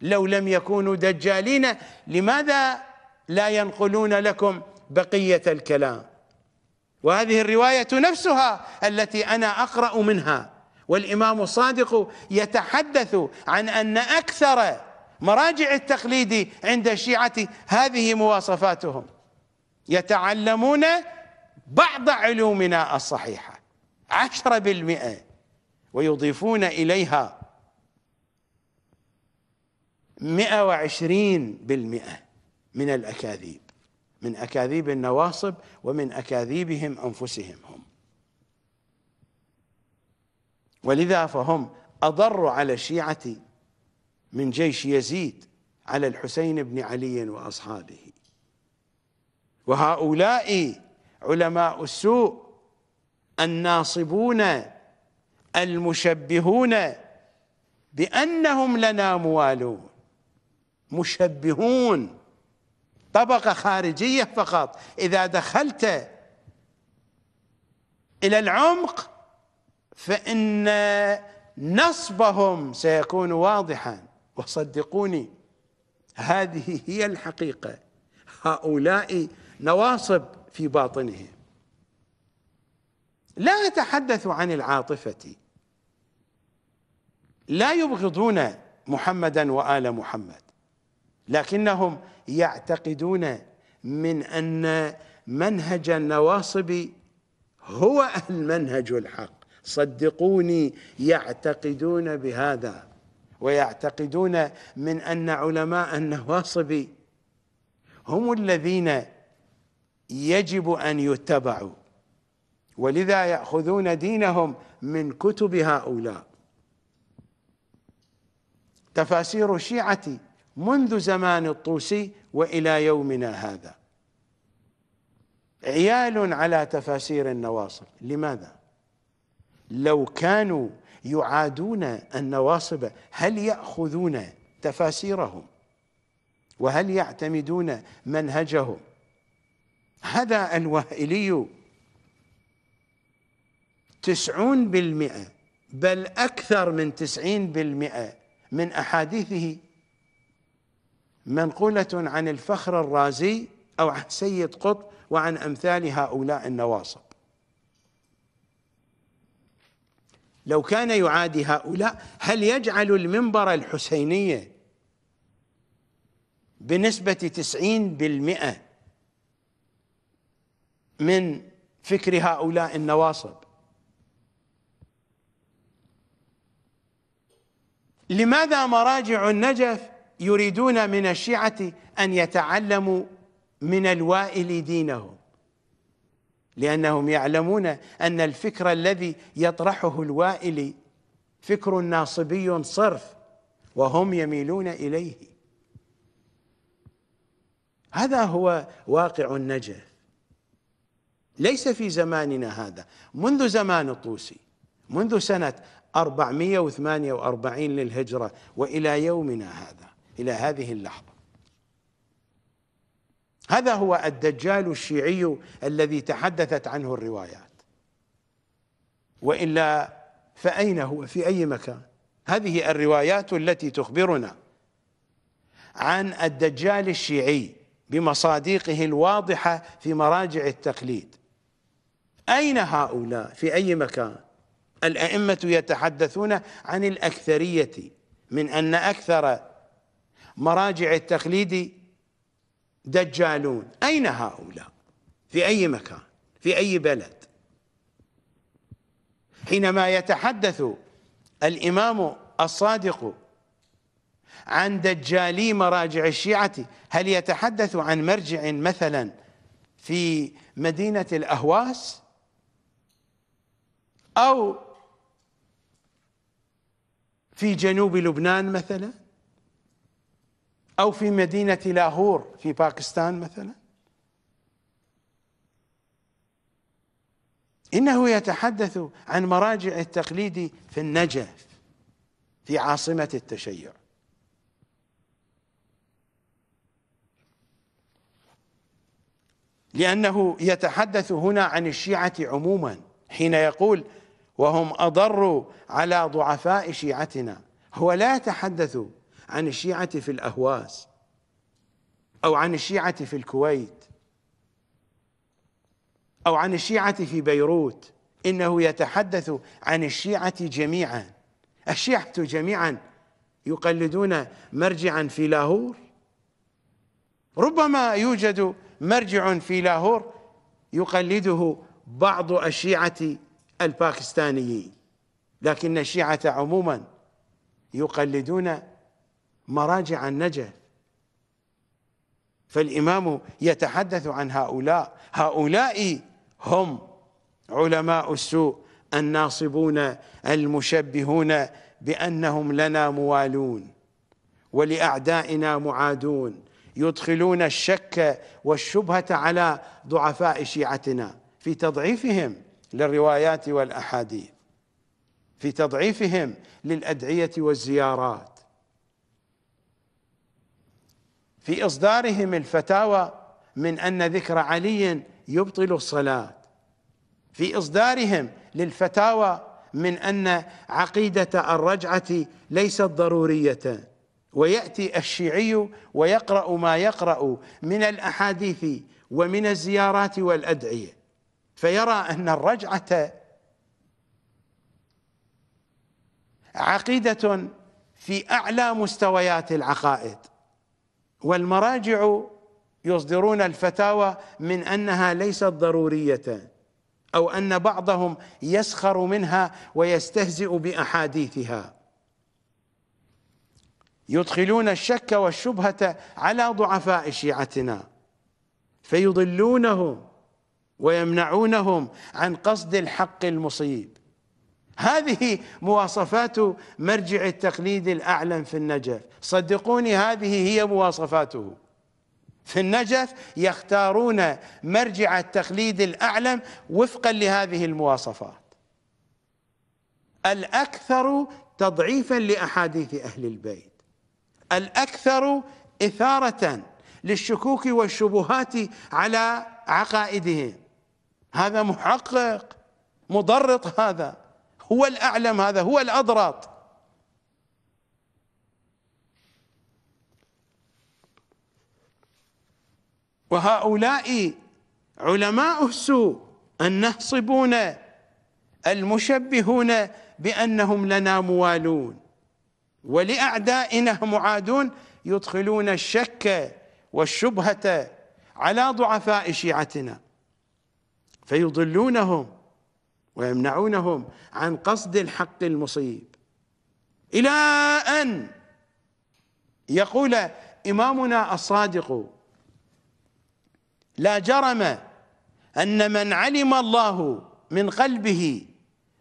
لو لم يكونوا دجالين لماذا لا ينقلون لكم بقية الكلام وهذه الرواية نفسها التي أنا أقرأ منها والإمام الصادق يتحدث عن أن أكثر مراجع التقليد عند الشيعة هذه مواصفاتهم يتعلمون بعض علومنا الصحيحة عشرة بالمئة ويضيفون إليها مئة وعشرين بالمئة من الأكاذيب من أكاذيب النواصب ومن أكاذيبهم أنفسهم هم ولذا فهم أضر على الشيعة من جيش يزيد على الحسين بن علي وأصحابه وهؤلاء علماء السوء الناصبون المشبهون بأنهم لنا موالون مشبهون طبقة خارجية فقط إذا دخلت إلى العمق فإن نصبهم سيكون واضحا وصدقوني هذه هي الحقيقة هؤلاء نواصب في باطنهم لا أتحدث عن العاطفة لا يبغضون محمدا وآل محمد لكنهم يعتقدون من أن منهج النواصب هو المنهج الحق صدقوني يعتقدون بهذا ويعتقدون من أن علماء النواصب هم الذين يجب أن يتبعوا ولذا ياخذون دينهم من كتب هؤلاء تفاسير الشيعه منذ زمان الطوسي والى يومنا هذا عيال على تفاسير النواصب لماذا لو كانوا يعادون النواصب هل ياخذون تفاسيرهم وهل يعتمدون منهجهم هذا الوهئلي تسعون بالمئة بل أكثر من تسعين بالمئة من أحاديثه منقولة عن الفخر الرازي أو عن سيد قطب وعن أمثال هؤلاء النواصب لو كان يعادي هؤلاء هل يجعل المنبر الحسينية بنسبة تسعين بالمئة من فكر هؤلاء النواصب لماذا مراجع النجف يريدون من الشيعة أن يتعلموا من الوائل دينهم لأنهم يعلمون أن الفكر الذي يطرحه الوائل فكر ناصبي صرف وهم يميلون إليه هذا هو واقع النجف ليس في زماننا هذا منذ زمان الطوسي منذ سنة 448 للهجرة وإلى يومنا هذا إلى هذه اللحظة هذا هو الدجال الشيعي الذي تحدثت عنه الروايات وإلا فأين هو في أي مكان هذه الروايات التي تخبرنا عن الدجال الشيعي بمصادقه الواضحة في مراجع التقليد أين هؤلاء في أي مكان الأئمة يتحدثون عن الأكثرية من أن أكثر مراجع التقليد دجالون أين هؤلاء في أي مكان في أي بلد حينما يتحدث الإمام الصادق عن دجالي مراجع الشيعة هل يتحدث عن مرجع مثلا في مدينة الأهواس أو في جنوب لبنان مثلا أو في مدينة لاهور في باكستان مثلا إنه يتحدث عن مراجع التقليد في النجف في عاصمة التشيع لأنه يتحدث هنا عن الشيعة عموما حين يقول وهم أضروا على ضعفاء شيعتنا هو لا يتحدث عن الشيعة في الأهواز أو عن الشيعة في الكويت أو عن الشيعة في بيروت إنه يتحدث عن الشيعة جميعا الشيعة جميعا يقلدون مرجعا في لاهور ربما يوجد مرجع في لاهور يقلده بعض الشيعة الباكستانيين لكن الشيعة عموما يقلدون مراجع النجف فالإمام يتحدث عن هؤلاء هؤلاء هم علماء السوء الناصبون المشبهون بأنهم لنا موالون ولأعدائنا معادون يدخلون الشك والشبهة على ضعفاء شيعتنا في تضعيفهم للروايات والاحاديث في تضعيفهم للادعيه والزيارات في اصدارهم الفتاوى من ان ذكر علي يبطل الصلاه في اصدارهم للفتاوى من ان عقيده الرجعه ليست ضروريه وياتي الشيعي ويقرا ما يقرا من الاحاديث ومن الزيارات والادعيه فيرى ان الرجعه عقيده في اعلى مستويات العقائد والمراجع يصدرون الفتاوى من انها ليست ضروريه او ان بعضهم يسخر منها ويستهزئ باحاديثها يدخلون الشك والشبهه على ضعفاء شيعتنا فيضلونهم ويمنعونهم عن قصد الحق المصيب هذه مواصفات مرجع التقليد الأعلم في النجف صدقوني هذه هي مواصفاته في النجف يختارون مرجع التقليد الأعلم وفقا لهذه المواصفات الأكثر تضعيفا لأحاديث أهل البيت الأكثر إثارة للشكوك والشبهات على عقائدهم هذا محقق مضرط هذا هو الأعلم هذا هو الأضرط وهؤلاء علماء السوء النهصبون المشبهون بأنهم لنا موالون ولأعدائنا معادون يدخلون الشك والشبهة على ضعفاء شيعتنا فيضلونهم ويمنعونهم عن قصد الحق المصيب إلى أن يقول إمامنا الصادق لا جرم أن من علم الله من قلبه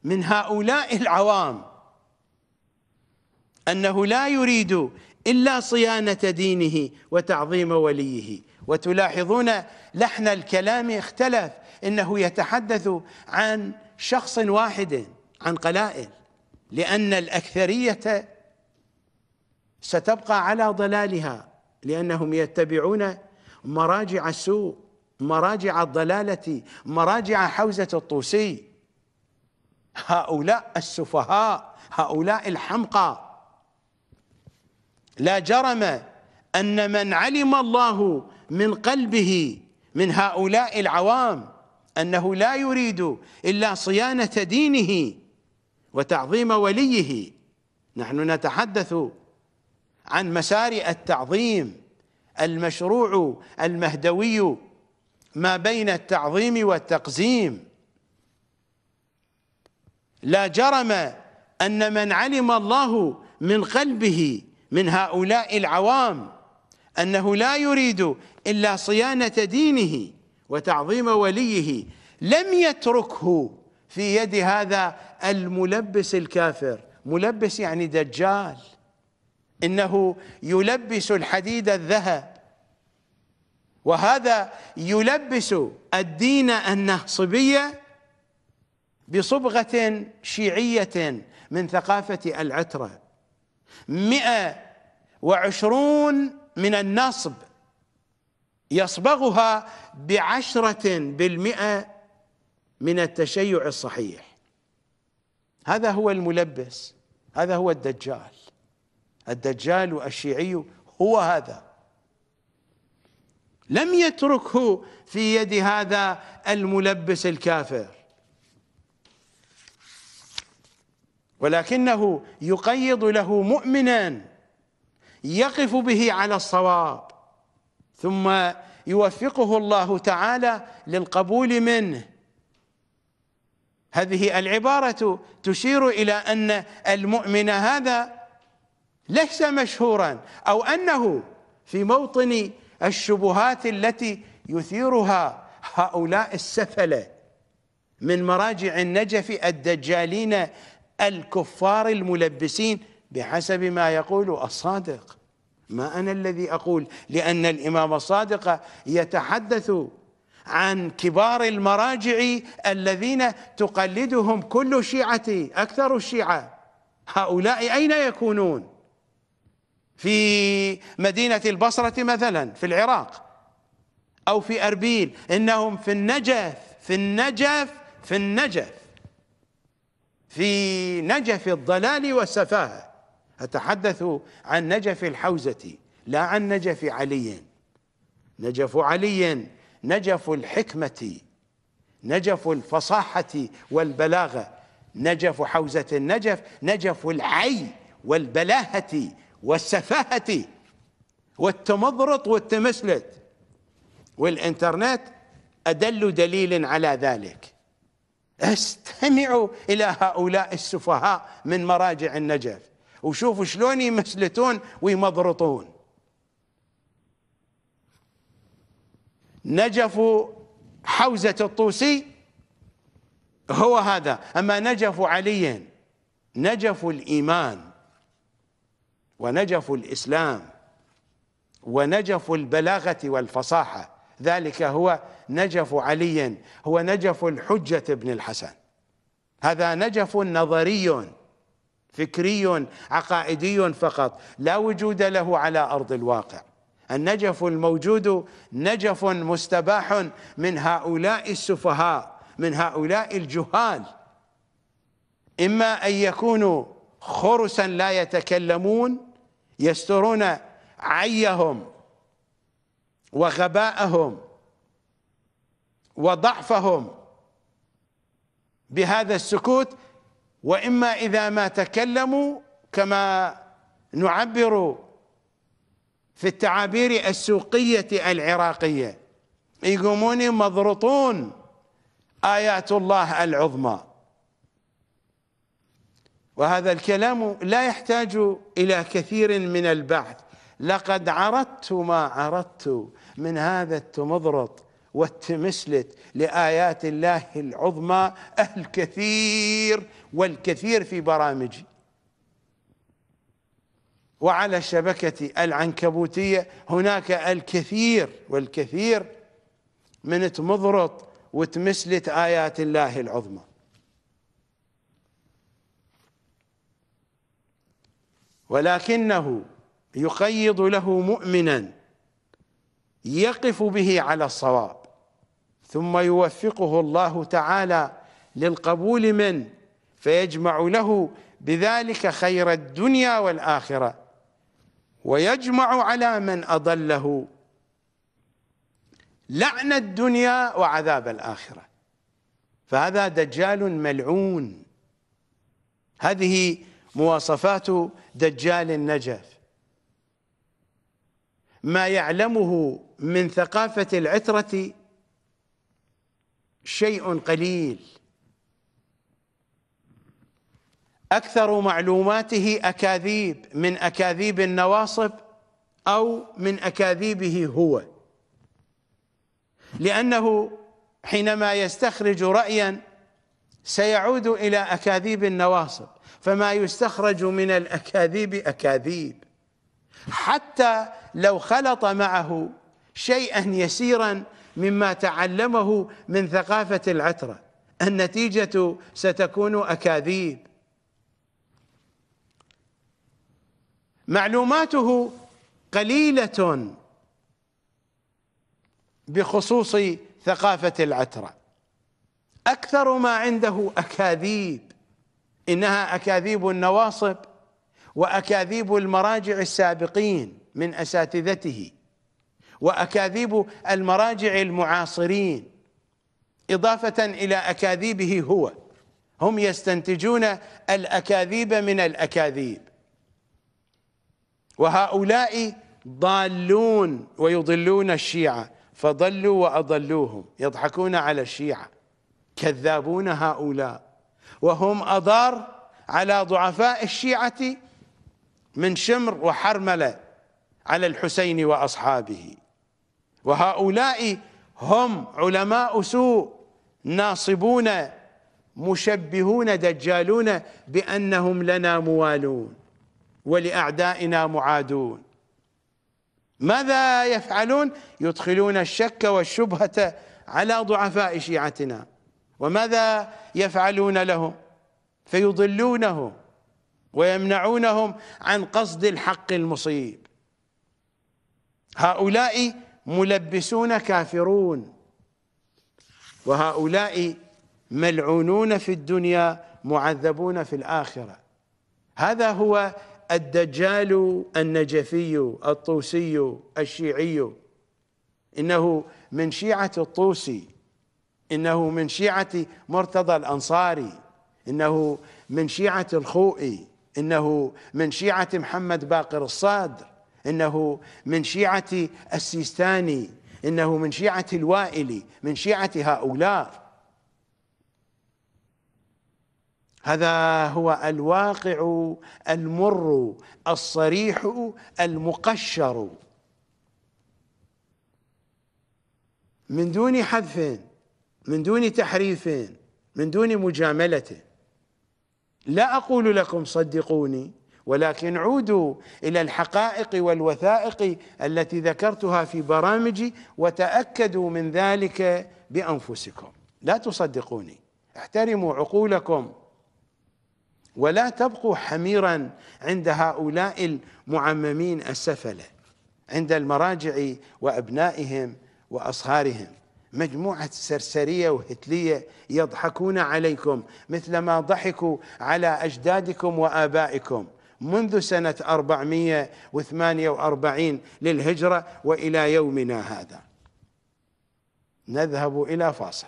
من هؤلاء العوام أنه لا يريد إلا صيانة دينه وتعظيم وليه وتلاحظون لحن الكلام اختلف انه يتحدث عن شخص واحد عن قلائل لان الاكثريه ستبقى على ضلالها لانهم يتبعون مراجع السوء مراجع الضلاله مراجع حوزه الطوسي هؤلاء السفهاء هؤلاء الحمقى لا جرم ان من علم الله من قلبه من هؤلاء العوام انه لا يريد الا صيانه دينه وتعظيم وليه نحن نتحدث عن مسار التعظيم المشروع المهدوي ما بين التعظيم والتقزيم لا جرم ان من علم الله من قلبه من هؤلاء العوام انه لا يريد الا صيانه دينه وتعظيم وليه لم يتركه في يد هذا الملبس الكافر ملبس يعني دجال انه يلبس الحديد الذهب وهذا يلبس الدين النهصبيه بصبغه شيعيه من ثقافه العتره مئة وعشرون من النصب يصبغها بعشرة بالمئة من التشيع الصحيح هذا هو الملبس هذا هو الدجال الدجال الشيعي هو هذا لم يتركه في يد هذا الملبس الكافر ولكنه يقيض له مؤمنا يقف به على الصواب ثم يوفقه الله تعالى للقبول منه هذه العبارة تشير إلى أن المؤمن هذا ليس مشهورا أو أنه في موطن الشبهات التي يثيرها هؤلاء السفلة من مراجع النجف الدجالين الكفار الملبسين بحسب ما يقول الصادق ما أنا الذي أقول لأن الإمام الصادق يتحدث عن كبار المراجع الذين تقلدهم كل شيعة أكثر الشيعة هؤلاء أين يكونون في مدينة البصرة مثلا في العراق أو في أربيل إنهم في النجف في النجف في النجف في نجف الضلال والسفاهه أتحدث عن نجف الحوزة لا عن نجف علي نجف علي نجف الحكمة نجف الفصاحة والبلاغة نجف حوزة النجف نجف العي والبلاهة والسفاهة والتمضرط والتمسلت والإنترنت أدل دليل على ذلك استمعوا إلى هؤلاء السفهاء من مراجع النجف وشوفوا شلون يمسلتون ويمضرطون نجف حوزة الطوسي هو هذا أما نجف علي نجف الإيمان ونجف الإسلام ونجف البلاغة والفصاحة ذلك هو نجف علي هو نجف الحجة بن الحسن هذا نجف نظري فكري عقائدي فقط لا وجود له على ارض الواقع النجف الموجود نجف مستباح من هؤلاء السفهاء من هؤلاء الجهال اما ان يكونوا خرسا لا يتكلمون يسترون عيهم وغباءهم وضعفهم بهذا السكوت واما اذا ما تكلموا كما نعبر في التعابير السوقيه العراقيه يقومون مضرطون ايات الله العظمى وهذا الكلام لا يحتاج الى كثير من البحث لقد عرضت ما عرضت من هذا التمضرط والتمسلت لايات الله العظمى الكثير والكثير في برامجي وعلى الشبكة العنكبوتية هناك الكثير والكثير من تمضرط وتمسلت آيات الله العظمى ولكنه يقيض له مؤمنا يقف به على الصواب ثم يوفقه الله تعالى للقبول من فيجمع له بذلك خير الدنيا والاخره ويجمع على من اضله لعن الدنيا وعذاب الاخره فهذا دجال ملعون هذه مواصفات دجال النجف ما يعلمه من ثقافه العتره شيء قليل أكثر معلوماته أكاذيب من أكاذيب النواصب أو من أكاذيبه هو لأنه حينما يستخرج رأيا سيعود إلى أكاذيب النواصب فما يستخرج من الأكاذيب أكاذيب حتى لو خلط معه شيئا يسيرا مما تعلمه من ثقافة العترة النتيجة ستكون أكاذيب معلوماته قليلة بخصوص ثقافة العترة أكثر ما عنده أكاذيب إنها أكاذيب النواصب وأكاذيب المراجع السابقين من أساتذته وأكاذيب المراجع المعاصرين إضافة إلى أكاذيبه هو هم يستنتجون الأكاذيب من الأكاذيب وهؤلاء ضالون ويضلون الشيعة فضلوا وأضلوهم يضحكون على الشيعة كذابون هؤلاء وهم أضار على ضعفاء الشيعة من شمر وحرملة على الحسين وأصحابه وهؤلاء هم علماء سوء ناصبون مشبهون دجالون بأنهم لنا موالون ولأعدائنا معادون ماذا يفعلون يدخلون الشك والشبهة على ضعفاء شيعتنا وماذا يفعلون لهم فيضلونهم ويمنعونهم عن قصد الحق المصيب هؤلاء ملبسون كافرون وهؤلاء ملعونون في الدنيا معذبون في الآخرة هذا هو الدجال النجفي الطوسي الشيعي انه من شيعه الطوسي انه من شيعه مرتضى الانصاري انه من شيعه الخوئي انه من شيعه محمد باقر الصادر انه من شيعه السيستاني انه من شيعه الوائلي من شيعه هؤلاء هذا هو الواقع المر الصريح المقشر من دون حذف من دون تحريف من دون مجامله لا اقول لكم صدقوني ولكن عودوا الى الحقائق والوثائق التي ذكرتها في برامجي وتاكدوا من ذلك بانفسكم لا تصدقوني احترموا عقولكم ولا تبقوا حميرا عند هؤلاء المعممين السفله عند المراجع وابنائهم واصهارهم مجموعه سرسريه وهتليه يضحكون عليكم مثلما ضحكوا على اجدادكم وابائكم منذ سنه 448 للهجره والى يومنا هذا نذهب الى فاصل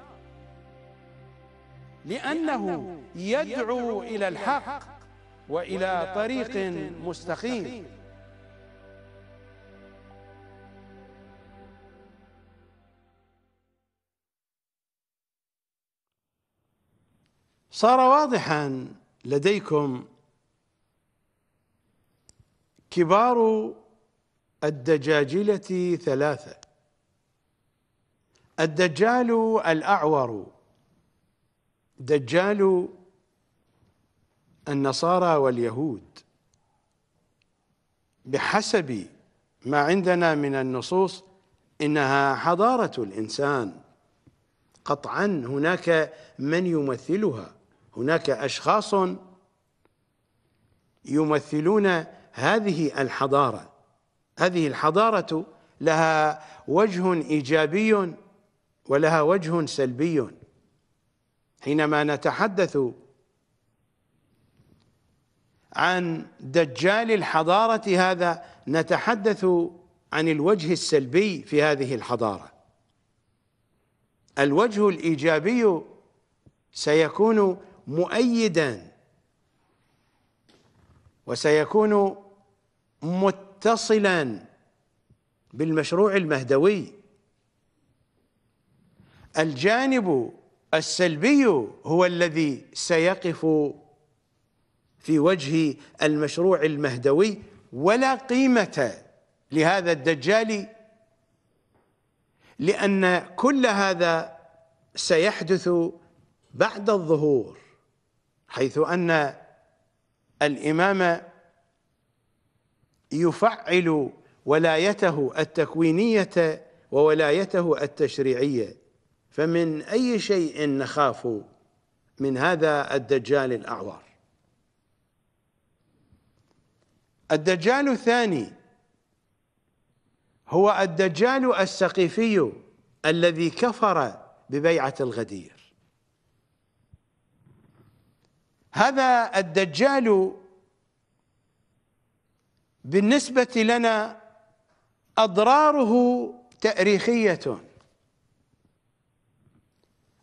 لأنه يدعو إلى الحق وإلى طريق مستقيم صار واضحا لديكم كبار الدجاجلة ثلاثة الدجال الأعور دجال النصارى واليهود بحسب ما عندنا من النصوص انها حضاره الانسان قطعا هناك من يمثلها هناك اشخاص يمثلون هذه الحضاره هذه الحضاره لها وجه ايجابي ولها وجه سلبي حينما نتحدث عن دجال الحضارة هذا نتحدث عن الوجه السلبي في هذه الحضارة الوجه الإيجابي سيكون مؤيدا وسيكون متصلا بالمشروع المهدوي الجانب السلبي هو الذي سيقف في وجه المشروع المهدوي ولا قيمة لهذا الدجال لأن كل هذا سيحدث بعد الظهور حيث أن الإمام يفعل ولايته التكوينية وولايته التشريعية فمن أي شيء نخاف من هذا الدجال الأعور الدجال الثاني هو الدجال السقيفي الذي كفر ببيعة الغدير هذا الدجال بالنسبة لنا أضراره تأريخية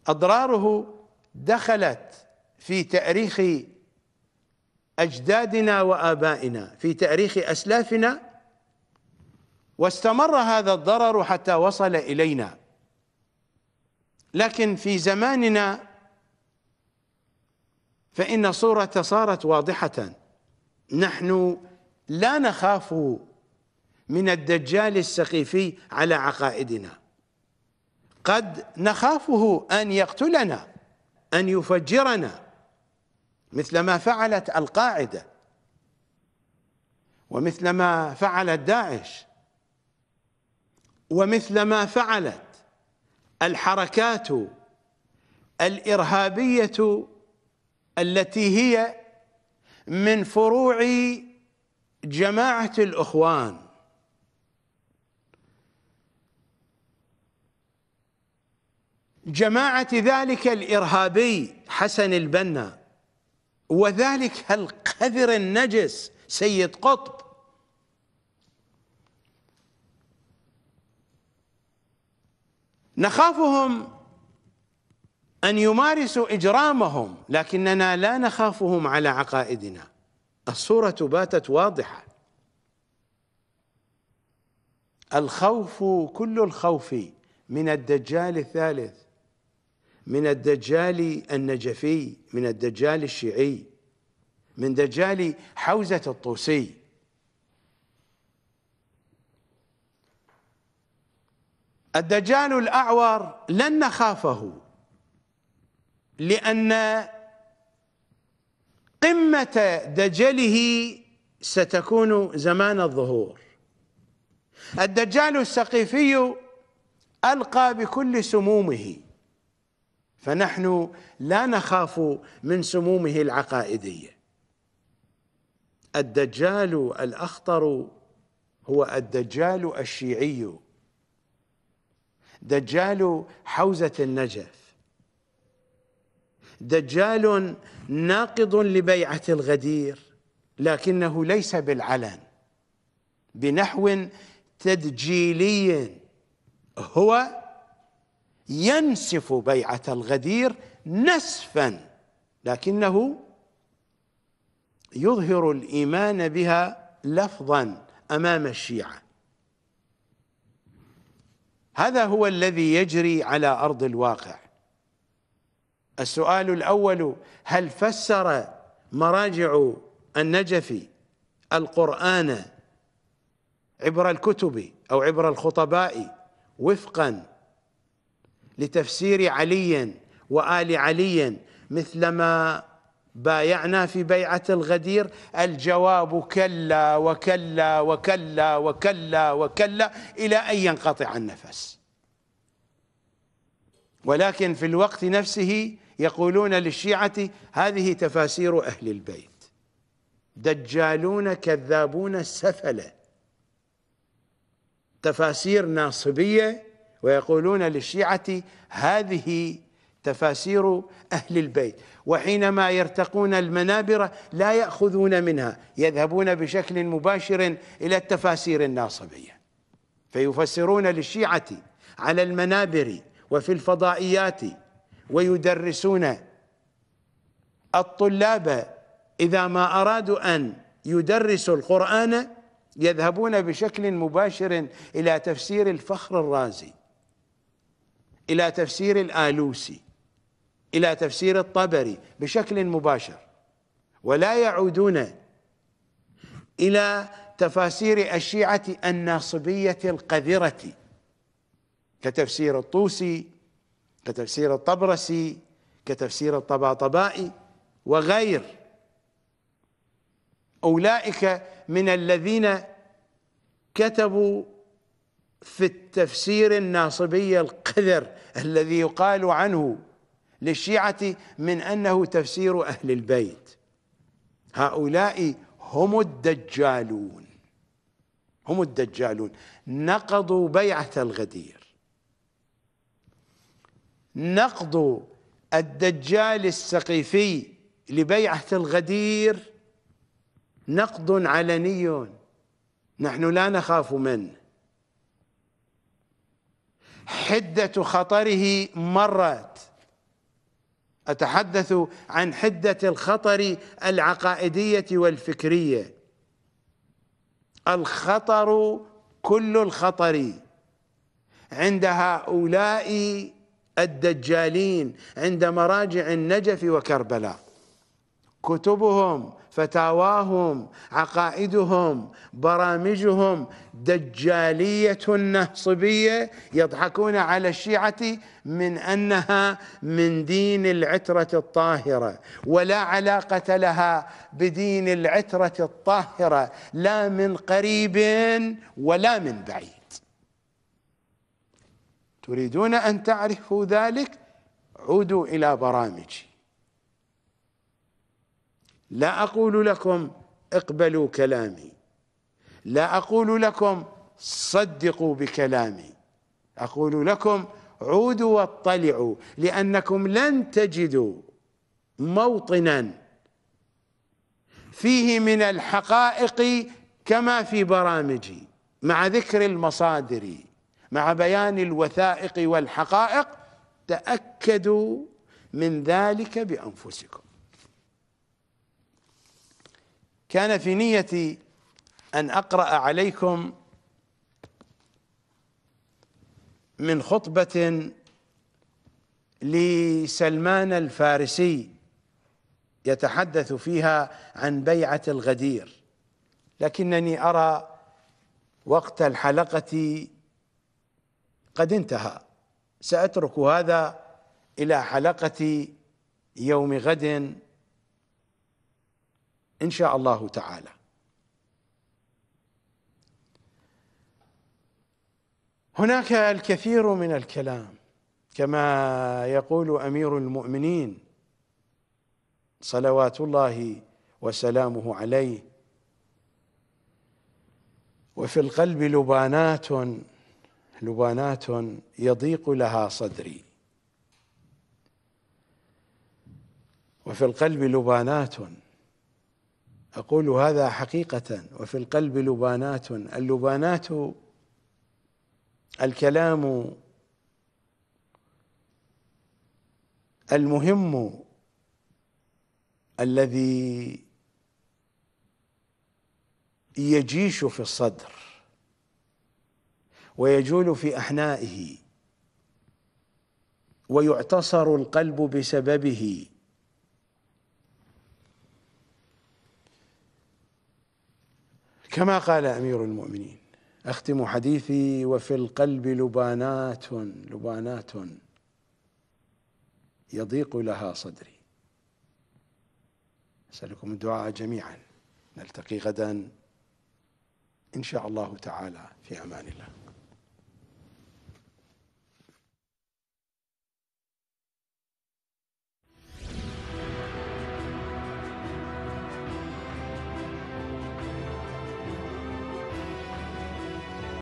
اضراره دخلت في تاريخ اجدادنا وابائنا في تاريخ اسلافنا واستمر هذا الضرر حتى وصل الينا لكن في زماننا فان الصوره صارت واضحه نحن لا نخاف من الدجال السخيفي على عقائدنا قد نخافه أن يقتلنا أن يفجرنا مثل ما فعلت القاعدة ومثل ما فعلت داعش ومثل ما فعلت الحركات الإرهابية التي هي من فروع جماعة الأخوان جماعة ذلك الإرهابي حسن البنا وذلك القذر النجس سيد قطب نخافهم أن يمارسوا إجرامهم لكننا لا نخافهم على عقائدنا الصورة باتت واضحة الخوف كل الخوف من الدجال الثالث من الدجال النجفي من الدجال الشيعي من دجال حوزة الطوسي الدجال الأعور لن نخافه لأن قمة دجله ستكون زمان الظهور الدجال السقيفي ألقى بكل سمومه فنحن لا نخاف من سمومه العقائديه الدجال الاخطر هو الدجال الشيعي دجال حوزه النجف دجال ناقض لبيعه الغدير لكنه ليس بالعلن بنحو تدجيلي هو ينسف بيعة الغدير نسفا لكنه يظهر الإيمان بها لفظا أمام الشيعة هذا هو الذي يجري على أرض الواقع السؤال الأول هل فسر مراجع النجفي القرآن عبر الكتب أو عبر الخطباء وفقا لتفسير علي وآل علي مثلما بايعنا في بيعة الغدير الجواب كلا وكلا وكلا وكلا وكلا إلى أن ينقطع النفس ولكن في الوقت نفسه يقولون للشيعة هذه تفاسير أهل البيت دجالون كذابون سفلة تفاسير ناصبية ويقولون للشيعة هذه تفاسير أهل البيت وحينما يرتقون المنابر لا يأخذون منها يذهبون بشكل مباشر إلى التفاسير الناصبية فيفسرون للشيعة على المنابر وفي الفضائيات ويدرسون الطلاب إذا ما أرادوا أن يدرسوا القرآن يذهبون بشكل مباشر إلى تفسير الفخر الرازي إلى تفسير الآلوسي إلى تفسير الطبري بشكل مباشر ولا يعودون إلى تفاسير الشيعة الناصبية القذرة كتفسير الطوسي كتفسير الطبرسي كتفسير الطباطبائي وغير أولئك من الذين كتبوا في التفسير الناصبي القذر الذي يقال عنه للشيعة من أنه تفسير أهل البيت هؤلاء هم الدجالون هم الدجالون نقضوا بيعة الغدير نقض الدجال السقيفي لبيعة الغدير نقض علني نحن لا نخاف منه حدة خطره مرت أتحدث عن حدة الخطر العقائدية والفكرية الخطر كل الخطر عند هؤلاء الدجالين عند مراجع النجف وكربلاء كتبهم فتاواهم عقائدهم برامجهم دجاليه نهصبيه يضحكون على الشيعه من انها من دين العتره الطاهره ولا علاقه لها بدين العتره الطاهره لا من قريب ولا من بعيد تريدون ان تعرفوا ذلك عودوا الى برامجي لا اقول لكم اقبلوا كلامي لا اقول لكم صدقوا بكلامي اقول لكم عودوا واطلعوا لانكم لن تجدوا موطنا فيه من الحقائق كما في برامجي مع ذكر المصادر مع بيان الوثائق والحقائق تاكدوا من ذلك بانفسكم كان في نيتي أن أقرأ عليكم من خطبة لسلمان الفارسي يتحدث فيها عن بيعة الغدير لكنني أرى وقت الحلقة قد انتهى سأترك هذا إلى حلقة يوم غد إن شاء الله تعالى هناك الكثير من الكلام كما يقول أمير المؤمنين صلوات الله وسلامه عليه وفي القلب لبانات لبانات يضيق لها صدري وفي القلب لبانات أقول هذا حقيقة وفي القلب لبانات اللبانات الكلام المهم الذي يجيش في الصدر ويجول في احنائه ويعتصر القلب بسببه كما قال امير المؤمنين اختم حديثي وفي القلب لبانات لبانات يضيق لها صدري اسالكم الدعاء جميعا نلتقي غدا ان شاء الله تعالى في امان الله